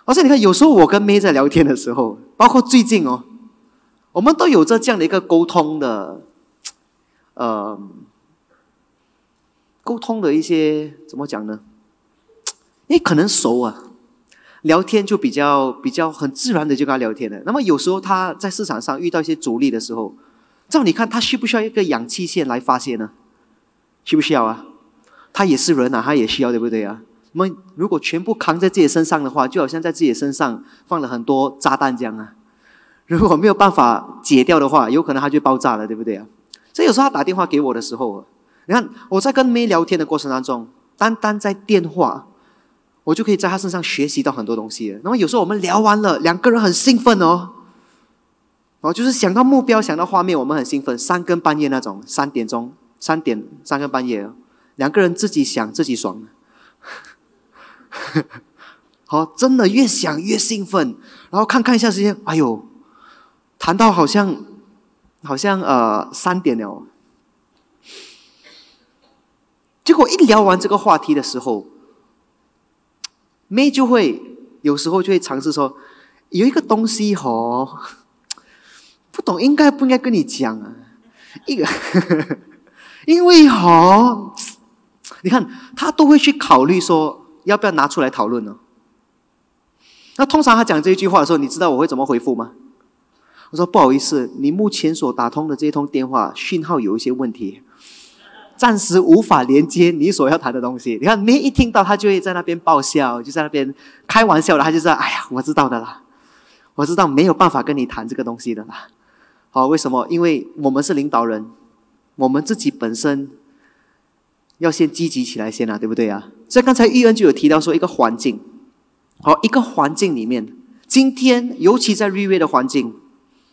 而且你看，有时候我跟妹在聊天的时候，包括最近哦，我们都有着这样的一个沟通的，呃。沟通的一些怎么讲呢？因 为可能熟啊，聊天就比较比较很自然的就跟他聊天了。那么有时候他在市场上遇到一些阻力的时候，照你看他需不需要一个氧气线来发泄呢？需不需要啊？他也是人，他也需要，对不对啊？我们如果全部扛在自己身上的话，就好像在自己身上放了很多炸弹这样啊！如果没有办法解掉的话，有可能他就爆炸了，对不对啊？所以有时候他打电话给我的时候。你看，我在跟妹聊天的过程当中，单单在电话，我就可以在她身上学习到很多东西。那么有时候我们聊完了，两个人很兴奋哦，哦，就是想到目标，想到画面，我们很兴奋，三更半夜那种，三点钟，三点，三更半夜，两个人自己想，自己爽。好，真的越想越兴奋，然后看看一下时间，哎呦，谈到好像，好像呃三点了。结果一聊完这个话题的时候，妹就会有时候就会尝试说，有一个东西哦，不懂应该不应该跟你讲啊？一个，因为哦，你看他都会去考虑说要不要拿出来讨论呢。那通常他讲这一句话的时候，你知道我会怎么回复吗？我说不好意思，你目前所打通的这通电话讯号有一些问题。暂时无法连接你所要谈的东西。你看，你一听到他就会在那边爆笑，就在那边开玩笑的，他就是哎呀，我知道的啦，我知道没有办法跟你谈这个东西的啦。好，为什么？因为我们是领导人，我们自己本身要先积极起来先啊，对不对啊？所以刚才玉恩就有提到说，一个环境，好，一个环境里面，今天尤其在瑞瑞的环境，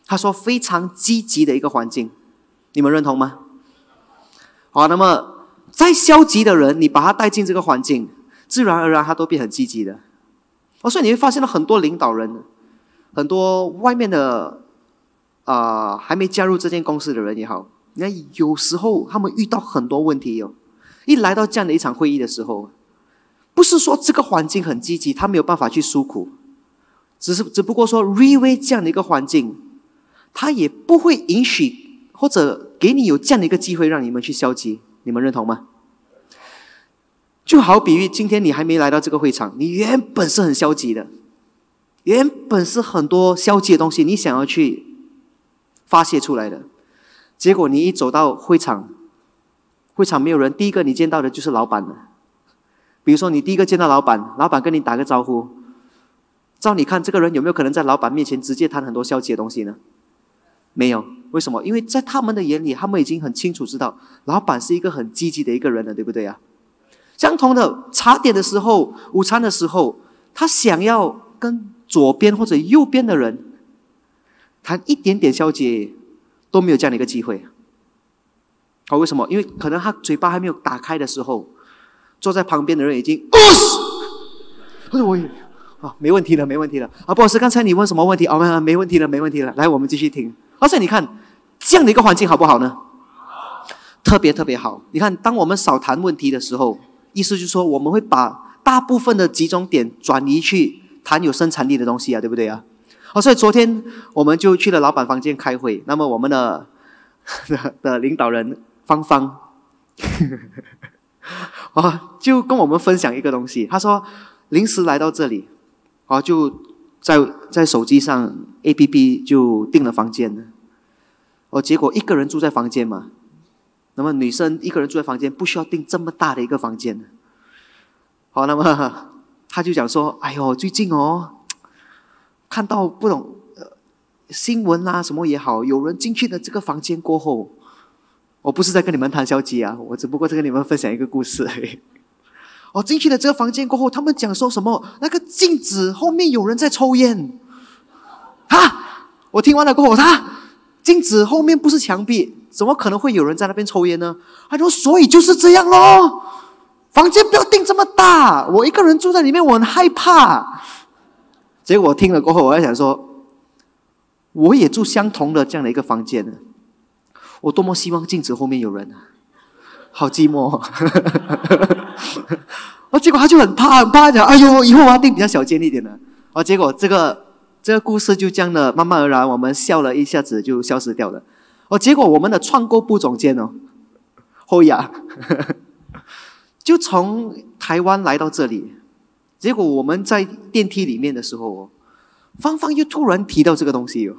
他说非常积极的一个环境，你们认同吗？好，那么再消极的人，你把他带进这个环境，自然而然他都变很积极的。哦，所以你会发现了很多领导人，很多外面的啊还没加入这间公司的人也好，你看有时候他们遇到很多问题哟，一来到这样的一场会议的时候，不是说这个环境很积极，他没有办法去诉苦，只是只不过说 r e y 这样的一个环境，他也不会允许或者。给你有这样的一个机会，让你们去消极，你们认同吗？就好比喻，今天你还没来到这个会场，你原本是很消极的，原本是很多消极的东西，你想要去发泄出来的，结果你一走到会场，会场没有人，第一个你见到的就是老板了。比如说，你第一个见到老板，老板跟你打个招呼，照你看，这个人有没有可能在老板面前直接谈很多消极的东西呢？没有。为什么？因为在他们的眼里，他们已经很清楚知道，老板是一个很积极的一个人了，对不对啊？相同的茶点的时候，午餐的时候，他想要跟左边或者右边的人谈一点点交接，都没有这样的一个机会。啊，为什么？因为可能他嘴巴还没有打开的时候，坐在旁边的人已经 “os”，他说：“我啊，没问题了，没问题了啊，不好意思，刚才你问什么问题？啊，没问题了，没问题了，来，我们继续听。而且你看。”这样的一个环境好不好呢？特别特别好。你看，当我们少谈问题的时候，意思就是说，我们会把大部分的集中点转移去谈有生产力的东西啊，对不对啊？哦，所以昨天我们就去了老板房间开会。那么我们的 的领导人芳芳，啊，就跟我们分享一个东西，他说临时来到这里，啊，就在在手机上 APP 就订了房间了。哦，结果一个人住在房间嘛，那么女生一个人住在房间，不需要订这么大的一个房间。好，那么 他就讲说：“哎呦，最近哦，看到不懂新闻啦什么也好，有人进去了这个房间过后，我不是在跟你们谈消极啊，我只不过在跟你们分享一个故事。哦，进去了这个房间过后，他们讲说什么？那个镜子后面有人在抽烟。啊，我听完了过后，啊。”镜子后面不是墙壁，怎么可能会有人在那边抽烟呢？他说：“所以就是这样咯，房间不要订这么大，我一个人住在里面，我很害怕。”结果听了过后，我在想说，我也住相同的这样的一个房间，我多么希望镜子后面有人啊，好寂寞啊！结果他就很怕，很怕讲：“哎呦，以后我要订比较小间一点的。”啊，结果这个。这个故事就样的慢慢而然，我们笑了一下子就消失掉了。哦，结果我们的创购部总监哦，侯雅，就从台湾来到这里。结果我们在电梯里面的时候哦，芳芳又突然提到这个东西哦，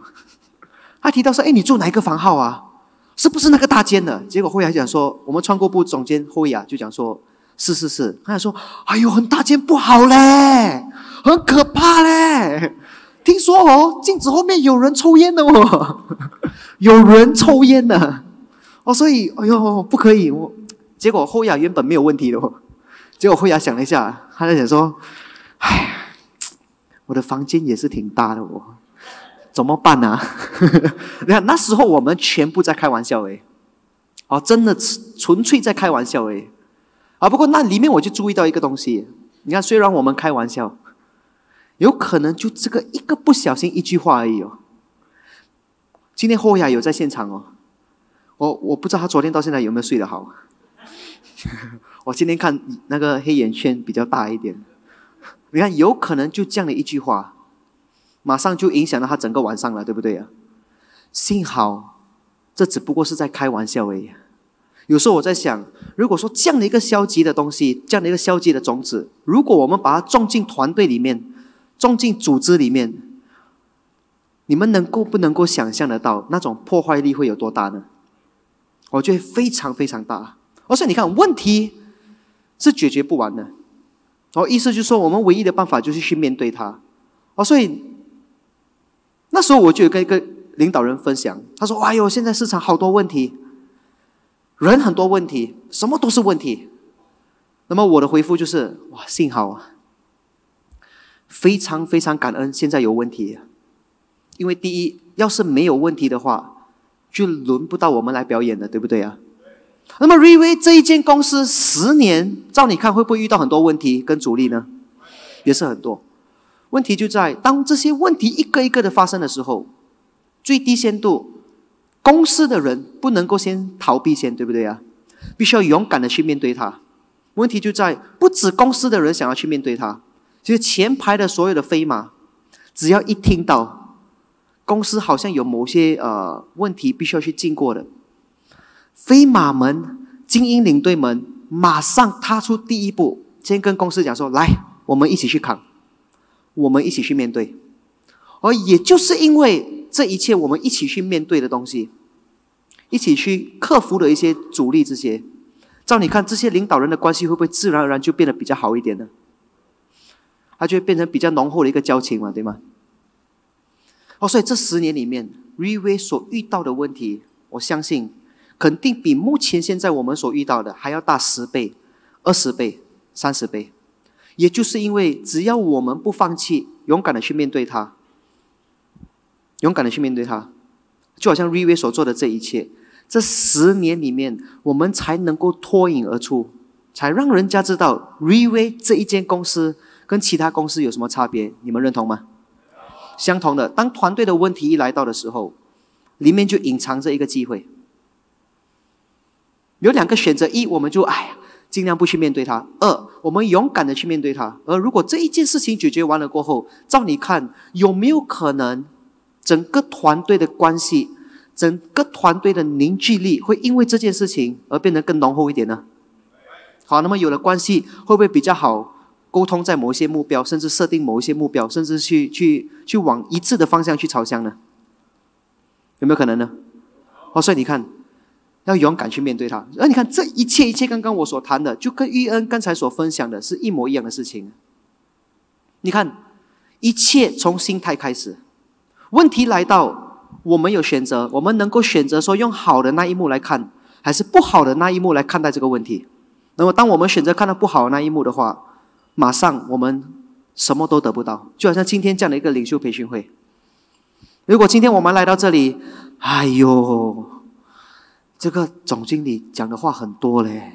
她提到说：“哎，你住哪一个房号啊？是不是那个大间的？”结果后雅讲说：“我们创购部总监后雅就讲说，是是是，她想说，哎呦，很大间不好嘞，很可怕嘞。”听说哦，镜子后面有人抽烟的哦，有人抽烟的哦，所以哎呦，不可以！我结果后雅原本没有问题的哦，结果后雅想了一下，他在想说，哎，我的房间也是挺大的哦，怎么办呢？你 看那时候我们全部在开玩笑哎，哦，真的纯粹在开玩笑哎，啊，不过那里面我就注意到一个东西，你看虽然我们开玩笑。有可能就这个一个不小心一句话而已哦。今天霍雅有在现场哦，我我不知道他昨天到现在有没有睡得好。我今天看那个黑眼圈比较大一点，你看，有可能就这样的一句话，马上就影响到他整个晚上了，对不对啊？幸好，这只不过是在开玩笑而已。有时候我在想，如果说这样的一个消极的东西，这样的一个消极的种子，如果我们把它种进团队里面，种进组织里面，你们能够不能够想象得到那种破坏力会有多大呢？我觉得非常非常大。而且你看，问题是解决不完的。哦，意思就是说，我们唯一的办法就是去面对它。哦，所以那时候我就有跟一个领导人分享，他说：“哎呦，现在市场好多问题，人很多问题，什么都是问题。”那么我的回复就是：“哇，幸好。”啊。”非常非常感恩，现在有问题，因为第一，要是没有问题的话，就轮不到我们来表演了，对不对啊？那么，瑞威这一间公司十年，照你看会不会遇到很多问题跟阻力呢？也是很多。问题就在当这些问题一个一个的发生的时候，最低限度，公司的人不能够先逃避先，对不对啊？必须要勇敢的去面对它。问题就在不止公司的人想要去面对它。就是前排的所有的飞马，只要一听到公司好像有某些呃问题，必须要去经过的，飞马们、精英领队们马上踏出第一步，先跟公司讲说：“来，我们一起去扛，我们一起去面对。”而也就是因为这一切，我们一起去面对的东西，一起去克服的一些阻力，这些，照你看，这些领导人的关系会不会自然而然就变得比较好一点呢？它就会变成比较浓厚的一个交情嘛，对吗？哦，所以这十年里面，r a y 所遇到的问题，我相信肯定比目前现在我们所遇到的还要大十倍、二十倍、三十倍。也就是因为只要我们不放弃，勇敢的去面对它，勇敢的去面对它，就好像 r 瑞威所做的这一切，这十年里面，我们才能够脱颖而出，才让人家知道 r 瑞威这一间公司。跟其他公司有什么差别？你们认同吗？相同的，当团队的问题一来到的时候，里面就隐藏着一个机会。有两个选择：一，我们就哎呀，尽量不去面对它；二，我们勇敢的去面对它。而如果这一件事情解决完了过后，照你看，有没有可能整个团队的关系、整个团队的凝聚力会因为这件事情而变得更浓厚一点呢？好，那么有了关系，会不会比较好？沟通在某一些目标，甚至设定某一些目标，甚至去去去往一致的方向去朝向呢？有没有可能呢？哦，所以你看，要勇敢去面对它。而你看，这一切一切，刚刚我所谈的，就跟玉恩刚才所分享的是一模一样的事情。你看，一切从心态开始。问题来到，我们有选择，我们能够选择说用好的那一幕来看，还是不好的那一幕来看待这个问题。那么，当我们选择看到不好的那一幕的话，马上我们什么都得不到，就好像今天这样的一个领袖培训会。如果今天我们来到这里，哎呦，这个总经理讲的话很多嘞，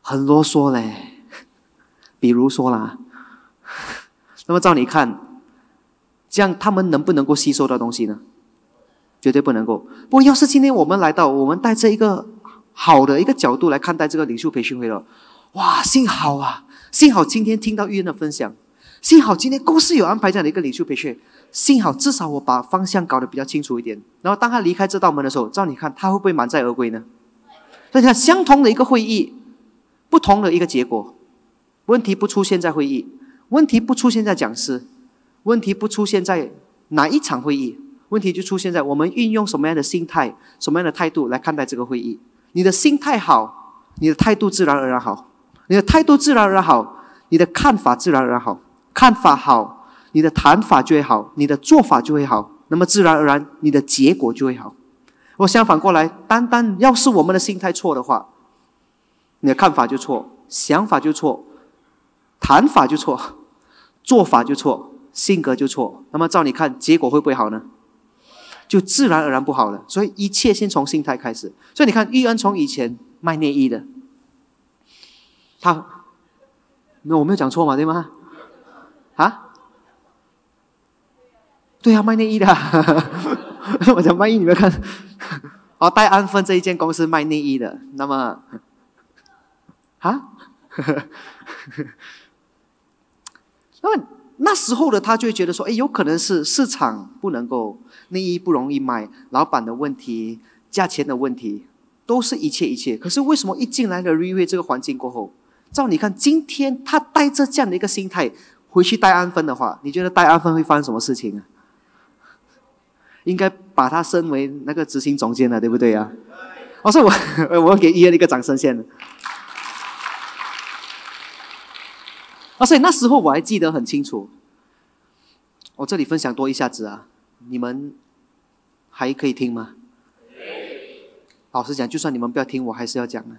很啰嗦嘞。比如说啦，那么照你看，这样他们能不能够吸收到东西呢？绝对不能够。不过要是今天我们来到，我们带着一个好的一个角度来看待这个领袖培训会了，哇，幸好啊！幸好今天听到玉恩的分享，幸好今天公司有安排这样的一个领袖培训，幸好至少我把方向搞得比较清楚一点。然后当他离开这道门的时候，照你看他会不会满载而归呢？所以你看，相同的一个会议，不同的一个结果。问题不出现在会议，问题不出现在讲师，问题不出现在哪一场会议，问题就出现在我们运用什么样的心态、什么样的态度来看待这个会议。你的心态好，你的态度自然而然好。你的态度自然而然好，你的看法自然而然好，看法好，你的谈法就会好，你的做法就会好，那么自然而然你的结果就会好。我相反过来，单单要是我们的心态错的话，你的看法就错，想法就错，谈法就错，做法就错，性格就错，那么照你看，结果会不会好呢？就自然而然不好了。所以一切先从心态开始。所以你看，玉恩从以前卖内衣的。他，那我没有讲错嘛，对吗？啊？对啊，卖内衣的。我想，万衣，你们看，哦，戴安芬这一间公司卖内衣的，那么，啊？那么那时候的他就会觉得说，哎，有可能是市场不能够内衣不容易卖，老板的问题、价钱的问题，都是一切一切。可是为什么一进来了瑞瑞这个环境过后？照你看，今天他带着这样的一个心态回去带安分的话，你觉得带安分会发生什么事情啊？应该把他升为那个执行总监了，对不对呀？我说 我我给叶一个掌声先。啊，所以那时候我还记得很清楚。我这里分享多一下子啊，你们还可以听吗？老实讲，就算你们不要听，我还是要讲的。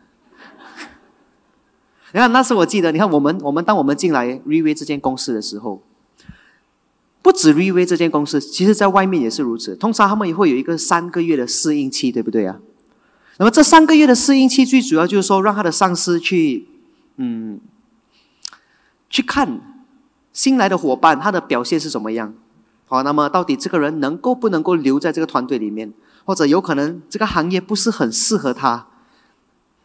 你看，那时我记得，你看我们，我们当我们进来 Revi 这间公司的时候，不止 Revi 这间公司，其实在外面也是如此。通常他们也会有一个三个月的适应期，对不对啊？那么这三个月的适应期，最主要就是说，让他的上司去，嗯，去看新来的伙伴他的表现是怎么样。好，那么到底这个人能够不能够留在这个团队里面，或者有可能这个行业不是很适合他。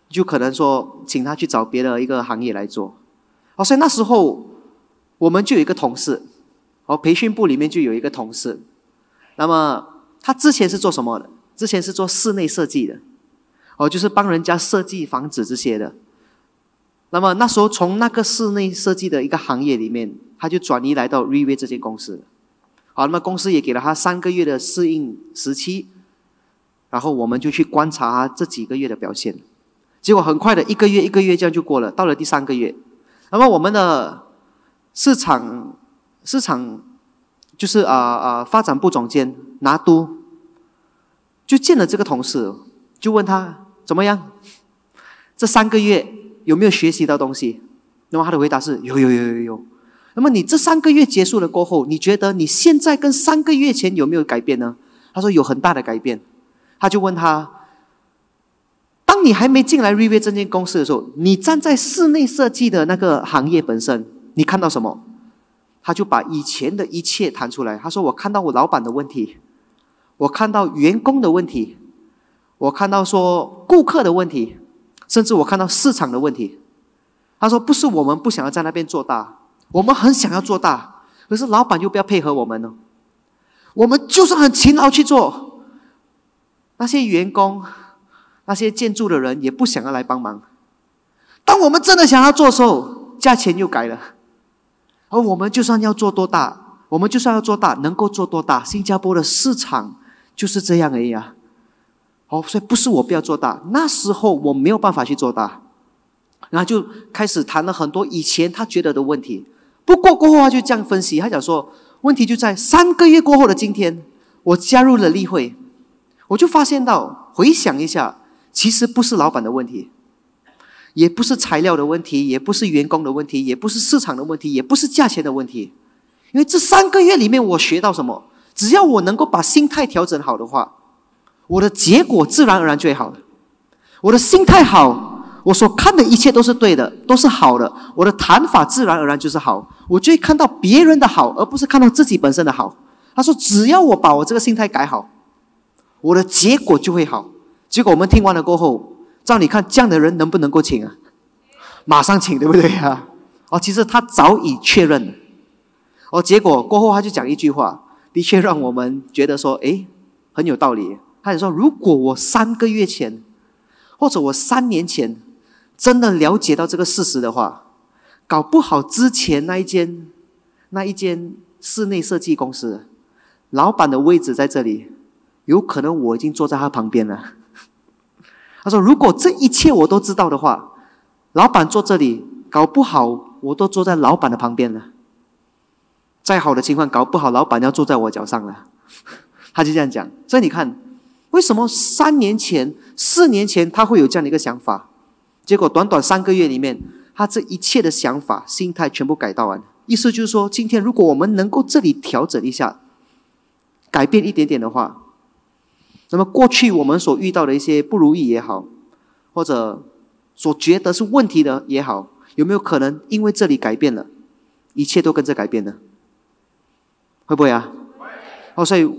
就可能说，请他去找别的一个行业来做。哦，所以那时候我们就有一个同事，哦，培训部里面就有一个同事。那么他之前是做什么的？之前是做室内设计的，哦，就是帮人家设计房子这些的。那么那时候从那个室内设计的一个行业里面，他就转移来到瑞威这间公司。好，那么公司也给了他三个月的适应时期，然后我们就去观察他这几个月的表现。结果很快的，一个月一个月这样就过了。到了第三个月，那么我们的市场市场就是啊啊发展部总监拿督就见了这个同事，就问他怎么样？这三个月有没有学习到东西？那么他的回答是有有有有有。那么你这三个月结束了过后，你觉得你现在跟三个月前有没有改变呢？他说有很大的改变。他就问他。你还没进来瑞维这间公司的时候，你站在室内设计的那个行业本身，你看到什么？他就把以前的一切谈出来。他说：“我看到我老板的问题，我看到员工的问题，我看到说顾客的问题，甚至我看到市场的问题。”他说：“不是我们不想要在那边做大，我们很想要做大，可是老板又不要配合我们呢。我们就是很勤劳去做那些员工。”那些建筑的人也不想要来帮忙。当我们真的想要做时候，价钱又改了。而我们就算要做多大，我们就算要做大，能够做多大？新加坡的市场就是这样而已啊。哦，所以不是我不要做大，那时候我没有办法去做大。然后就开始谈了很多以前他觉得的问题。不过过后他就这样分析，他讲说问题就在三个月过后的今天，我加入了例会，我就发现到回想一下。其实不是老板的问题，也不是材料的问题，也不是员工的问题，也不是市场的问题，也不是价钱的问题。因为这三个月里面，我学到什么？只要我能够把心态调整好的话，我的结果自然而然最好了。我的心态好，我所看的一切都是对的，都是好的。我的谈法自然而然就是好，我就会看到别人的好，而不是看到自己本身的好。他说：“只要我把我这个心态改好，我的结果就会好。”结果我们听完了过后，照你看，这样的人能不能够请啊？马上请，对不对呀？哦，其实他早已确认了。哦，结果过后他就讲一句话，的确让我们觉得说，诶，很有道理。他也说，如果我三个月前，或者我三年前，真的了解到这个事实的话，搞不好之前那一间那一间室内设计公司老板的位置在这里，有可能我已经坐在他旁边了。他说：“如果这一切我都知道的话，老板坐这里，搞不好我都坐在老板的旁边了。再好的情况，搞不好老板要坐在我脚上了。”他就这样讲。所以你看，为什么三年前、四年前他会有这样的一个想法？结果短短三个月里面，他这一切的想法、心态全部改到完了。意思就是说，今天如果我们能够这里调整一下，改变一点点的话。那么过去我们所遇到的一些不如意也好，或者所觉得是问题的也好，有没有可能因为这里改变了，一切都跟着改变呢？会不会啊？哦，所以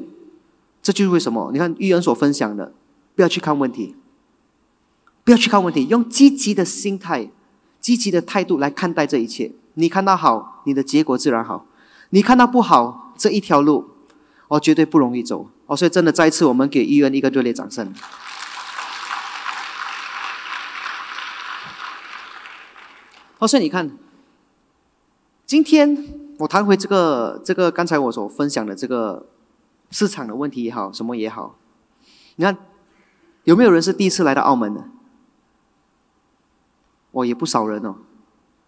这就是为什么你看玉恩所分享的，不要去看问题，不要去看问题，用积极的心态、积极的态度来看待这一切。你看到好，你的结果自然好；你看到不好，这一条路哦，绝对不容易走。哦，所以真的，再次我们给议员一个热烈掌声。哦，所以你看，今天我谈回这个这个刚才我所分享的这个市场的问题也好，什么也好，你看有没有人是第一次来到澳门的？哦，也不少人哦。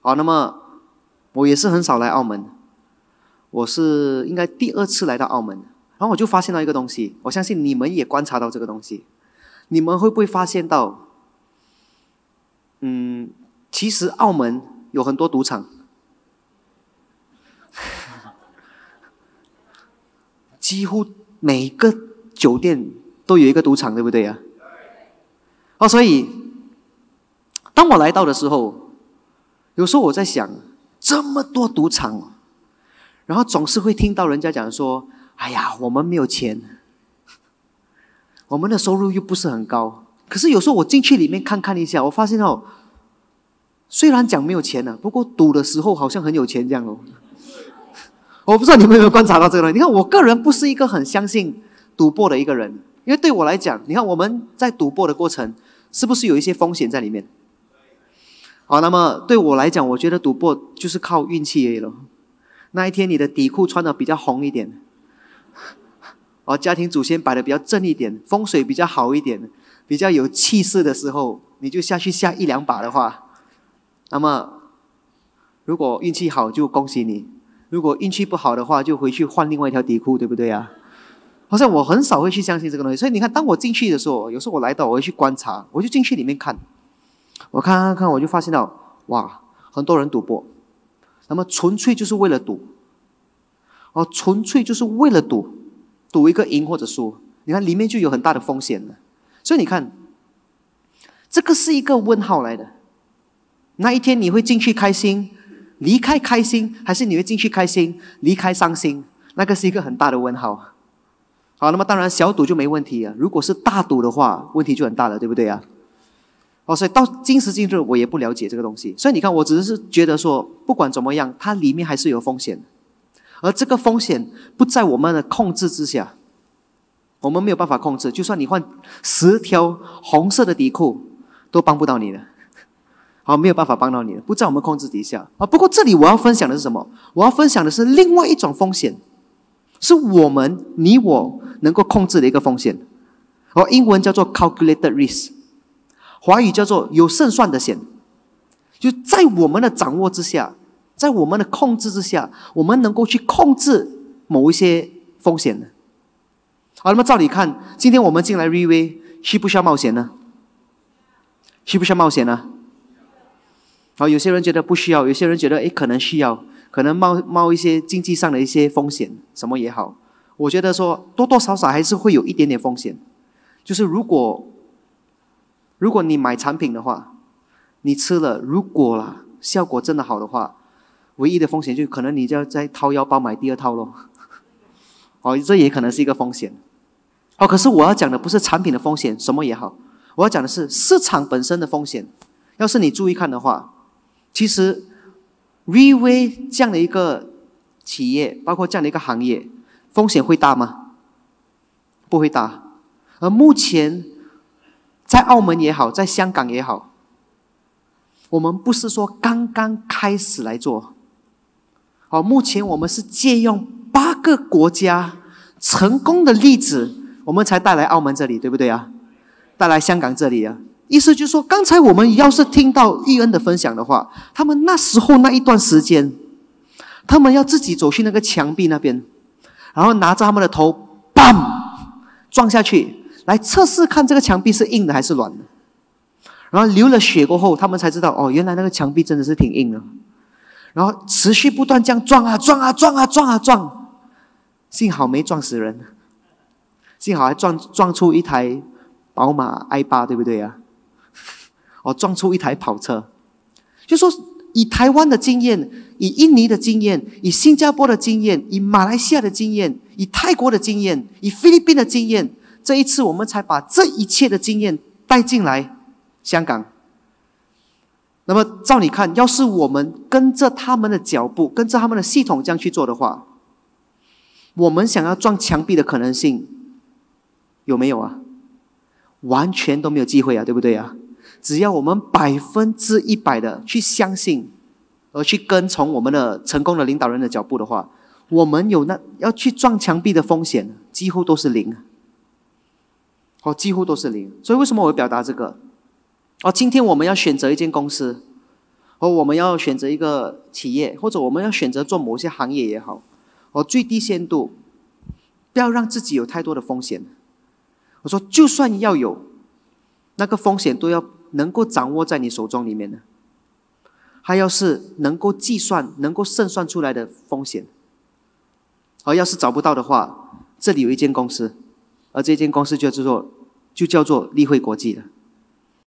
好，那么我也是很少来澳门，我是应该第二次来到澳门。然后我就发现到一个东西，我相信你们也观察到这个东西，你们会不会发现到，嗯，其实澳门有很多赌场，几乎每个酒店都有一个赌场，对不对呀？哦，所以当我来到的时候，有时候我在想，这么多赌场，然后总是会听到人家讲说。哎呀，我们没有钱，我们的收入又不是很高。可是有时候我进去里面看看一下，我发现哦，虽然讲没有钱呢，不过赌的时候好像很有钱这样哦。我不知道你们有没有观察到这个？你看，我个人不是一个很相信赌博的一个人，因为对我来讲，你看我们在赌博的过程，是不是有一些风险在里面？好，那么对我来讲，我觉得赌博就是靠运气了。那一天你的底裤穿的比较红一点。而家庭祖先摆的比较正一点，风水比较好一点，比较有气势的时候，你就下去下一两把的话，那么如果运气好就恭喜你；如果运气不好的话，就回去换另外一条底裤，对不对呀？好像我很少会去相信这个东西，所以你看，当我进去的时候，有时候我来到，我会去观察，我就进去里面看，我看，看，看，我就发现了，哇，很多人赌博，那么纯粹就是为了赌，哦，纯粹就是为了赌。赌一个赢或者输，你看里面就有很大的风险了。所以你看，这个是一个问号来的。那一天你会进去开心，离开开心，还是你会进去开心，离开伤心？那个是一个很大的问号。好，那么当然小赌就没问题啊。如果是大赌的话，问题就很大了，对不对啊？哦，所以到今时今日，我也不了解这个东西。所以你看，我只是觉得说，不管怎么样，它里面还是有风险。而这个风险不在我们的控制之下，我们没有办法控制。就算你换十条红色的底裤，都帮不到你的，好，没有办法帮到你的，不在我们控制底下啊。不过这里我要分享的是什么？我要分享的是另外一种风险，是我们你我能够控制的一个风险。而英文叫做 “calculated risk”，华语叫做“有胜算的险”，就在我们的掌握之下。在我们的控制之下，我们能够去控制某一些风险呢。好，那么照你看，今天我们进来微微，需不需要冒险呢？需不需要冒险呢？好，有些人觉得不需要，有些人觉得哎，可能需要，可能冒冒一些经济上的一些风险，什么也好。我觉得说多多少少还是会有一点点风险。就是如果如果你买产品的话，你吃了，如果啦效果真的好的话。唯一的风险就可能你就要再掏腰包买第二套咯。哦，这也可能是一个风险。哦，可是我要讲的不是产品的风险，什么也好，我要讲的是市场本身的风险。要是你注意看的话，其实微微这样的一个企业，包括这样的一个行业，风险会大吗？不会大。而目前在澳门也好，在香港也好，我们不是说刚刚开始来做。好，目前我们是借用八个国家成功的例子，我们才带来澳门这里，对不对啊？带来香港这里啊。意思就是说，刚才我们要是听到伊恩的分享的话，他们那时候那一段时间，他们要自己走去那个墙壁那边，然后拿着他们的头，砰撞下去，来测试看这个墙壁是硬的还是软的。然后流了血过后，他们才知道哦，原来那个墙壁真的是挺硬的。然后持续不断这样撞啊撞啊撞啊撞啊撞，幸好没撞死人，幸好还撞撞出一台宝马 i 八，对不对呀？哦，撞出一台跑车，就说以台湾的经验，以印尼的经验，以新加坡的经验，以马来西亚的经验，以泰国的经验，以菲律宾的经验，这一次我们才把这一切的经验带进来香港。那么照你看，要是我们跟着他们的脚步，跟着他们的系统这样去做的话，我们想要撞墙壁的可能性有没有啊？完全都没有机会啊，对不对啊？只要我们百分之一百的去相信，而去跟从我们的成功的领导人的脚步的话，我们有那要去撞墙壁的风险几乎都是零，哦，几乎都是零。所以为什么我要表达这个？而今天我们要选择一间公司，而我们要选择一个企业，或者我们要选择做某些行业也好，哦，最低限度，不要让自己有太多的风险。我说，就算要有那个风险，都要能够掌握在你手中里面的。他要是能够计算、能够胜算出来的风险，而要是找不到的话，这里有一间公司，而这间公司就叫做就叫做立汇国际了。